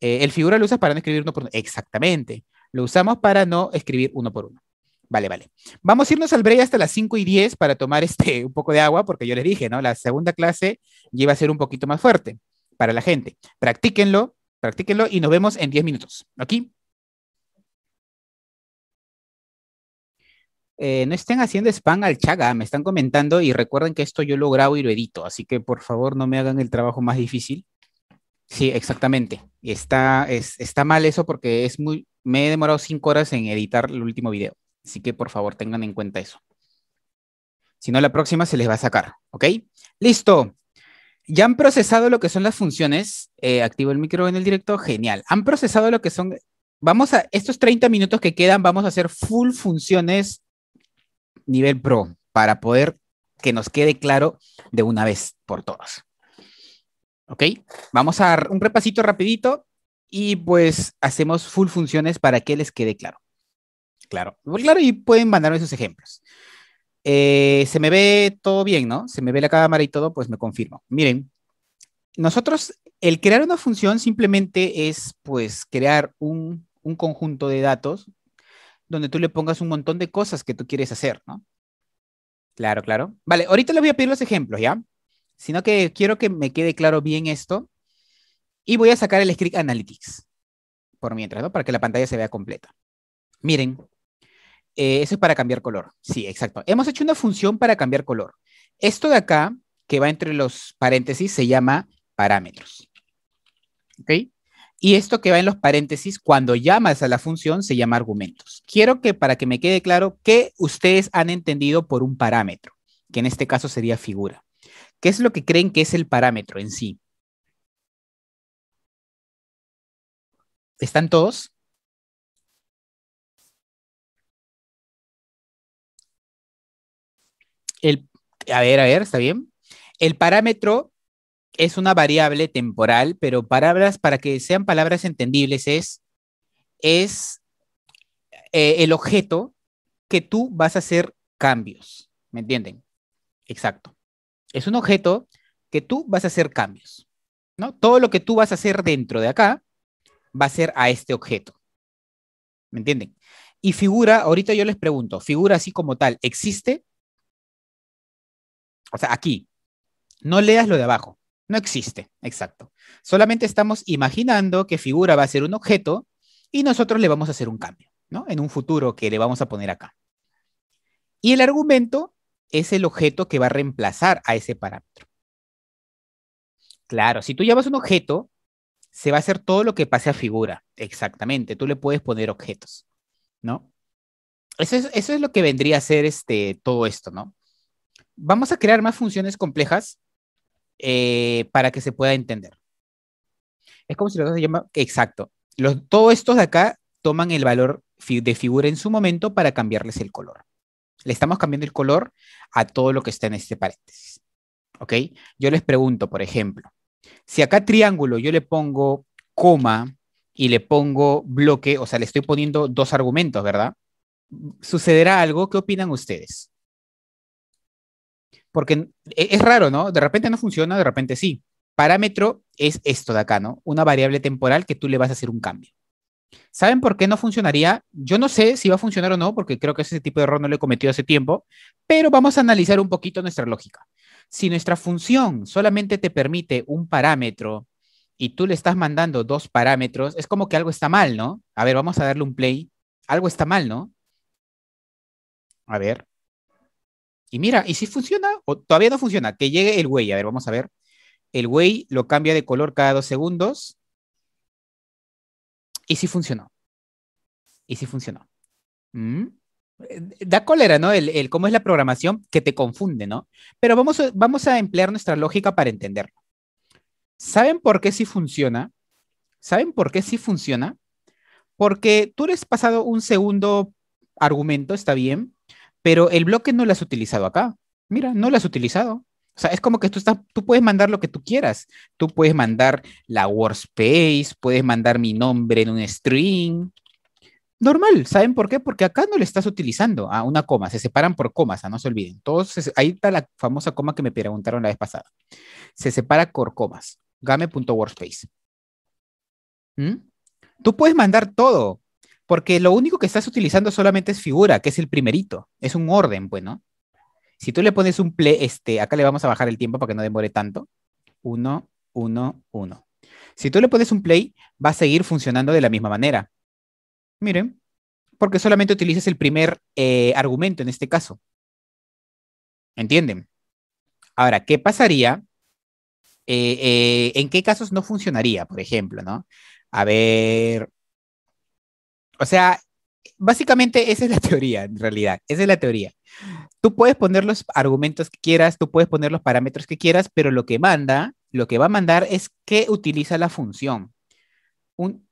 Eh, el figura lo usas para no escribir uno por uno. Exactamente. Lo usamos para no escribir uno por uno. Vale, vale. Vamos a irnos al break hasta las 5 y 10 para tomar este, un poco de agua, porque yo les dije, ¿no? La segunda clase lleva a ser un poquito más fuerte para la gente. Practíquenlo, practíquenlo y nos vemos en 10 minutos. ¿Aquí? Eh, no estén haciendo spam al chaga, me están comentando y recuerden que esto yo lo grabo y lo edito, así que por favor no me hagan el trabajo más difícil. Sí, exactamente. Está, está mal eso porque es muy, me he demorado cinco horas en editar el último video, así que por favor tengan en cuenta eso. Si no, la próxima se les va a sacar, ¿ok? Listo. Ya han procesado lo que son las funciones. Eh, activo el micro en el directo. Genial. Han procesado lo que son. Vamos a estos 30 minutos que quedan, vamos a hacer full funciones nivel pro para poder que nos quede claro de una vez por todas. ¿Ok? Vamos a dar un repasito rapidito y pues hacemos full funciones para que les quede claro. Claro, claro, y pueden mandarme sus ejemplos. Eh, se me ve todo bien, ¿no? Se me ve la cámara y todo, pues me confirmo. Miren, nosotros, el crear una función simplemente es, pues, crear un, un conjunto de datos donde tú le pongas un montón de cosas que tú quieres hacer, ¿no? Claro, claro. Vale, ahorita les voy a pedir los ejemplos, ¿ya? Sino que quiero que me quede claro bien esto. Y voy a sacar el Script Analytics, por mientras, ¿no? Para que la pantalla se vea completa. Miren, eh, eso es para cambiar color. Sí, exacto. Hemos hecho una función para cambiar color. Esto de acá, que va entre los paréntesis, se llama parámetros. ¿Ok? Y esto que va en los paréntesis, cuando llamas a la función, se llama argumentos. Quiero que para que me quede claro que ustedes han entendido por un parámetro, que en este caso sería figura. ¿Qué es lo que creen que es el parámetro en sí? ¿Están todos? El, a ver, a ver, ¿está bien? El parámetro es una variable temporal, pero palabras, para que sean palabras entendibles, es, es eh, el objeto que tú vas a hacer cambios. ¿Me entienden? Exacto. Es un objeto que tú vas a hacer cambios. ¿no? Todo lo que tú vas a hacer dentro de acá va a ser a este objeto. ¿Me entienden? Y figura, ahorita yo les pregunto, figura así como tal, ¿existe? O sea, aquí. No leas lo de abajo. No existe, exacto. Solamente estamos imaginando que figura va a ser un objeto y nosotros le vamos a hacer un cambio, ¿no? En un futuro que le vamos a poner acá. Y el argumento es el objeto que va a reemplazar a ese parámetro. Claro, si tú llamas un objeto, se va a hacer todo lo que pase a figura, exactamente. Tú le puedes poner objetos, ¿no? Eso es, lo que vendría a ser este, todo esto, ¿no? Vamos a crear más funciones complejas eh, para que se pueda entender. Es como si lo dos se exacto. todos estos de acá toman el valor de figura en su momento para cambiarles el color. Le estamos cambiando el color a todo lo que está en este paréntesis. ¿Ok? Yo les pregunto, por ejemplo, si acá triángulo yo le pongo coma y le pongo bloque, o sea, le estoy poniendo dos argumentos, ¿verdad? Sucederá algo, ¿qué opinan ustedes? porque e, es raro, ¿no? De repente no funciona, de repente sí. Parámetro es esto de acá, ¿no? Una variable temporal que tú le vas a hacer un cambio. ¿Saben por qué no funcionaría? Yo no sé si va a funcionar o no, porque creo que ese tipo de error no lo he cometido hace tiempo, pero vamos a analizar un poquito nuestra lógica. Si nuestra función solamente te permite un parámetro y tú le estás mandando dos parámetros, es como que algo está mal, ¿no? A ver, vamos a darle un play. Algo está mal, ¿no? A ver. Y mira, y si funciona, o todavía no funciona, que llegue el güey. A ver, vamos a ver. El güey lo cambia de color cada dos segundos. Y si funcionó. Y si funcionó. Mm. Eh, da cólera, ¿no? El, cómo es la programación que te confunde, ¿no? Pero vamos, a, vamos a emplear nuestra lógica para entenderlo. ¿Saben por qué sí funciona? ¿Saben por qué sí funciona? Porque tú le has pasado un segundo argumento, está bien, pero el bloque no lo has utilizado acá. Mira, no lo has utilizado. O sea, es como que tú, estás, tú puedes mandar lo que tú quieras. Tú puedes mandar la workspace, puedes mandar mi nombre en un string. Normal, ¿saben por qué? Porque acá no le estás utilizando a ah, una coma, se separan por comas, ah, no se olviden. ahí está la famosa coma que me preguntaron la vez pasada. Se separa por comas, game.workspace. ¿Mm? Tú puedes mandar todo, porque lo único que estás utilizando solamente es figura, que es el primerito. Es un orden, pues, ¿no? Si tú le pones un play, este, acá le vamos a bajar el tiempo para que no demore tanto. Uno, uno, uno. Si tú le pones un play, va a seguir funcionando de la misma manera. Miren, porque solamente utilizas el primer eh, argumento en este caso. ¿Entienden? Ahora, ¿qué pasaría? Eh, eh, ¿En qué casos no funcionaría, por ejemplo, no? A ver, o sea, básicamente esa es la teoría, en realidad. Esa es la teoría. Tú puedes poner los argumentos que quieras, tú puedes poner los parámetros que quieras, pero lo que manda, lo que va a mandar es que utiliza la función. Un,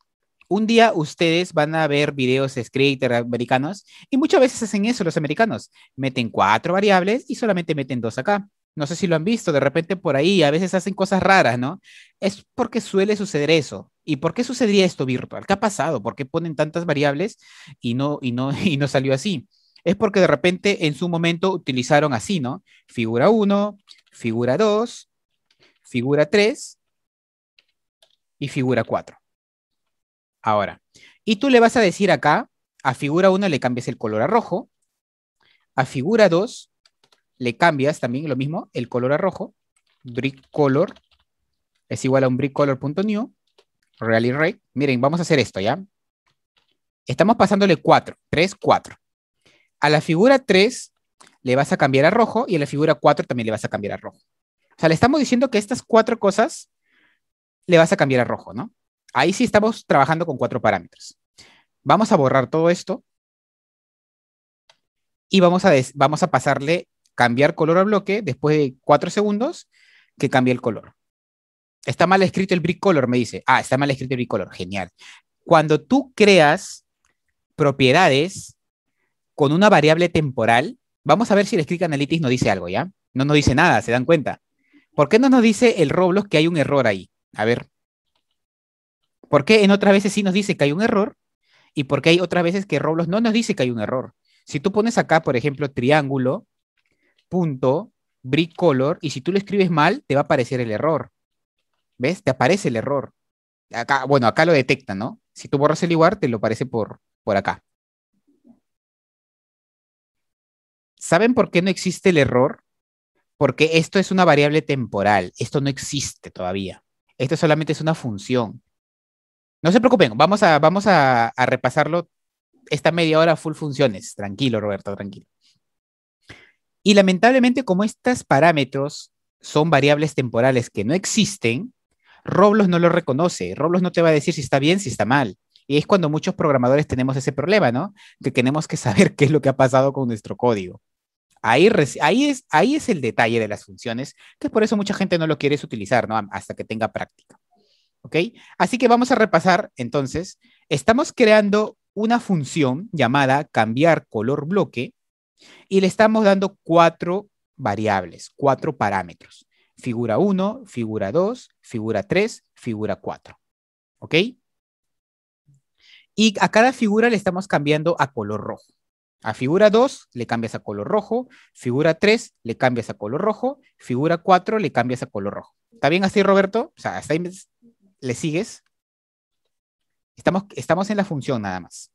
día ustedes van a ver videos scripter americanos y muchas veces hacen eso los americanos. Meten cuatro variables y solamente meten dos acá. No sé si lo han visto, de repente por ahí a veces hacen cosas raras, ¿no? Es porque suele suceder eso. ¿Y por qué sucedería esto virtual? ¿Qué ha pasado? ¿Por qué ponen tantas variables y no, y no, y no salió así? Es porque de repente en su momento utilizaron así, ¿no? Figura 1, figura 2, figura 3 y figura 4. Ahora, y tú le vas a decir acá, a figura 1 le cambias el color a rojo, a figura 2 le cambias también lo mismo, el color a rojo, brick color es igual a un brickcolor.new, real really Miren, vamos a hacer esto, ¿ya? Estamos pasándole 4, 3, 4. A la figura 3 le vas a cambiar a rojo y a la figura 4 también le vas a cambiar a rojo. O sea, le estamos diciendo que estas cuatro cosas le vas a cambiar a rojo, ¿no? Ahí sí estamos trabajando con cuatro parámetros. Vamos a borrar todo esto y vamos a, vamos a pasarle cambiar color a bloque después de cuatro segundos que cambie el color. Está mal escrito el brick color, me dice. Ah, está mal escrito el brick color. Genial. Cuando tú creas propiedades con una variable temporal, vamos a ver si el Script Analytics nos dice algo, ¿ya? No nos dice nada, ¿se dan cuenta? ¿Por qué no nos dice el Roblox que hay un error ahí? A ver. ¿Por qué en otras veces sí nos dice que hay un error? ¿Y por qué hay otras veces que Roblox no nos dice que hay un error? Si tú pones acá, por ejemplo, triángulo, punto, brick color, y si tú lo escribes mal, te va a aparecer el error. ¿Ves? Te aparece el error. Acá, bueno, acá lo detecta, ¿no? Si tú borras el igual, te lo aparece por, por acá. ¿Saben por qué no existe el error? Porque esto es una variable temporal. Esto no existe todavía. Esto solamente es una función. No se preocupen, vamos a, vamos a repasarlo esta media hora full funciones. Tranquilo, Roberto, tranquilo. Y lamentablemente, como estos parámetros son variables temporales que no existen, Roblox no lo reconoce. Roblox no te va a decir si está bien, si está mal. Y es cuando muchos programadores tenemos ese problema, ¿no? Que tenemos que saber qué es lo que ha pasado con nuestro código. Ahí, ahí, es, ahí es el detalle de las funciones, que es por eso mucha gente no lo quiere utilizar, ¿no? Hasta que tenga práctica. ¿Ok? Así que vamos a repasar, entonces, estamos creando una función llamada cambiar color bloque, y le estamos dando cuatro variables, cuatro parámetros. Figura 1, figura 2, figura 3, figura 4. ¿Ok? Y a cada figura le estamos cambiando a color rojo. A figura 2 le cambias a color rojo, figura 3 le cambias a color rojo, figura 4 le cambias a color rojo. ¿Está bien así, Roberto? O sea, hasta ahí le sigues. Estamos, estamos en la función nada más.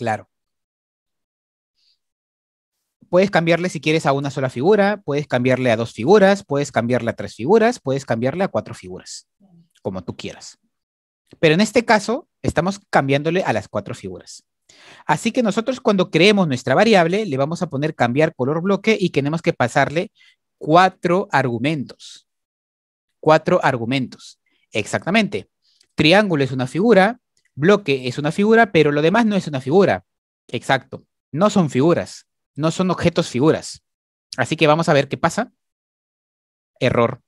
claro. Puedes cambiarle si quieres a una sola figura, puedes cambiarle a dos figuras, puedes cambiarle a tres figuras, puedes cambiarle a cuatro figuras, como tú quieras. Pero en este caso, estamos cambiándole a las cuatro figuras. Así que nosotros cuando creemos nuestra variable, le vamos a poner cambiar color bloque y tenemos que pasarle cuatro argumentos. Cuatro argumentos. Exactamente. Triángulo es una figura, bloque es una figura, pero lo demás no es una figura. Exacto. No son figuras, no son objetos figuras. Así que vamos a ver qué pasa. Error.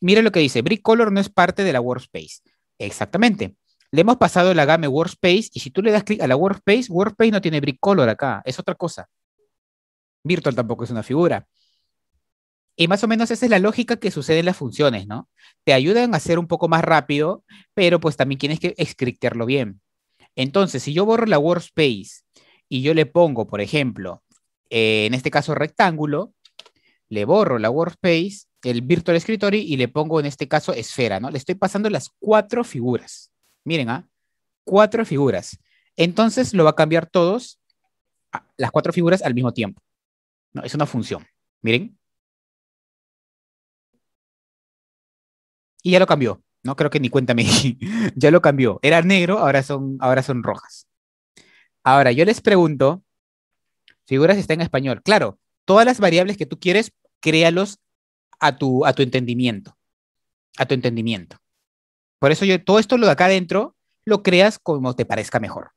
Mira lo que dice, Brick Color no es parte de la workspace. Exactamente. Le hemos pasado la game workspace y si tú le das clic a la workspace, workspace no tiene Brick Color acá, es otra cosa. Virtual tampoco es una figura. Y más o menos esa es la lógica que sucede en las funciones, ¿no? Te ayudan a hacer un poco más rápido, pero pues también tienes que escribirlo bien. Entonces, si yo borro la workspace y yo le pongo, por ejemplo, eh, en este caso rectángulo, le borro la workspace, el virtual escritorio y le pongo en este caso esfera, ¿no? Le estoy pasando las cuatro figuras. Miren, ¿ah? Cuatro figuras. Entonces lo va a cambiar todos, las cuatro figuras al mismo tiempo. No, es una función. Miren. Y ya lo cambió, ¿no? Creo que ni cuéntame. ya lo cambió. Era negro, ahora son, ahora son rojas. Ahora, yo les pregunto, figuras está en español. Claro, todas las variables que tú quieres, créalos a tu, a tu entendimiento. A tu entendimiento. Por eso yo, todo esto lo de acá adentro, lo creas como te parezca mejor.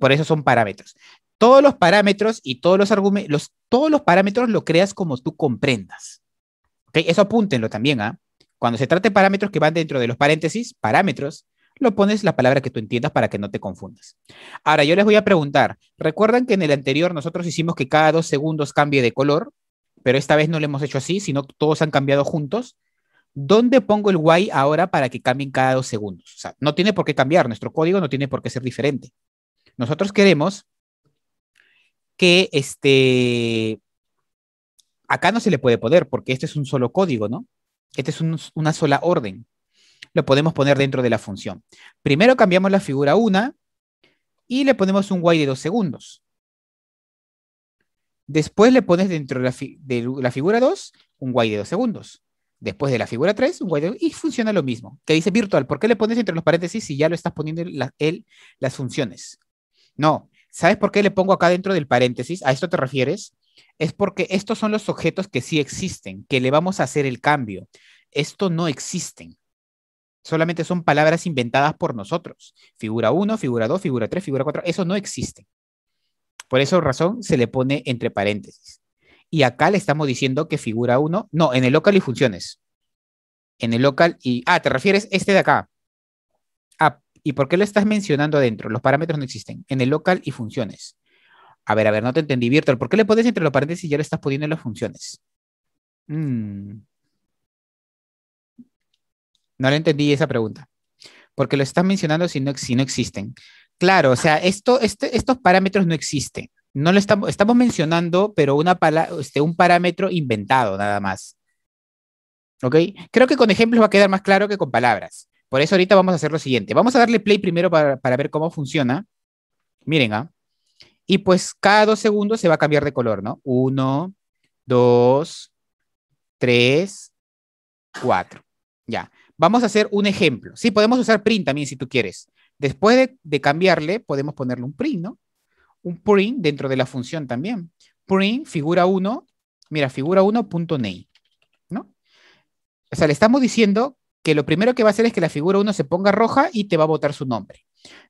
Por eso son parámetros. Todos los parámetros y todos los argumentos, todos los parámetros lo creas como tú comprendas. ¿Okay? Eso apúntenlo también, ¿ah? Cuando se trate de parámetros que van dentro de los paréntesis, parámetros, lo pones la palabra que tú entiendas para que no te confundas. Ahora, yo les voy a preguntar, ¿recuerdan que en el anterior nosotros hicimos que cada dos segundos cambie de color? Pero esta vez no lo hemos hecho así, sino que todos han cambiado juntos. ¿Dónde pongo el y ahora para que cambien cada dos segundos? O sea, no tiene por qué cambiar, nuestro código no tiene por qué ser diferente. Nosotros queremos que este... Acá no se le puede poder porque este es un solo código, ¿no? Esta es una sola orden. Lo podemos poner dentro de la función. Primero cambiamos la figura 1 y le ponemos un guay de 2 segundos. Después le pones dentro de la, figura 2 un guay de 2 segundos. Después de la figura 3, un y de y funciona lo mismo. Que dice virtual, ¿por qué le pones entre los paréntesis si ya lo estás poniendo él las funciones? No, ¿sabes por qué le pongo acá dentro del paréntesis? ¿A esto te refieres? es porque estos son los objetos que sí existen, que le vamos a hacer el cambio. Esto no existen. Solamente son palabras inventadas por nosotros. Figura 1, figura 2, figura 3, figura 4. Eso no existe. Por esa razón se le pone entre paréntesis. Y acá le estamos diciendo que figura 1, no, en el local y funciones. En el local y... Ah, te refieres este de acá. Ah, ¿y por qué lo estás mencionando adentro? Los parámetros no existen. En el local y funciones. A ver, a ver, no te entendí, virtual. ¿Por qué le pones entre los paréntesis y ya le estás poniendo las funciones? Mm. No le entendí esa pregunta. Porque lo estás mencionando si no, si no existen. Claro, o sea, esto, este, estos parámetros no existen. No lo estamos, estamos mencionando, pero una este, un parámetro inventado nada más. ¿Ok? Creo que con ejemplos va a quedar más claro que con palabras. Por eso ahorita vamos a hacer lo siguiente. Vamos a darle play primero para, ver cómo funciona. Miren, ¿ah? Y pues cada dos segundos se va a cambiar de color, ¿no? Uno, dos, tres, cuatro. Ya. Vamos a hacer un ejemplo. Sí, podemos usar print también si tú quieres. Después de, cambiarle, podemos ponerle un print, ¿no? Un print dentro de la función también. Print, figura 1, mira, figura 1.name, ¿no? O sea, le estamos diciendo que lo primero que va a hacer es que la figura 1 se ponga roja y te va a botar su nombre.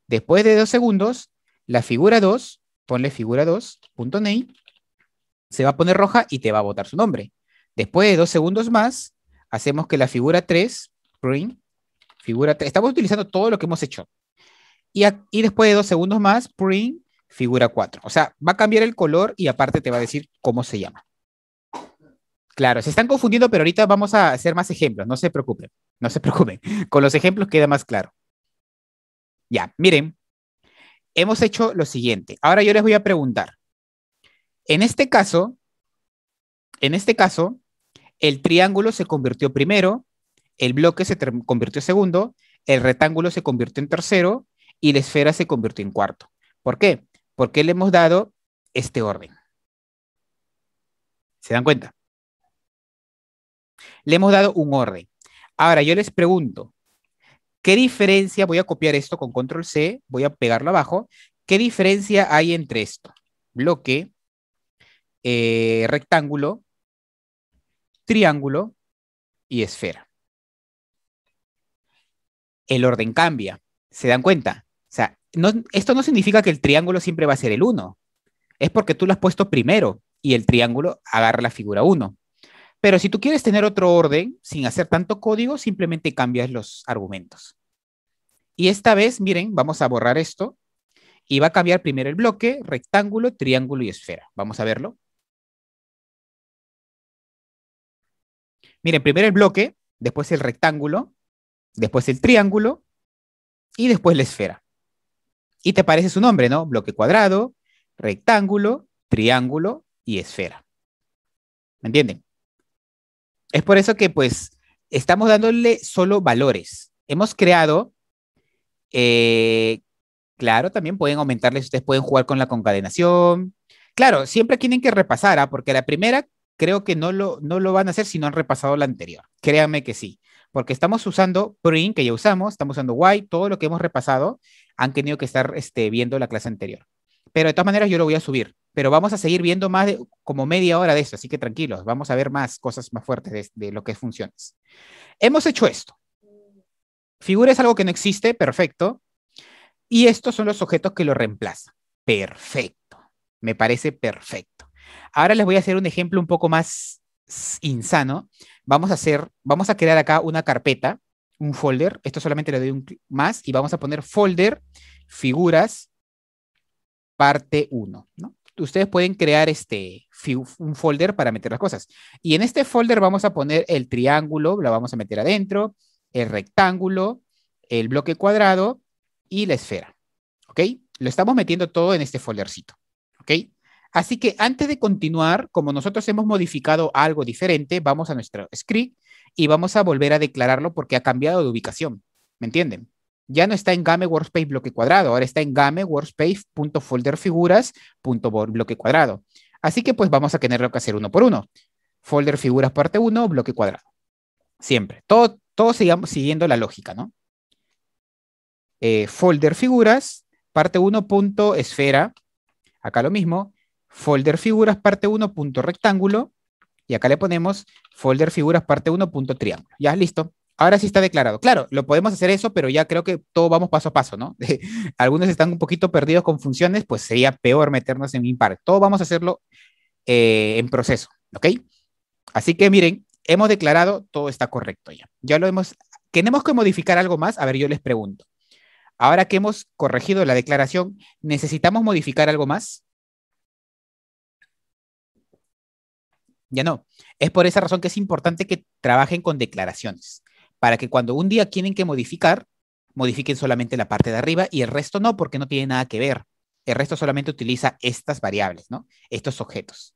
Después de dos segundos, la figura 2 ponle figura 2.name, se va a poner roja y te va a botar su nombre. Después de dos segundos más, hacemos que la figura 3, print, figura 3, estamos utilizando todo lo que hemos hecho. Y, y después de dos segundos más, print, figura 4. O sea, va a cambiar el color y aparte te va a decir cómo se llama. Claro, se están confundiendo, pero ahorita vamos a hacer más ejemplos, no se preocupen, no se preocupen. Con los ejemplos queda más claro. Ya, miren, hemos hecho lo siguiente. Ahora yo les voy a preguntar. En este caso, en este caso, el triángulo se convirtió primero, el bloque se convirtió segundo, el rectángulo se convirtió en tercero y la esfera se convirtió en cuarto. ¿Por qué? Porque le hemos dado este orden. ¿Se dan cuenta? Le hemos dado un orden. Ahora yo les pregunto, ¿Qué diferencia? Voy a copiar esto con control C, voy a pegarlo abajo. ¿Qué diferencia hay entre esto? Bloque, eh, rectángulo, triángulo y esfera. El orden cambia, ¿se dan cuenta? O sea, esto no significa que el triángulo siempre va a ser el 1, es porque tú lo has puesto primero y el triángulo agarra la figura 1. Pero si tú quieres tener otro orden, sin hacer tanto código, simplemente cambias los argumentos. Y esta vez, miren, vamos a borrar esto y va a cambiar primero el bloque, rectángulo, triángulo y esfera. Vamos a verlo. Miren, primero el bloque, después el rectángulo, después el triángulo y después la esfera. Y te parece su nombre, ¿no? Bloque cuadrado, rectángulo, triángulo y esfera. ¿Me entienden? Es por eso que pues estamos dándole solo valores. Hemos creado, eh, claro, también pueden aumentarles, ustedes pueden jugar con la concadenación. Claro, siempre tienen que repasar, ¿ah? porque la primera creo que no lo, no lo van a hacer si no han repasado la anterior. Créanme que sí, porque estamos usando print, que ya usamos, estamos usando white, todo lo que hemos repasado, han tenido que estar este, viendo la clase anterior. Pero de todas maneras yo lo voy a subir. Pero vamos a seguir viendo más de como media hora de esto, así que tranquilos, vamos a ver más cosas más fuertes de, lo que es funciones. Hemos hecho esto. Figura es algo que no existe, perfecto. Y estos son los objetos que lo reemplazan. Perfecto. Me parece perfecto. Ahora les voy a hacer un ejemplo un poco más insano. Vamos a hacer, vamos a crear acá una carpeta, un folder. Esto solamente le doy un más y vamos a poner folder, figuras, parte 1, Ustedes pueden crear este un folder para meter las cosas. Y en este folder vamos a poner el triángulo, la vamos a meter adentro, el rectángulo, el bloque cuadrado y la esfera. ¿Ok? Lo estamos metiendo todo en este foldercito. ¿Ok? Así que antes de continuar, como nosotros hemos modificado algo diferente, vamos a nuestro script y vamos a volver a declararlo porque ha cambiado de ubicación. ¿Me entienden? ya no está en game workspace bloque cuadrado, ahora está en game folder figuras bloque cuadrado. Así que pues vamos a tenerlo que hacer uno por uno. Folder figuras parte 1, bloque cuadrado. Siempre. Todo, todo sigamos siguiendo la lógica, ¿no? Eh, folder figuras, parte 1 punto esfera, acá lo mismo, folder figuras parte 1 punto rectángulo, y acá le ponemos folder figuras parte 1 punto triángulo. Ya, listo. Ahora sí está declarado. Claro, lo podemos hacer eso, pero ya creo que todo vamos paso a paso, ¿no? Algunos están un poquito perdidos con funciones, pues sería peor meternos en impar. Todo vamos a hacerlo eh, en proceso, ¿ok? Así que miren, hemos declarado, todo está correcto ya. Ya lo hemos... ¿Tenemos que modificar algo más? A ver, yo les pregunto. Ahora que hemos corregido la declaración, ¿necesitamos modificar algo más? Ya no. Es por esa razón que es importante que trabajen con declaraciones para que cuando un día tienen que modificar, modifiquen solamente la parte de arriba y el resto no, porque no tiene nada que ver. El resto solamente utiliza estas variables, ¿no? Estos objetos.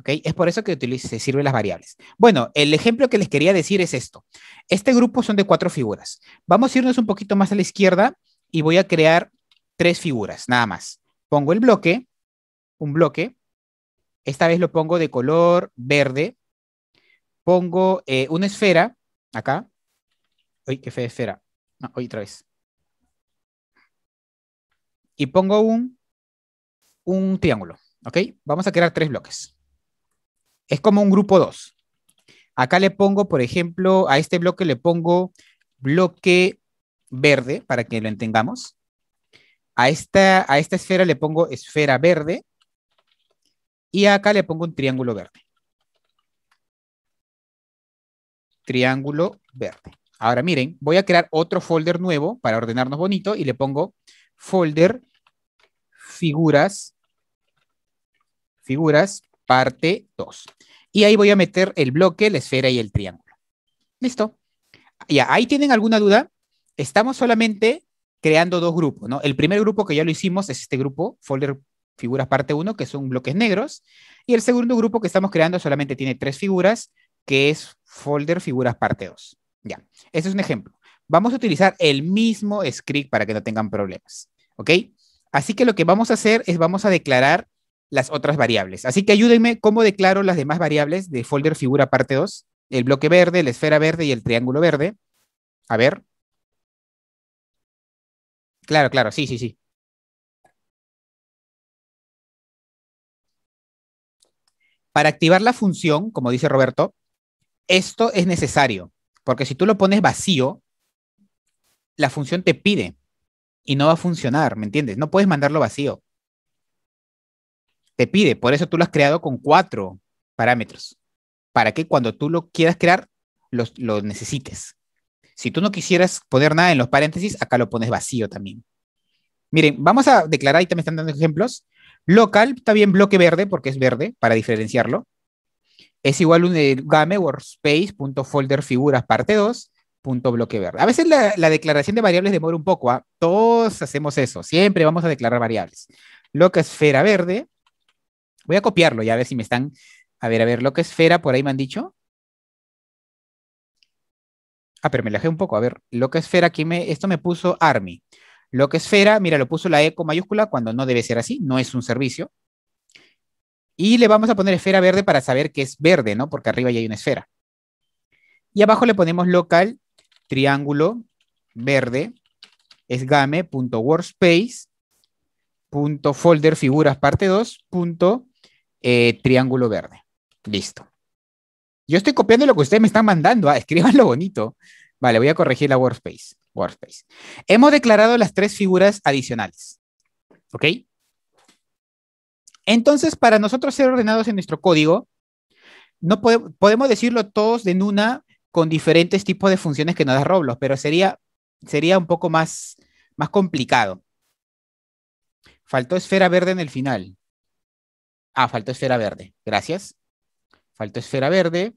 ¿Ok? Es por eso que se sirven las variables. Bueno, el ejemplo que les quería decir es esto. Este grupo son de cuatro figuras. Vamos a irnos un poquito más a la izquierda y voy a crear tres figuras, nada más. Pongo el bloque, un bloque. Esta vez lo pongo de color verde. Pongo eh, una esfera acá. hoy que fe esfera. hoy otra vez. Y pongo un, un triángulo. ¿Ok? Vamos a crear tres bloques. Es como un grupo 2. Acá le pongo, por ejemplo, a este bloque le pongo bloque verde para que lo entendamos. A esta, a esta esfera le pongo esfera verde. Y acá le pongo un triángulo verde. triángulo verde. Ahora miren, voy a crear otro folder nuevo para ordenarnos bonito y le pongo folder figuras, figuras parte 2. Y ahí voy a meter el bloque, la esfera y el triángulo. Listo. Ya, ahí tienen alguna duda. Estamos solamente creando dos grupos, ¿no? El primer grupo que ya lo hicimos es este grupo, folder figuras parte 1, que son bloques negros. Y el segundo grupo que estamos creando solamente tiene tres figuras, que es folder figuras parte 2. Ya, este es un ejemplo. Vamos a utilizar el mismo script para que no tengan problemas, ¿ok? Así que lo que vamos a hacer es vamos a declarar las otras variables. Así que ayúdenme cómo declaro las demás variables de folder figura parte 2, el bloque verde, la esfera verde y el triángulo verde. A ver. Claro, claro, sí, sí, sí. Para activar la función, como dice Roberto, esto es necesario, porque si tú lo pones vacío, la función te pide y no va a funcionar, ¿me entiendes? No puedes mandarlo vacío. Te pide, por eso tú lo has creado con cuatro parámetros, para que cuando tú lo quieras crear, lo, necesites. Si tú no quisieras poner nada en los paréntesis, acá lo pones vacío también. Miren, vamos a declarar, ahí también están dando ejemplos. Local, está bien bloque verde, porque es verde, para diferenciarlo es igual un eh, game figuras parte 2 punto bloque verde. A veces la, declaración de variables demora un poco. ¿ah? Todos hacemos eso. Siempre vamos a declarar variables. Lo que esfera verde. Voy a copiarlo ya a ver si me están. A ver, a ver, lo que esfera, por ahí me han dicho. Ah, pero me alejé un poco. A ver, lo que esfera, aquí me, esto me puso Army. Lo que esfera, mira, lo puso la E mayúscula cuando no debe ser así, no es un servicio. Y le vamos a poner esfera verde para saber que es verde, ¿no? Porque arriba ya hay una esfera. Y abajo le ponemos local, triángulo, verde, esgame.workspace, folder figuras parte 2, punto eh, triángulo verde. Listo. Yo estoy copiando lo que ustedes me están mandando. Ah, escríbanlo bonito. Vale, voy a corregir la workspace. workspace. Hemos declarado las tres figuras adicionales. ¿Ok? Entonces, para nosotros ser ordenados en nuestro código, no podemos decirlo todos en una con diferentes tipos de funciones que nos da Roblox, pero sería, sería un poco más, más complicado. Faltó esfera verde en el final. Ah, faltó esfera verde. Gracias. Faltó esfera verde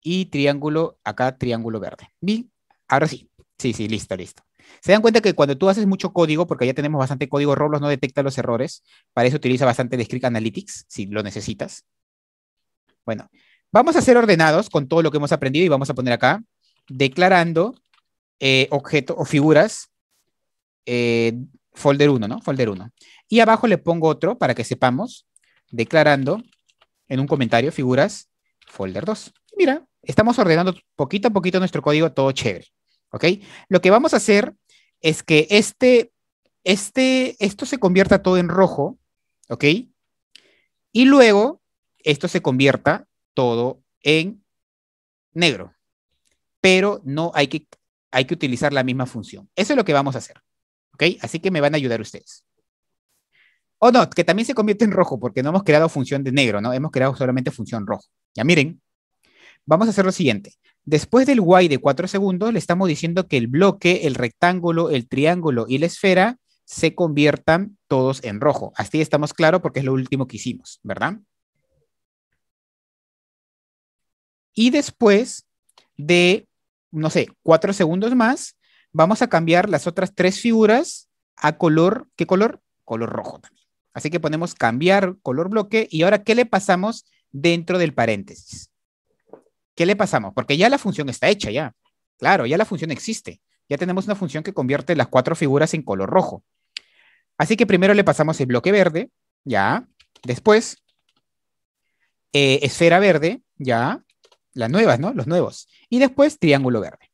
y triángulo, acá triángulo verde. Bien, ahora sí. Sí, sí, listo, listo. Se dan cuenta que cuando tú haces mucho código, porque ya tenemos bastante código, Roblox no detecta los errores. Para eso utiliza bastante Descript Analytics, si lo necesitas. Bueno, vamos a ser ordenados con todo lo que hemos aprendido y vamos a poner acá declarando eh, objeto o figuras eh, folder 1, ¿no? Folder 1. Y abajo le pongo otro para que sepamos, declarando en un comentario figuras folder 2. Mira, estamos ordenando poquito a poquito nuestro código, todo chévere. ¿Ok? Lo que vamos a hacer es que este, este, esto se convierta todo en rojo, ¿ok? Y luego esto se convierta todo en negro, pero no hay que, hay que utilizar la misma función. Eso es lo que vamos a hacer, ¿ok? Así que me van a ayudar ustedes. O no, que también se convierte en rojo, porque no hemos creado función de negro, ¿no? Hemos creado solamente función rojo. Ya miren, vamos a hacer lo siguiente. Después del y de 4 segundos, le estamos diciendo que el bloque, el rectángulo, el triángulo y la esfera se conviertan todos en rojo. Así estamos claros porque es lo último que hicimos, ¿verdad? Y después de, no sé, cuatro segundos más, vamos a cambiar las otras tres figuras a color, ¿qué color? Color rojo también. Así que ponemos cambiar color bloque y ahora, ¿qué le pasamos dentro del paréntesis? ¿Qué le pasamos? Porque ya la función está hecha, ya. Claro, ya la función existe. Ya tenemos una función que convierte las cuatro figuras en color rojo. Así que primero le pasamos el bloque verde, ya. Después, eh, esfera verde, ya. Las nuevas, ¿no? Los nuevos. Y después, triángulo verde.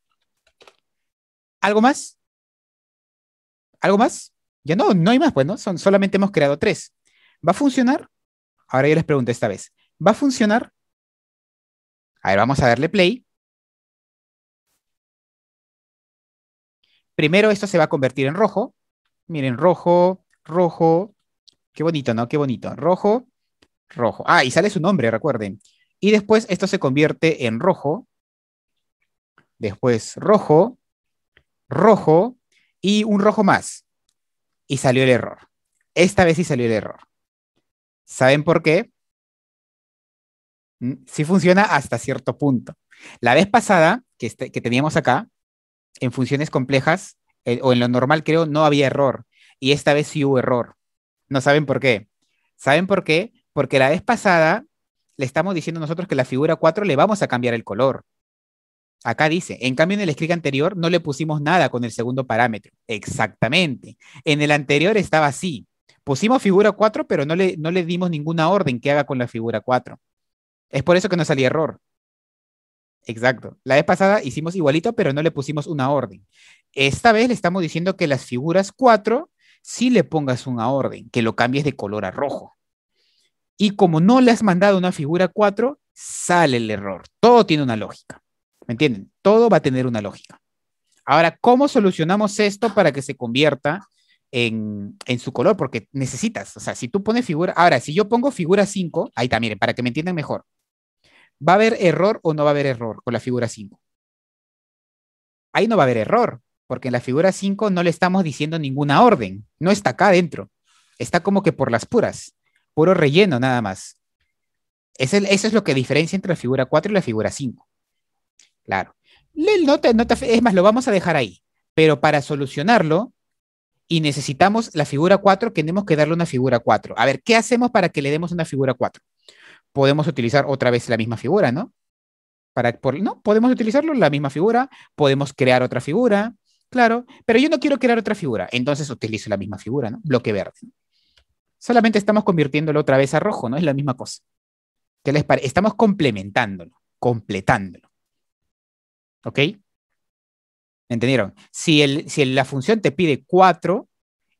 ¿Algo más? ¿Algo más? Ya no, no hay más, pues, ¿no? solamente hemos creado tres. ¿Va a funcionar? Ahora yo les pregunto esta vez. ¿Va a funcionar? A ver, vamos a darle play. Primero esto se va a convertir en rojo. Miren, rojo, rojo. Qué bonito, ¿no? Qué bonito. Rojo, rojo. Ah, y sale su nombre, recuerden. Y después esto se convierte en rojo. Después rojo, rojo y un rojo más. Y salió el error. Esta vez sí salió el error. ¿Saben por qué? Mm, sí funciona hasta cierto punto. La vez pasada que, este, teníamos acá, en funciones complejas, eh, o en lo normal creo, no había error. Y esta vez sí hubo error. No saben por qué. ¿Saben por qué? Porque la vez pasada le estamos diciendo nosotros que la figura 4 le vamos a cambiar el color. Acá dice, en cambio en el script anterior no le pusimos nada con el segundo parámetro. Exactamente. En el anterior estaba así. Pusimos figura 4, pero no le, no le dimos ninguna orden que haga con la figura 4. Es por eso que no salía error. Exacto. La vez pasada hicimos igualito, pero no le pusimos una orden. Esta vez le estamos diciendo que las figuras 4 sí le pongas una orden, que lo cambies de color a rojo. Y como no le has mandado una figura 4, sale el error. Todo tiene una lógica. ¿Me entienden? Todo va a tener una lógica. Ahora, ¿cómo solucionamos esto para que se convierta en, su color? Porque necesitas, o sea, si tú pones figura, ahora, si yo pongo figura 5, ahí está. Miren, para que me entiendan mejor, ¿Va a haber error o no va a haber error con la figura 5? Ahí no va a haber error, porque en la figura 5 no le estamos diciendo ninguna orden, no está acá adentro, está como que por las puras, puro relleno nada más. eso es lo que diferencia entre la figura 4 y la figura 5. Claro. no es más, lo vamos a dejar ahí, pero para solucionarlo y necesitamos la figura 4, tenemos que darle una figura 4. A ver, ¿qué hacemos para que le demos una figura 4? podemos utilizar otra vez la misma figura, ¿no? Para, no, podemos utilizarlo, la misma figura, podemos crear otra figura, claro, pero yo no quiero crear otra figura, entonces utilizo la misma figura, ¿no? Bloque verde. Solamente estamos convirtiéndolo otra vez a rojo, ¿no? Es la misma cosa. ¿Qué les parece? Estamos complementándolo, completándolo. ¿Ok? ¿Entendieron? Si, si la función te pide 4,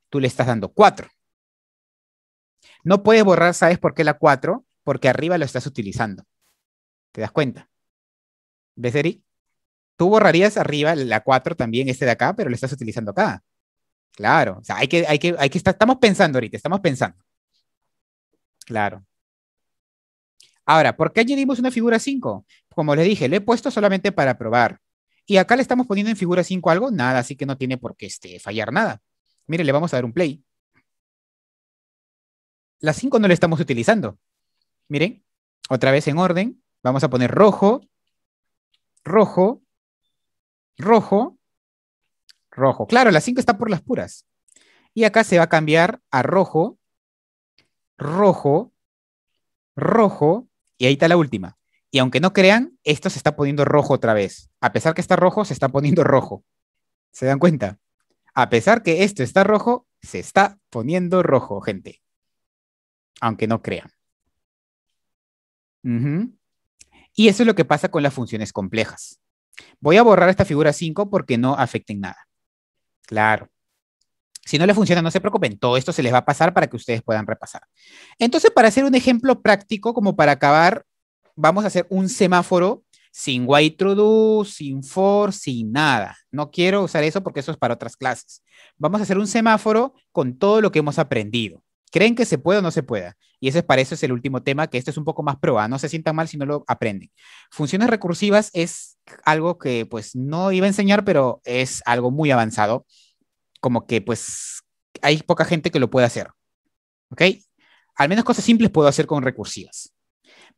tú le estás dando 4. No puedes borrar, ¿sabes por qué la 4? porque arriba lo estás utilizando. ¿Te das cuenta? ¿Ves, Eric? Tú borrarías arriba la 4 también, este de acá, pero lo estás utilizando acá. Claro, o sea, hay que, hay que, estamos pensando ahorita, estamos pensando. Claro. Ahora, ¿por qué añadimos una figura 5? Como les dije, le he puesto solamente para probar. Y acá le estamos poniendo en figura 5 algo, nada, así que no tiene por qué este, fallar nada. Mire, le vamos a dar un play. La 5 no la estamos utilizando. Miren, otra vez en orden. Vamos a poner rojo, rojo, rojo, rojo. Claro, la cinco está por las puras. Y acá se va a cambiar a rojo, rojo, rojo, y ahí está la última. Y aunque no crean, esto se está poniendo rojo otra vez. A pesar que está rojo, se está poniendo rojo. ¿Se dan cuenta? A pesar que esto está rojo, se está poniendo rojo, gente. Aunque no crean. Y eso es lo que pasa con las funciones complejas. Voy a borrar esta figura 5 porque no afecten nada. Claro. Si no le funciona, no se preocupen. Todo esto se les va a pasar para que ustedes puedan repasar. Entonces, para hacer un ejemplo práctico, como para acabar, vamos a hacer un semáforo sin white to do, sin for, sin nada. No quiero usar eso porque eso es para otras clases. Vamos a hacer un semáforo con todo lo que hemos aprendido creen que se puede o no se pueda. Y ese para eso es el último tema, que esto es un poco más prueba, ¿ah? no se sientan mal si no lo aprenden. Funciones recursivas es algo que pues no iba a enseñar, pero es algo muy avanzado, como que pues hay poca gente que lo pueda hacer. ¿Ok? Al menos cosas simples puedo hacer con recursivas.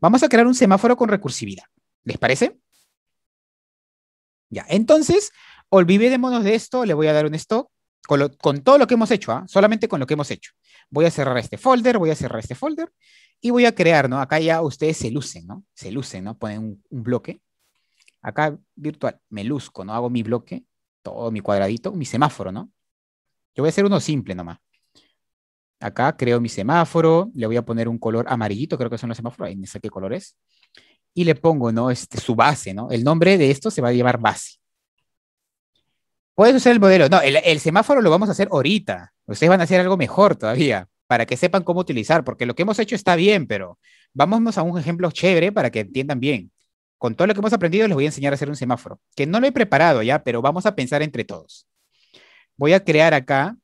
Vamos a crear un semáforo con recursividad. ¿Les parece? Ya, entonces, olvidémonos de esto, le voy a dar un stop con, todo lo que hemos hecho, ¿ah? solamente con lo que hemos hecho. Voy a cerrar este folder, voy a cerrar este folder y voy a crear, ¿no? Acá ya ustedes se lucen, ¿no? Se lucen, ¿no? Ponen un, bloque. Acá virtual, me luzco, ¿no? Hago mi bloque, todo mi cuadradito, mi semáforo, ¿no? Yo voy a hacer uno simple nomás. Acá creo mi semáforo, le voy a poner un color amarillito, creo que son los semáforos, ahí no sé qué color es, Y le pongo, ¿no? Este, su base, ¿no? El nombre de esto se va a llevar base. Puedes usar el modelo. No, el, semáforo lo vamos a hacer ahorita. Ustedes van a hacer algo mejor todavía para que sepan cómo utilizar, porque lo que hemos hecho está bien, pero vámonos a un ejemplo chévere para que entiendan bien. Con todo lo que hemos aprendido, les voy a enseñar a hacer un semáforo, que no lo he preparado ya, pero vamos a pensar entre todos. Voy a crear acá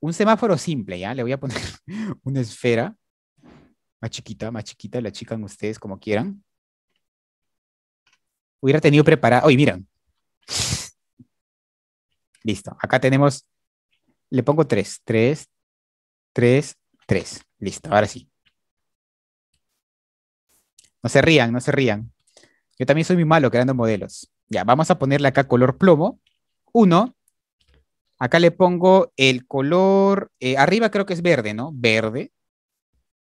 un semáforo simple, ¿ya? Le voy a poner una esfera más chiquita, más chiquita, la chican ustedes como quieran. Hubiera tenido preparado. Oye, miran. Listo. Acá tenemos, le pongo tres, tres, tres, tres. Listo, ahora sí. No se rían, no se rían. Yo también soy muy malo creando modelos. Ya, vamos a ponerle acá color plomo. Uno. Acá le pongo el color, eh, arriba creo que es verde, ¿no? Verde.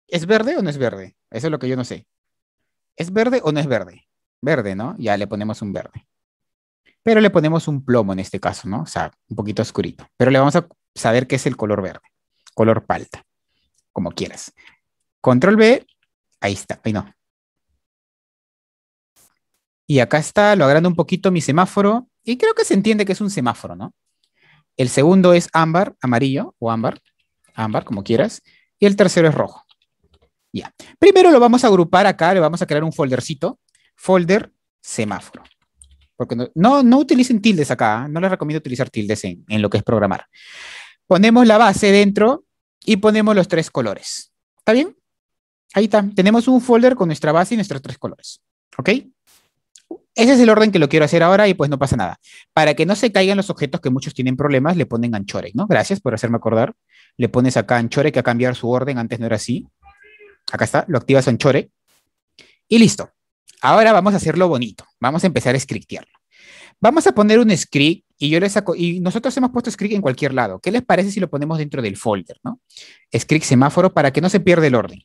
¿Es verde o no es verde? Eso es lo que yo no sé. ¿Es verde o no es verde? Verde, ¿no? Ya le ponemos un verde pero le ponemos un plomo en este caso, ¿no? O sea, un poquito oscurito, pero le vamos a saber qué es el color verde, color palta, como quieras. Control B, ahí está, ahí no. Y acá está, lo agrando un poquito mi semáforo, y creo que se entiende que es un semáforo, ¿no? El segundo es ámbar, amarillo o ámbar, ámbar, como quieras, y el tercero es rojo. Ya. Primero lo vamos a agrupar acá, le vamos a crear un foldercito, folder semáforo porque no, no, utilicen tildes acá, ¿ah? no les recomiendo utilizar tildes en, en lo que es programar. Ponemos la base dentro y ponemos los tres colores. ¿Está bien? Ahí está. Tenemos un folder con nuestra base y nuestros tres colores. ¿Ok? Ese es el orden que lo quiero hacer ahora y pues no pasa nada. Para que no se caigan los objetos que muchos tienen problemas, le ponen anchore, ¿no? Gracias por hacerme acordar. Le pones acá anchore que a cambiar su orden, antes no era así. Acá está, lo activas anchore. Y listo. Ahora vamos a hacerlo bonito. Vamos a empezar a scriptearlo. Vamos a poner un script y yo le saco, y nosotros hemos puesto script en cualquier lado. ¿Qué les parece si lo ponemos dentro del folder, no? Script semáforo para que no se pierda el orden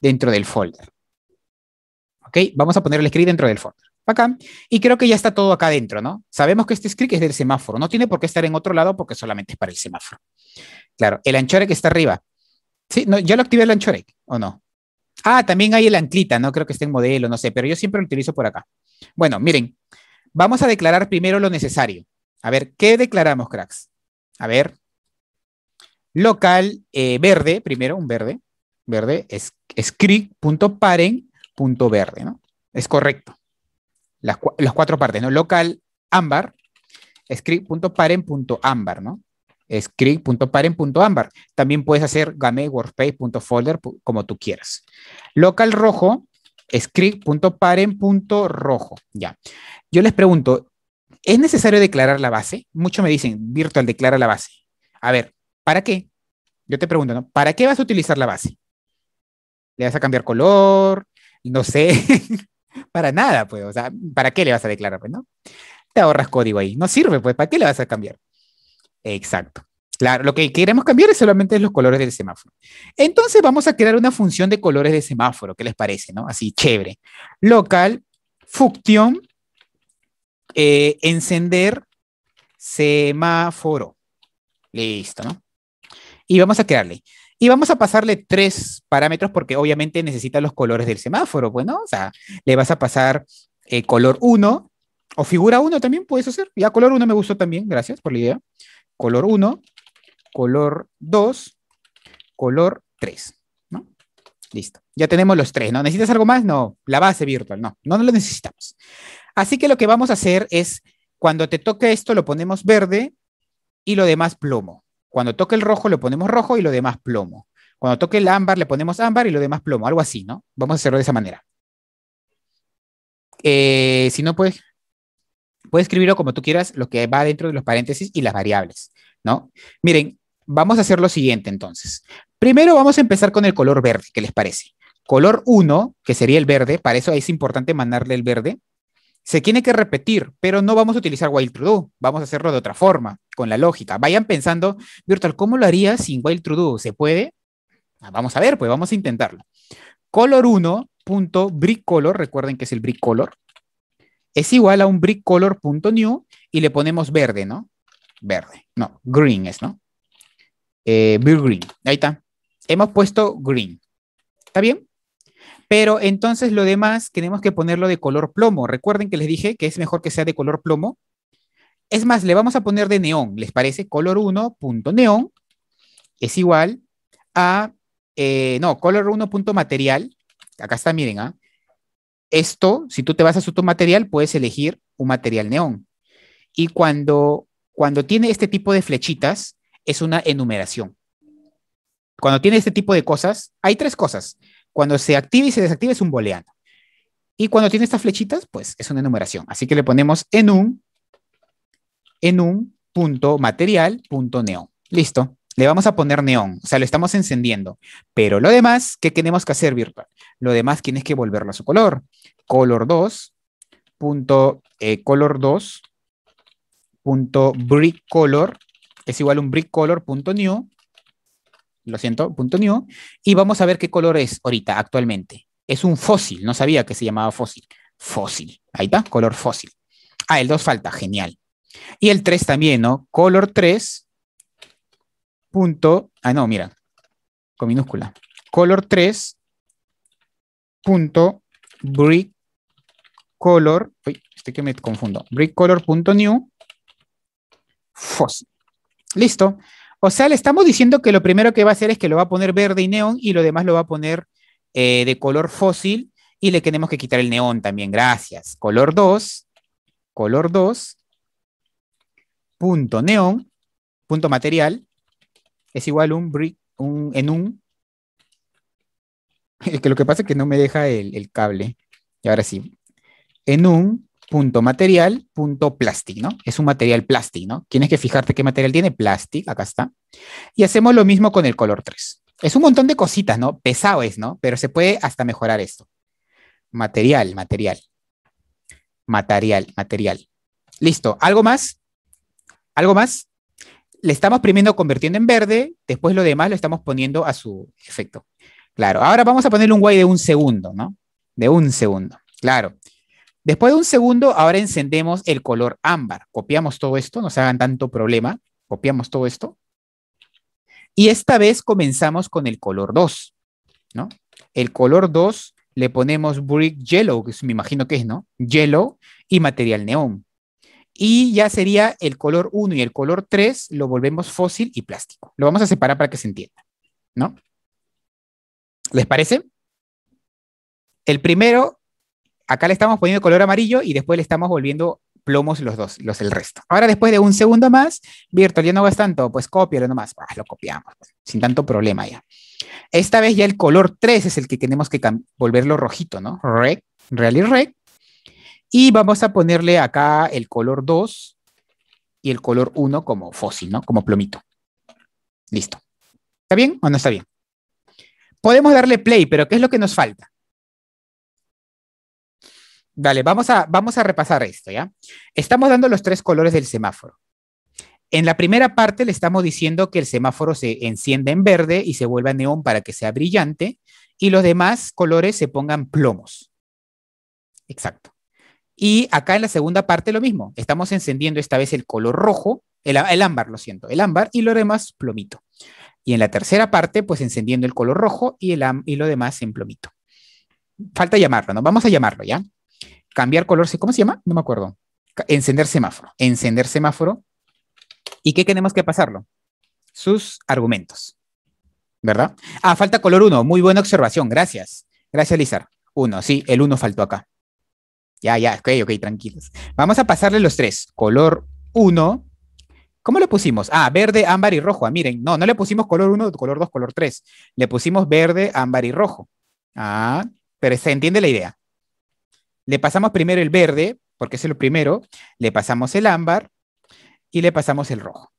dentro del folder. ¿Ok? Vamos a poner el script dentro del folder. Acá. Y creo que ya está todo acá dentro, ¿no? Sabemos que este script es del semáforo. No tiene por qué estar en otro lado porque solamente es para el semáforo. Claro, el que está arriba. Sí, no, ya lo activé el anchore? ¿o no? Ah, también hay el anclita, no creo que esté en modelo, no sé, pero yo siempre lo utilizo por acá. Bueno, miren, vamos a declarar primero lo necesario. A ver, ¿qué declaramos, cracks? A ver, local eh, verde, primero un verde, verde, es, script.paren.verde, ¿no? Es correcto. Las, cuatro partes, ¿no? Local ámbar, script.paren.ámbar, ¿no? script.paren.ambar También puedes hacer game como tú quieras. Local rojo script.paren.rojo Ya. Yo les pregunto, ¿es necesario declarar la base? Muchos me dicen, virtual declara la base. A ver, ¿para qué? Yo te pregunto, ¿no? ¿Para qué vas a utilizar la base? ¿Le vas a cambiar color? No sé. para nada, pues. O sea, ¿para qué le vas a declarar, pues, no? Te ahorras código ahí. No sirve, pues. ¿Para qué le vas a cambiar? Exacto. Claro, lo que queremos cambiar es solamente los colores del semáforo. Entonces vamos a crear una función de colores de semáforo, ¿qué les parece? ¿No? Así, chévere. Local, Function, eh, encender semáforo. Listo, ¿no? Y vamos a crearle. Y vamos a pasarle tres parámetros porque obviamente necesita los colores del semáforo. Bueno, pues, o sea, le vas a pasar eh, color 1 o figura 1 también, puedes hacer. Ya color 1 me gustó también, gracias por la idea color 1, color 2, color 3. ¿no? Listo. Ya tenemos los tres, ¿no? ¿Necesitas algo más? No. La base virtual, no. No, lo necesitamos. Así que lo que vamos a hacer es, cuando te toque esto, lo ponemos verde y lo demás plomo. Cuando toque el rojo, lo ponemos rojo y lo demás plomo. Cuando toque el ámbar, le ponemos ámbar y lo demás plomo. Algo así, ¿no? Vamos a hacerlo de esa manera. Eh, si no, pues, puedes escribirlo como tú quieras, lo que va dentro de los paréntesis y las variables, ¿no? Miren, vamos a hacer lo siguiente entonces. Primero vamos a empezar con el color verde, ¿qué les parece? Color 1, que sería el verde, para eso es importante mandarle el verde. Se tiene que repetir, pero no vamos a utilizar while true vamos a hacerlo de otra forma, con la lógica. Vayan pensando, Virtual, ¿cómo lo haría sin while true ¿Se puede? Ah, vamos a ver, pues vamos a intentarlo. Color 1.brickcolor, recuerden que es el brick es igual a un brickcolor.new y le ponemos verde, ¿no? Verde, no, green es, ¿no? Eh, blue green, ahí está. Hemos puesto green, ¿está bien? Pero entonces lo demás tenemos que ponerlo de color plomo. Recuerden que les dije que es mejor que sea de color plomo. Es más, le vamos a poner de neón, ¿les parece? Color neón, es igual a, eh, no, color 1.material. Acá está, miren, ¿ah? esto, si tú te vas a tu material, puedes elegir un material neón. Y cuando, cuando tiene este tipo de flechitas, es una enumeración. Cuando tiene este tipo de cosas, hay tres cosas. Cuando se activa y se desactiva es un booleano. Y cuando tiene estas flechitas, pues es una enumeración. Así que le ponemos en un, en un punto material punto neón. Listo le vamos a poner neón, o sea, lo estamos encendiendo. Pero lo demás, ¿qué tenemos que hacer virtual? Lo demás tienes que volverlo a su color. Color 2, punto, eh, color 2, punto brick color, es igual a un brick color punto new, lo siento, punto new, y vamos a ver qué color es ahorita, actualmente. Es un fósil, no sabía que se llamaba fósil. Fósil, ahí está, color fósil. Ah, el 2 falta, genial. Y el 3 también, ¿no? Color 3, punto, ah, no, mira, con minúscula, color 3 punto brick color, uy, este que me confundo, brick color punto new, Listo. O sea, le estamos diciendo que lo primero que va a hacer es que lo va a poner verde y neón y lo demás lo va a poner eh, de color fósil y le tenemos que quitar el neón también, gracias. Color 2, color 2, punto neón, punto material, es igual un brick, un, en un. que lo que pasa es que no me deja el, el cable. Y ahora sí. En un punto material, punto plastic, ¿no? Es un material plastic, ¿no? Tienes que fijarte qué material tiene, plastic, acá está. Y hacemos lo mismo con el color 3. Es un montón de cositas, ¿no? Pesado es, ¿no? Pero se puede hasta mejorar esto. Material, material. Material, material. Listo. ¿Algo más? ¿Algo más? le estamos primero convirtiendo en verde, después lo demás lo estamos poniendo a su efecto. Claro, ahora vamos a ponerle un guay de un segundo, ¿no? De un segundo, claro. Después de un segundo, ahora encendemos el color ámbar. Copiamos todo esto, no se hagan tanto problema. Copiamos todo esto. Y esta vez comenzamos con el color 2, ¿no? El color 2 le ponemos Brick Yellow, que me imagino que es, ¿no? Yellow y material neón. Y ya sería el color 1 y el color 3, lo volvemos fósil y plástico. Lo vamos a separar para que se entienda, ¿no? ¿Les parece? El primero, acá le estamos poniendo color amarillo y después le estamos volviendo plomos los dos, los el resto. Ahora, después de un segundo más, Virtual, ya no vas tanto, pues cópialo nomás. Ah, lo copiamos, pues, sin tanto problema ya. Esta vez ya el color 3 es el que tenemos que volverlo rojito, ¿no? Rec, real y rec, y vamos a ponerle acá el color 2 y el color 1 como fósil, ¿no? Como plomito. Listo. ¿Está bien o no está bien? Podemos darle play, pero ¿qué es lo que nos falta? Dale, vamos a, vamos a repasar esto, ¿ya? Estamos dando los tres colores del semáforo. En la primera parte le estamos diciendo que el semáforo se encienda en verde y se vuelva neón para que sea brillante y los demás colores se pongan plomos. Exacto. Y acá en la segunda parte lo mismo. Estamos encendiendo esta vez el color rojo, el, ámbar, lo siento, el ámbar y lo demás plomito. Y en la tercera parte, pues encendiendo el color rojo y, el, y lo demás en plomito. Falta llamarlo, ¿no? Vamos a llamarlo, ¿ya? Cambiar color, ¿cómo se llama? No me acuerdo. Encender semáforo. Encender semáforo. ¿Y qué tenemos que pasarlo? Sus argumentos. ¿Verdad? Ah, falta color 1. Muy buena observación. Gracias. Gracias, Lizar. uno Sí, el uno faltó acá. Ya, ya, ok, ok, tranquilos. Vamos a pasarle los tres. Color 1. ¿Cómo le pusimos? Ah, verde, ámbar y rojo. Ah, miren, no, no le pusimos color 1, color 2, color 3. Le pusimos verde, ámbar y rojo. Ah, pero se entiende la idea. Le pasamos primero el verde, porque es el primero. Le pasamos el ámbar y le pasamos el rojo.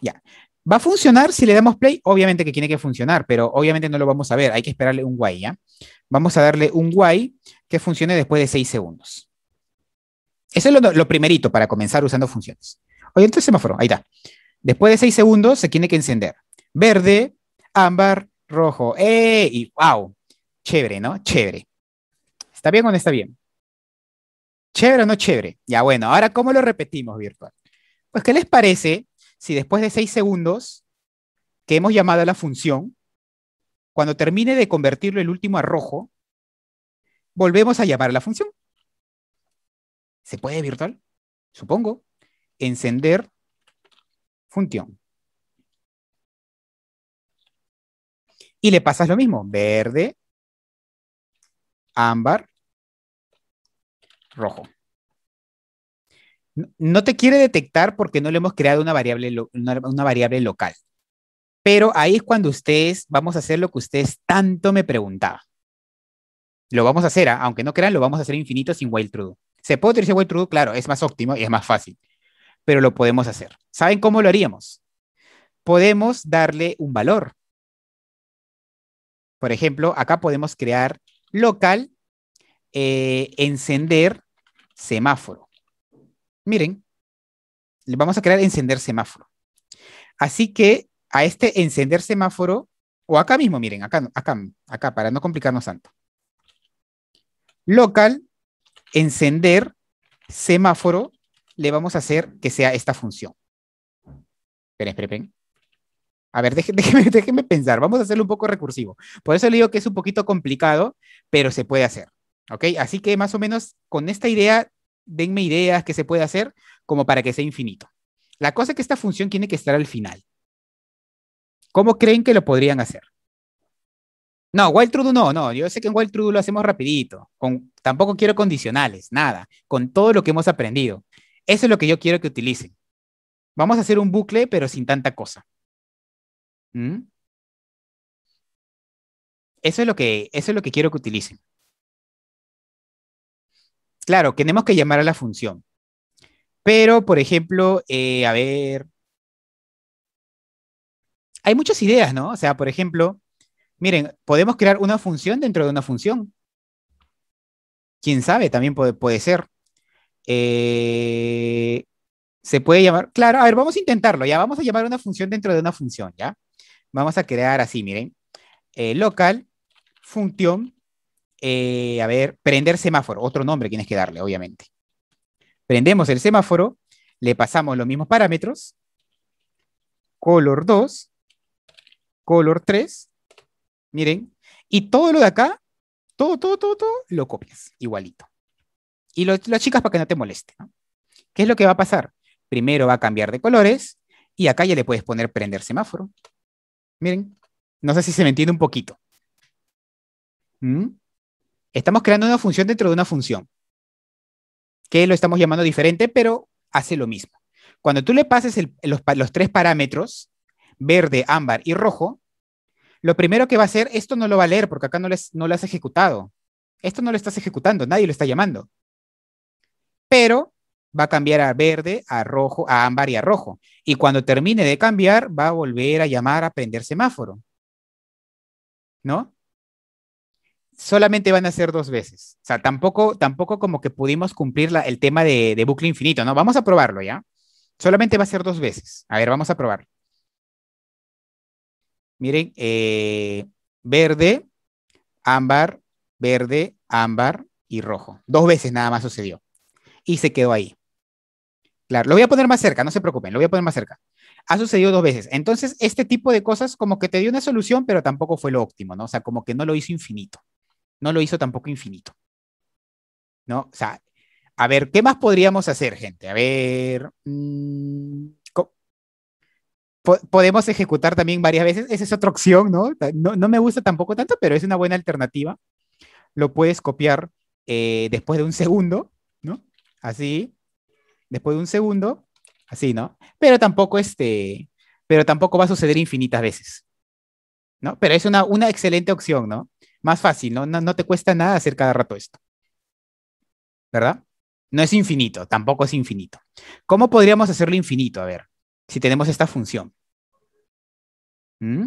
Ya. Va a funcionar si le damos play, obviamente que tiene que funcionar, pero obviamente no lo vamos a ver, hay que esperarle un guay, ¿ya? Vamos a darle un guay que funcione después de 6 segundos. Eso es lo, primerito para comenzar usando funciones. Oye, entonces este semáforo, ahí está. Después de 6 segundos se tiene que encender. Verde, ámbar, rojo. ¡Eh! Y wow. Chévere, ¿no? Chévere. ¿Está bien o no está bien? ¿Chévere o no chévere? Ya bueno, ahora ¿cómo lo repetimos virtual? Pues ¿qué les parece si después de seis segundos, que hemos llamado a la función, cuando termine de convertirlo el último a rojo, volvemos a llamar a la función. ¿Se puede virtual? Supongo. Encender función. Y le pasas lo mismo. Verde, ámbar, rojo. No te quiere detectar porque no le hemos creado una variable, local. Pero ahí es cuando ustedes, vamos a hacer lo que ustedes tanto me preguntaban. Lo vamos a hacer, ¿ah? aunque no crean, lo vamos a hacer infinito sin while true. ¿Se puede utilizar while true? Claro, es más óptimo y es más fácil, pero lo podemos hacer. ¿Saben cómo lo haríamos? Podemos darle un valor. Por ejemplo, acá podemos crear local, eh, encender semáforo miren, le vamos a crear encender semáforo. Así que a este encender semáforo, o acá mismo, miren, acá, acá, acá, para no complicarnos tanto. Local, encender, semáforo, le vamos a hacer que sea esta función. Esperen, esperen. A ver, déjenme, pensar. Vamos a hacerlo un poco recursivo. Por eso le digo que es un poquito complicado, pero se puede hacer. ¿Ok? Así que más o menos con esta idea denme ideas que se puede hacer como para que sea infinito. La cosa es que esta función tiene que estar al final. ¿Cómo creen que lo podrían hacer? No, while true no, no. Yo sé que en wild true lo hacemos rapidito. tampoco quiero condicionales, nada. Con todo lo que hemos aprendido. Eso es lo que yo quiero que utilicen. Vamos a hacer un bucle, pero sin tanta cosa. ¿Mm? Eso es lo que, eso es lo que quiero que utilicen claro, tenemos que llamar a la función. Pero, por ejemplo, eh, a ver, hay muchas ideas, ¿no? O sea, por ejemplo, miren, podemos crear una función dentro de una función. Quién sabe, también puede, ser. Eh, se puede llamar, claro, a ver, vamos a intentarlo, ya vamos a llamar una función dentro de una función, ¿ya? Vamos a crear así, miren, eh, local, función, eh, a ver, prender semáforo, otro nombre tienes que darle, obviamente. Prendemos el semáforo, le pasamos los mismos parámetros, color 2, color 3, miren, y todo lo de acá, todo, todo, todo, todo, lo copias igualito. Y lo, las chicas para que no te moleste. ¿no? ¿Qué es lo que va a pasar? Primero va a cambiar de colores y acá ya le puedes poner prender semáforo. Miren, no sé si se me entiende un poquito. ¿Mm? Estamos creando una función dentro de una función, que lo estamos llamando diferente, pero hace lo mismo. Cuando tú le pases los, tres parámetros, verde, ámbar y rojo, lo primero que va a hacer, esto no lo va a leer porque acá no, no lo has ejecutado. Esto no lo estás ejecutando, nadie lo está llamando. Pero va a cambiar a verde, a rojo, a ámbar y a rojo. Y cuando termine de cambiar, va a volver a llamar a prender semáforo. ¿No? solamente van a ser dos veces. O sea, tampoco, tampoco como que pudimos cumplir el tema de, bucle infinito, ¿no? Vamos a probarlo, ¿ya? Solamente va a ser dos veces. A ver, vamos a probarlo. Miren, eh, verde, ámbar, verde, ámbar y rojo. Dos veces nada más sucedió. Y se quedó ahí. Claro, lo voy a poner más cerca, no se preocupen, lo voy a poner más cerca. Ha sucedido dos veces. Entonces, este tipo de cosas como que te dio una solución, pero tampoco fue lo óptimo, ¿no? O sea, como que no lo hizo infinito no lo hizo tampoco infinito. ¿No? O sea, a ver, ¿qué más podríamos hacer, gente? A ver. Mm, podemos ejecutar también varias veces. Esa es otra opción, ¿no? ¿no? me gusta tampoco tanto, pero es una buena alternativa. Lo puedes copiar eh, después de un segundo, ¿no? Así. Después de un segundo. Así, ¿no? Pero tampoco este. Pero tampoco va a suceder infinitas veces. ¿No? Pero es una, una excelente opción, ¿no? más fácil, ¿no? ¿no? te cuesta nada hacer cada rato esto. ¿Verdad? No es infinito, tampoco es infinito. ¿Cómo podríamos hacerlo infinito? A ver, si tenemos esta función. ¿Mm?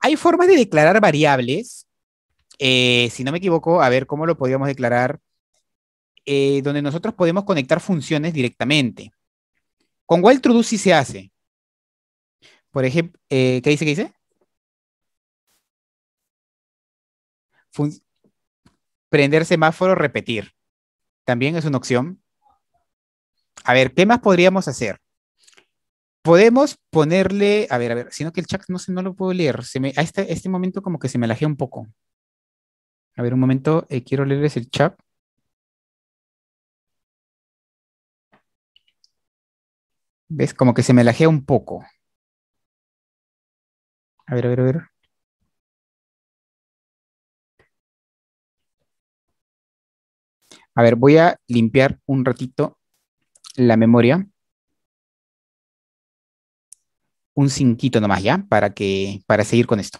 Hay formas de declarar variables. Eh, si no me equivoco, a ver cómo lo podríamos declarar. Eh, donde nosotros podemos conectar funciones directamente. Con while true se hace. Por ejemplo, eh, ¿qué dice? ¿Qué dice? prender semáforo, repetir. También es una opción. A ver, ¿qué más podríamos hacer? Podemos ponerle, a ver, a ver, sino que el chat no sé, no lo puedo leer. me, a este, este momento como que se me lajea un poco. A ver, un momento, eh, quiero leerles el chat. ¿Ves? Como que se me lajea un poco. A ver, a ver, a ver. A ver, voy a limpiar un ratito la memoria. Un cinquito nomás, ¿ya? Para que, para seguir con esto.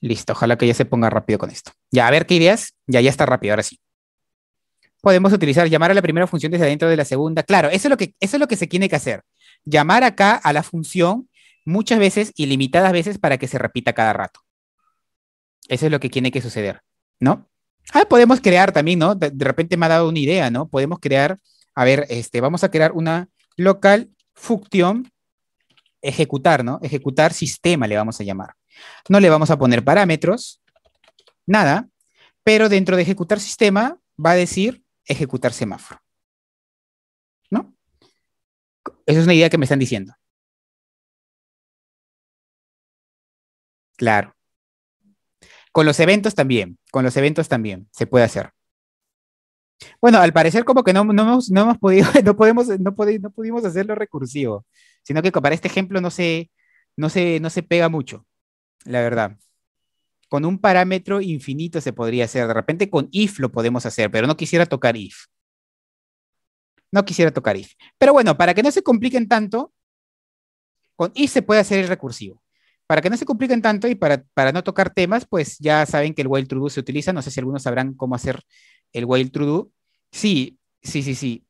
Listo, ojalá que ya se ponga rápido con esto. Ya, a ver qué ideas. Ya, ya está rápido, ahora sí. Podemos utilizar llamar a la primera función desde adentro de la segunda. Claro, eso es lo que, eso es lo que se tiene que hacer llamar acá a la función muchas veces, y limitadas veces, para que se repita cada rato. Eso es lo que tiene que suceder, ¿no? Ah, podemos crear también, ¿no? De, repente me ha dado una idea, ¿no? Podemos crear, a ver, este, vamos a crear una local function ejecutar, ¿no? Ejecutar sistema le vamos a llamar. No le vamos a poner parámetros, nada, pero dentro de ejecutar sistema va a decir ejecutar semáforo. Esa es una idea que me están diciendo. Claro. Con los eventos también, con los eventos también se puede hacer. Bueno, al parecer como que no, no, hemos, podido, no podemos, no, pudimos hacerlo recursivo, sino que para este ejemplo no no se, no se pega mucho, la verdad. Con un parámetro infinito se podría hacer, de repente con if lo podemos hacer, pero no quisiera tocar if. No quisiera tocar if. Pero bueno, para que no se compliquen tanto, con if se puede hacer el recursivo. Para que no se compliquen tanto y para, no tocar temas, pues ya saben que el while true do se utiliza. No sé si algunos sabrán cómo hacer el while true do. Sí, sí, sí, sí.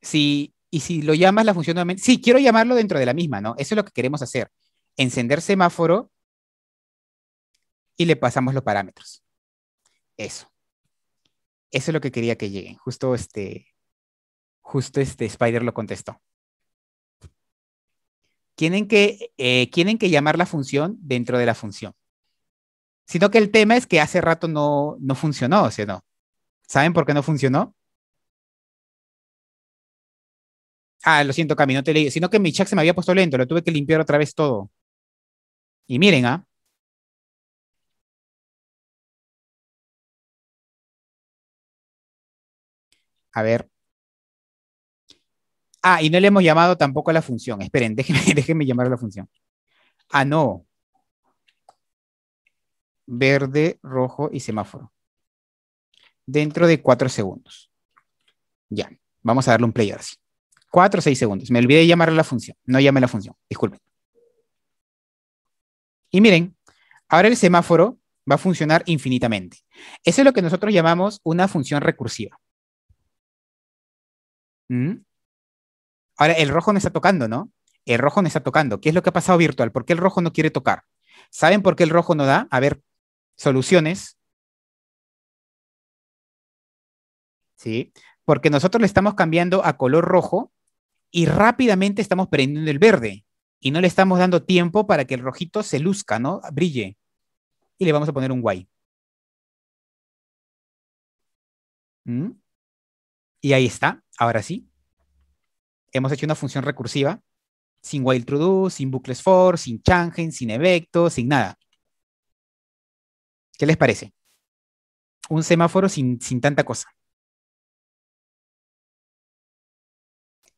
Sí, y si lo llamas la función nuevamente. Sí, quiero llamarlo dentro de la misma, ¿no? Eso es lo que queremos hacer. Encender semáforo y le pasamos los parámetros. Eso. Eso es lo que quería que lleguen. Justo este, justo este Spider lo contestó. Tienen que, eh, tienen que llamar la función dentro de la función. Sino que el tema es que hace rato no, no funcionó, o sea, no. ¿Saben por qué no funcionó? Ah, lo siento, camino no te leí. Sino que mi chat se me había puesto lento, lo tuve que limpiar otra vez todo. Y miren, ¿ah? A ver. Ah, y no le hemos llamado tampoco a la función. Esperen, déjenme, llamar a la función. Ah, no. Verde, rojo y semáforo. Dentro de cuatro segundos. Ya, vamos a darle un play ahora Cuatro o seis segundos. Me olvidé de llamar a la función. No llame a la función, disculpen. Y miren, ahora el semáforo va a funcionar infinitamente. Eso es lo que nosotros llamamos una función recursiva. Ahora, el rojo no está tocando, ¿no? El rojo no está tocando. ¿Qué es lo que ha pasado virtual? ¿Por qué el rojo no quiere tocar? ¿Saben por qué el rojo no da? A ver, soluciones. ¿Sí? Porque nosotros le estamos cambiando a color rojo y rápidamente estamos prendiendo el verde y no le estamos dando tiempo para que el rojito se luzca, ¿no? Brille. Y le vamos a poner un guay. Y ahí está. Ahora sí, hemos hecho una función recursiva sin while to do, sin bucles for, sin change, sin evecto, sin nada. ¿Qué les parece? Un semáforo sin, sin tanta cosa.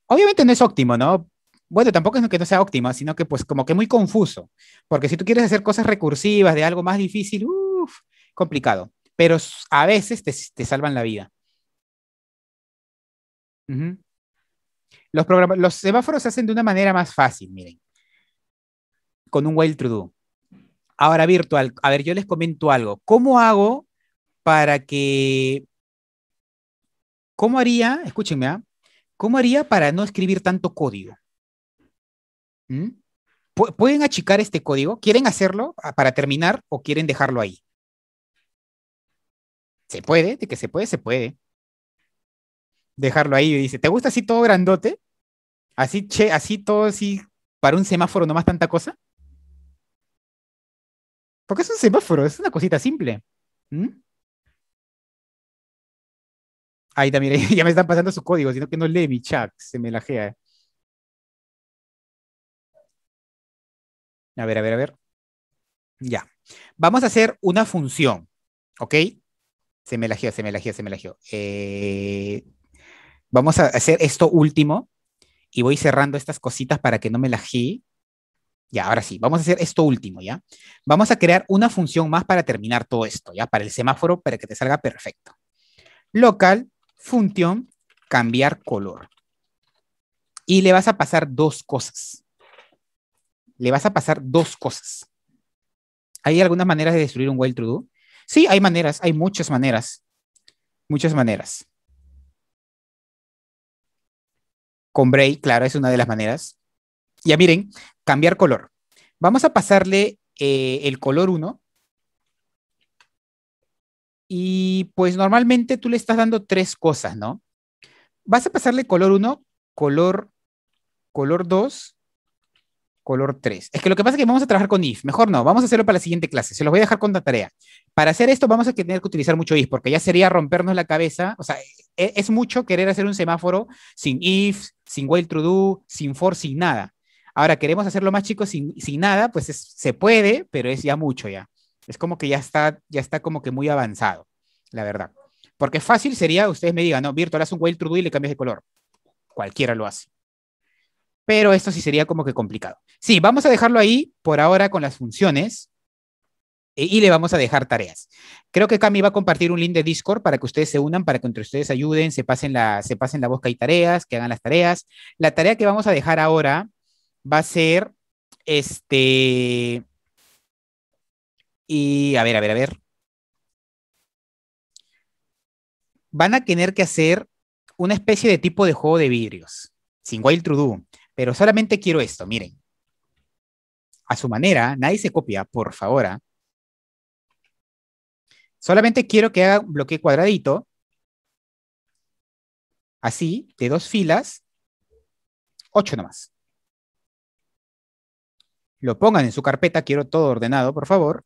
Obviamente no es óptimo, ¿no? Bueno, tampoco es que no sea óptimo, sino que pues como que muy confuso, porque si tú quieres hacer cosas recursivas de algo más difícil, uff, complicado, pero a veces te salvan la vida los, semáforos se hacen de una manera más fácil, miren, con un while do Ahora, virtual, a ver, yo les comento algo. ¿Cómo hago para que... ¿Cómo haría, escúchenme, ¿ah? ¿cómo haría para no escribir tanto código? ¿Mm? ¿Pueden achicar este código? ¿Quieren hacerlo ah, para terminar o quieren dejarlo ahí? Se puede, de que se puede, se puede dejarlo ahí. Y dice, ¿te gusta así todo grandote? Así, che, así todo así, para un semáforo nomás tanta cosa. Porque es un semáforo, es una cosita simple. ¿Mm? Ahí también, ya me están pasando su código, sino que no lee mi chat, se me lajea. Eh. A ver, a ver, a ver. Ya. Vamos a hacer una función, ¿ok? Se me lajea, se me lajea, se me lajeó. Eh, Vamos a hacer esto último y voy cerrando estas cositas para que no me las Ya, ahora sí, vamos a hacer esto último, ¿ya? Vamos a crear una función más para terminar todo esto, ¿ya? Para el semáforo, para que te salga perfecto. Local, función, cambiar color. Y le vas a pasar dos cosas. Le vas a pasar dos cosas. ¿Hay algunas maneras de destruir un well to do? Sí, hay maneras, hay muchas maneras. Muchas maneras. con Bray, claro, es una de las maneras. Ya miren, cambiar color. Vamos a pasarle eh, el color 1. Y pues normalmente tú le estás dando tres cosas, ¿no? Vas a pasarle color 1, color, color 2, color 3. Es que lo que pasa es que vamos a trabajar con if. Mejor no, vamos a hacerlo para la siguiente clase. Se los voy a dejar con la tarea. Para hacer esto vamos a tener que utilizar mucho if, porque ya sería rompernos la cabeza. O sea, e, es mucho querer hacer un semáforo sin if, sin to do, sin For, sin nada. Ahora, queremos hacerlo más chico sin, sin nada, pues se puede, pero es ya mucho ya. Es como que ya está, ya está como que muy avanzado, la verdad. Porque fácil sería, ustedes me digan, no, Virtual, haz un to do y le cambias de color. Cualquiera lo hace. Pero esto sí sería como que complicado. Sí, vamos a dejarlo ahí por ahora con las funciones. Eh, y le vamos a dejar tareas. Creo que Cami va a compartir un link de Discord para que ustedes se unan, para que entre ustedes ayuden, se pasen la, se pasen la voz que hay tareas, que hagan las tareas. La tarea que vamos a dejar ahora va a ser, este, y a ver, a ver, a ver. Van a tener que hacer una especie de tipo de juego de vidrios, sin Wild True pero solamente quiero esto, miren. A su manera, nadie se copia, por favor. ¿ah? Solamente quiero que haga un bloque cuadradito, así, de dos filas, ocho nomás. Lo pongan en su carpeta, quiero todo ordenado, por favor.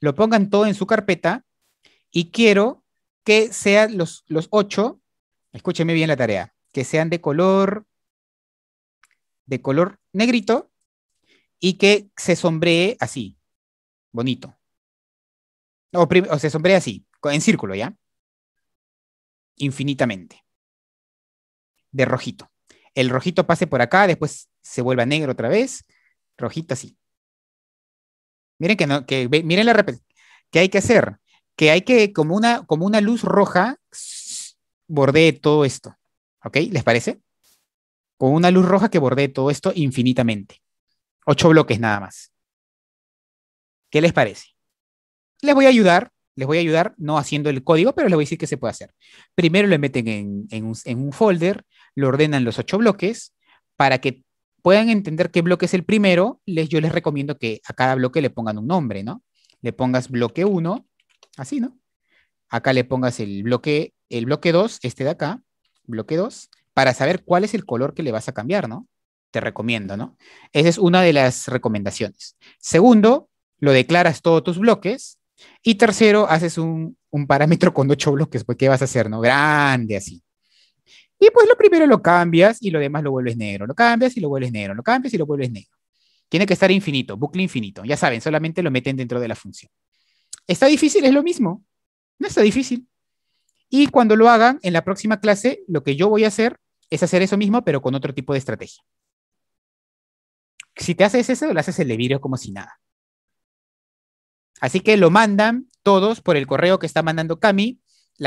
Lo pongan todo en su carpeta y quiero que sean los, los ocho, escúcheme bien la tarea, que sean de color, de color negrito y que se sombree así, bonito. O, se sombrea así, en círculo, ¿ya? Infinitamente. De rojito. El rojito pase por acá, después se vuelva negro otra vez. Rojito así. Miren que no, que miren la hay que hacer, que hay que como una como una luz roja bordee todo esto, ¿ok? ¿Les parece? Con una luz roja que bordee todo esto infinitamente, ocho bloques nada más. ¿Qué les parece? Les voy a ayudar, les voy a ayudar, no haciendo el código, pero les voy a decir que se puede hacer. Primero le meten en, un, folder, lo ordenan los ocho bloques para que puedan entender qué bloque es el primero, les, yo les recomiendo que a cada bloque le pongan un nombre, ¿no? Le pongas bloque 1, así, ¿no? Acá le pongas el bloque, el bloque 2, este de acá, bloque 2, para saber cuál es el color que le vas a cambiar, ¿no? Te recomiendo, ¿no? Esa es una de las recomendaciones. Segundo, lo declaras todos tus bloques y tercero, haces un, parámetro con ocho bloques, porque ¿qué vas a hacer? ¿No? Grande así. Y pues lo primero lo cambias y lo demás lo vuelves negro, lo cambias y lo vuelves negro, lo cambias y lo vuelves negro. Tiene que estar infinito, bucle infinito. Ya saben, solamente lo meten dentro de la función. ¿Está difícil? Es lo mismo. No está difícil. Y cuando lo hagan en la próxima clase, lo que yo voy a hacer es hacer eso mismo, pero con otro tipo de estrategia. Si te haces eso, lo haces el de como si nada. Así que lo mandan todos por el correo que está mandando Cami.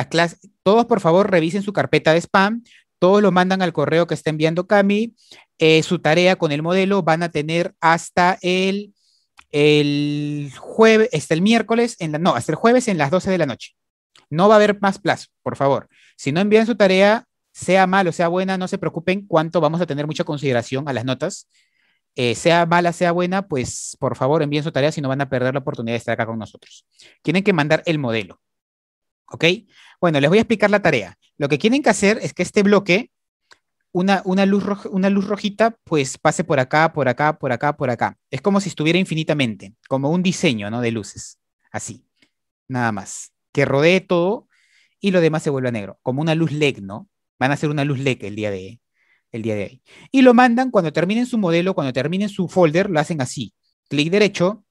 clase todos por favor revisen su carpeta de spam. Todos lo mandan al correo que está enviando Cami. Eh, su tarea con el modelo van a tener hasta el, el jueves, hasta el miércoles, en no, hasta el jueves en las 12 de la noche. No va a haber más plazo, por favor. Si no envían su tarea, sea malo, sea buena, no se preocupen cuánto vamos a tener mucha consideración a las notas. Eh, sea mala, sea buena, pues por favor envíen su tarea si no van a perder la oportunidad de estar acá con nosotros. Tienen que mandar el modelo. ¿Ok? Bueno, les voy a explicar la tarea. Lo que tienen que hacer es que este bloque, una, una, luz, una luz rojita, pues pase por acá, por acá, por acá, por acá. Es como si estuviera infinitamente, como un diseño, ¿no? De luces. Así. Nada más. Que rodee todo y lo demás se vuelva negro. Como una luz LED, ¿no? Van a hacer una luz LED el día de, el día de hoy. Y lo mandan cuando terminen su modelo, cuando terminen su folder, lo hacen así. Clic derecho,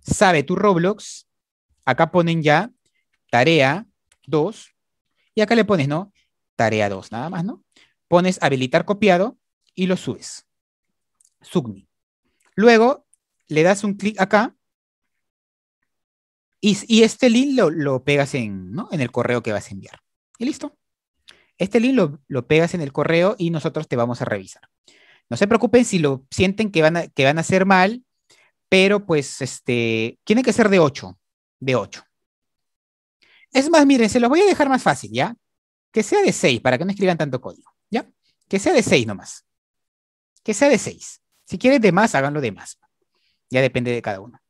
sabe tu Roblox, acá ponen ya tarea 2 y acá le pones, ¿no? Tarea 2, nada más, ¿no? Pones habilitar copiado y lo subes. Sugni. Luego le das un clic acá y, este link lo, pegas en, ¿no? en el correo que vas a enviar. Y listo. Este link lo, pegas en el correo y nosotros te vamos a revisar. No se preocupen si lo sienten que van a, que van a hacer mal, pero pues este, tiene que ser de 8, de 8. Es más, miren, se los voy a dejar más fácil, ¿ya? Que sea de 6, para que no escriban tanto código, ¿ya? Que sea de 6 nomás. Que sea de 6. Si quieren de más, háganlo de más. Ya depende de cada uno.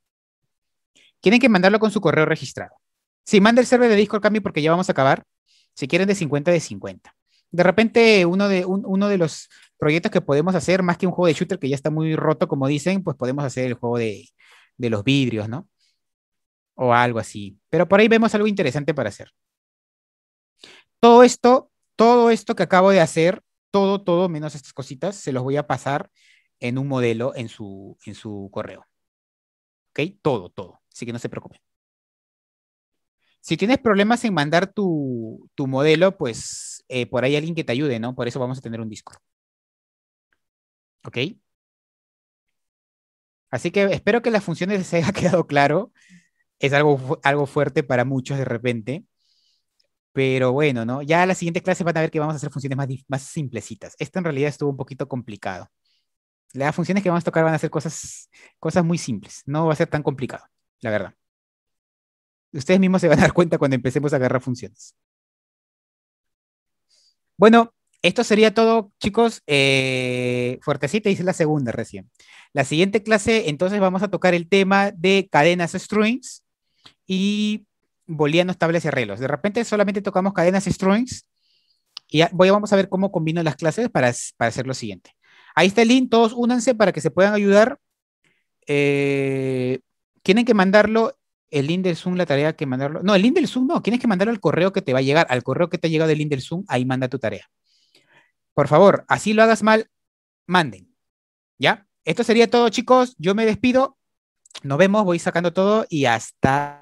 Tienen que mandarlo con su correo registrado. Si manda el server de Discord, cambio porque ya vamos a acabar. Si quieren de 50, de 50. De repente, uno de, uno de los proyectos que podemos hacer, más que un juego de shooter que ya está muy roto, como dicen, pues podemos hacer el juego de, los vidrios, ¿no? O algo así. Pero por ahí vemos algo interesante para hacer. Todo esto, todo esto que acabo de hacer, todo, todo, menos estas cositas, se los voy a pasar en un modelo en su, en su correo. ¿Ok? Todo, todo. Así que no se preocupen si tienes problemas en mandar tu, modelo, pues eh, por ahí alguien que te ayude, ¿no? Por eso vamos a tener un disco, ¿Ok? Así que espero que las funciones se haya quedado claro. Es algo, algo fuerte para muchos de repente. Pero bueno, ¿no? Ya en las siguientes clases van a ver que vamos a hacer funciones más, más simplecitas. Esta en realidad estuvo un poquito complicado. Las funciones que vamos a tocar van a ser cosas, cosas muy simples. No va a ser tan complicado, la verdad. Ustedes mismos se van a dar cuenta cuando empecemos a agarrar funciones. Bueno, esto sería todo, chicos. Eh, fuertecita, hice la segunda recién. La siguiente clase, entonces, vamos a tocar el tema de cadenas strings y booleanos, tablas y arreglos. De repente solamente tocamos cadenas strings y voy, vamos a ver cómo combino las clases para, hacer lo siguiente. Ahí está el link, todos únanse para que se puedan ayudar. Eh, tienen que mandarlo el Zoom la tarea que mandarlo. No, el Zoom no, tienes que mandarlo al correo que te va a llegar, al correo que te ha llegado del Zoom, ahí manda tu tarea. Por favor, así lo hagas mal, manden. ¿Ya? Esto sería todo, chicos. Yo me despido. Nos vemos, voy sacando todo y hasta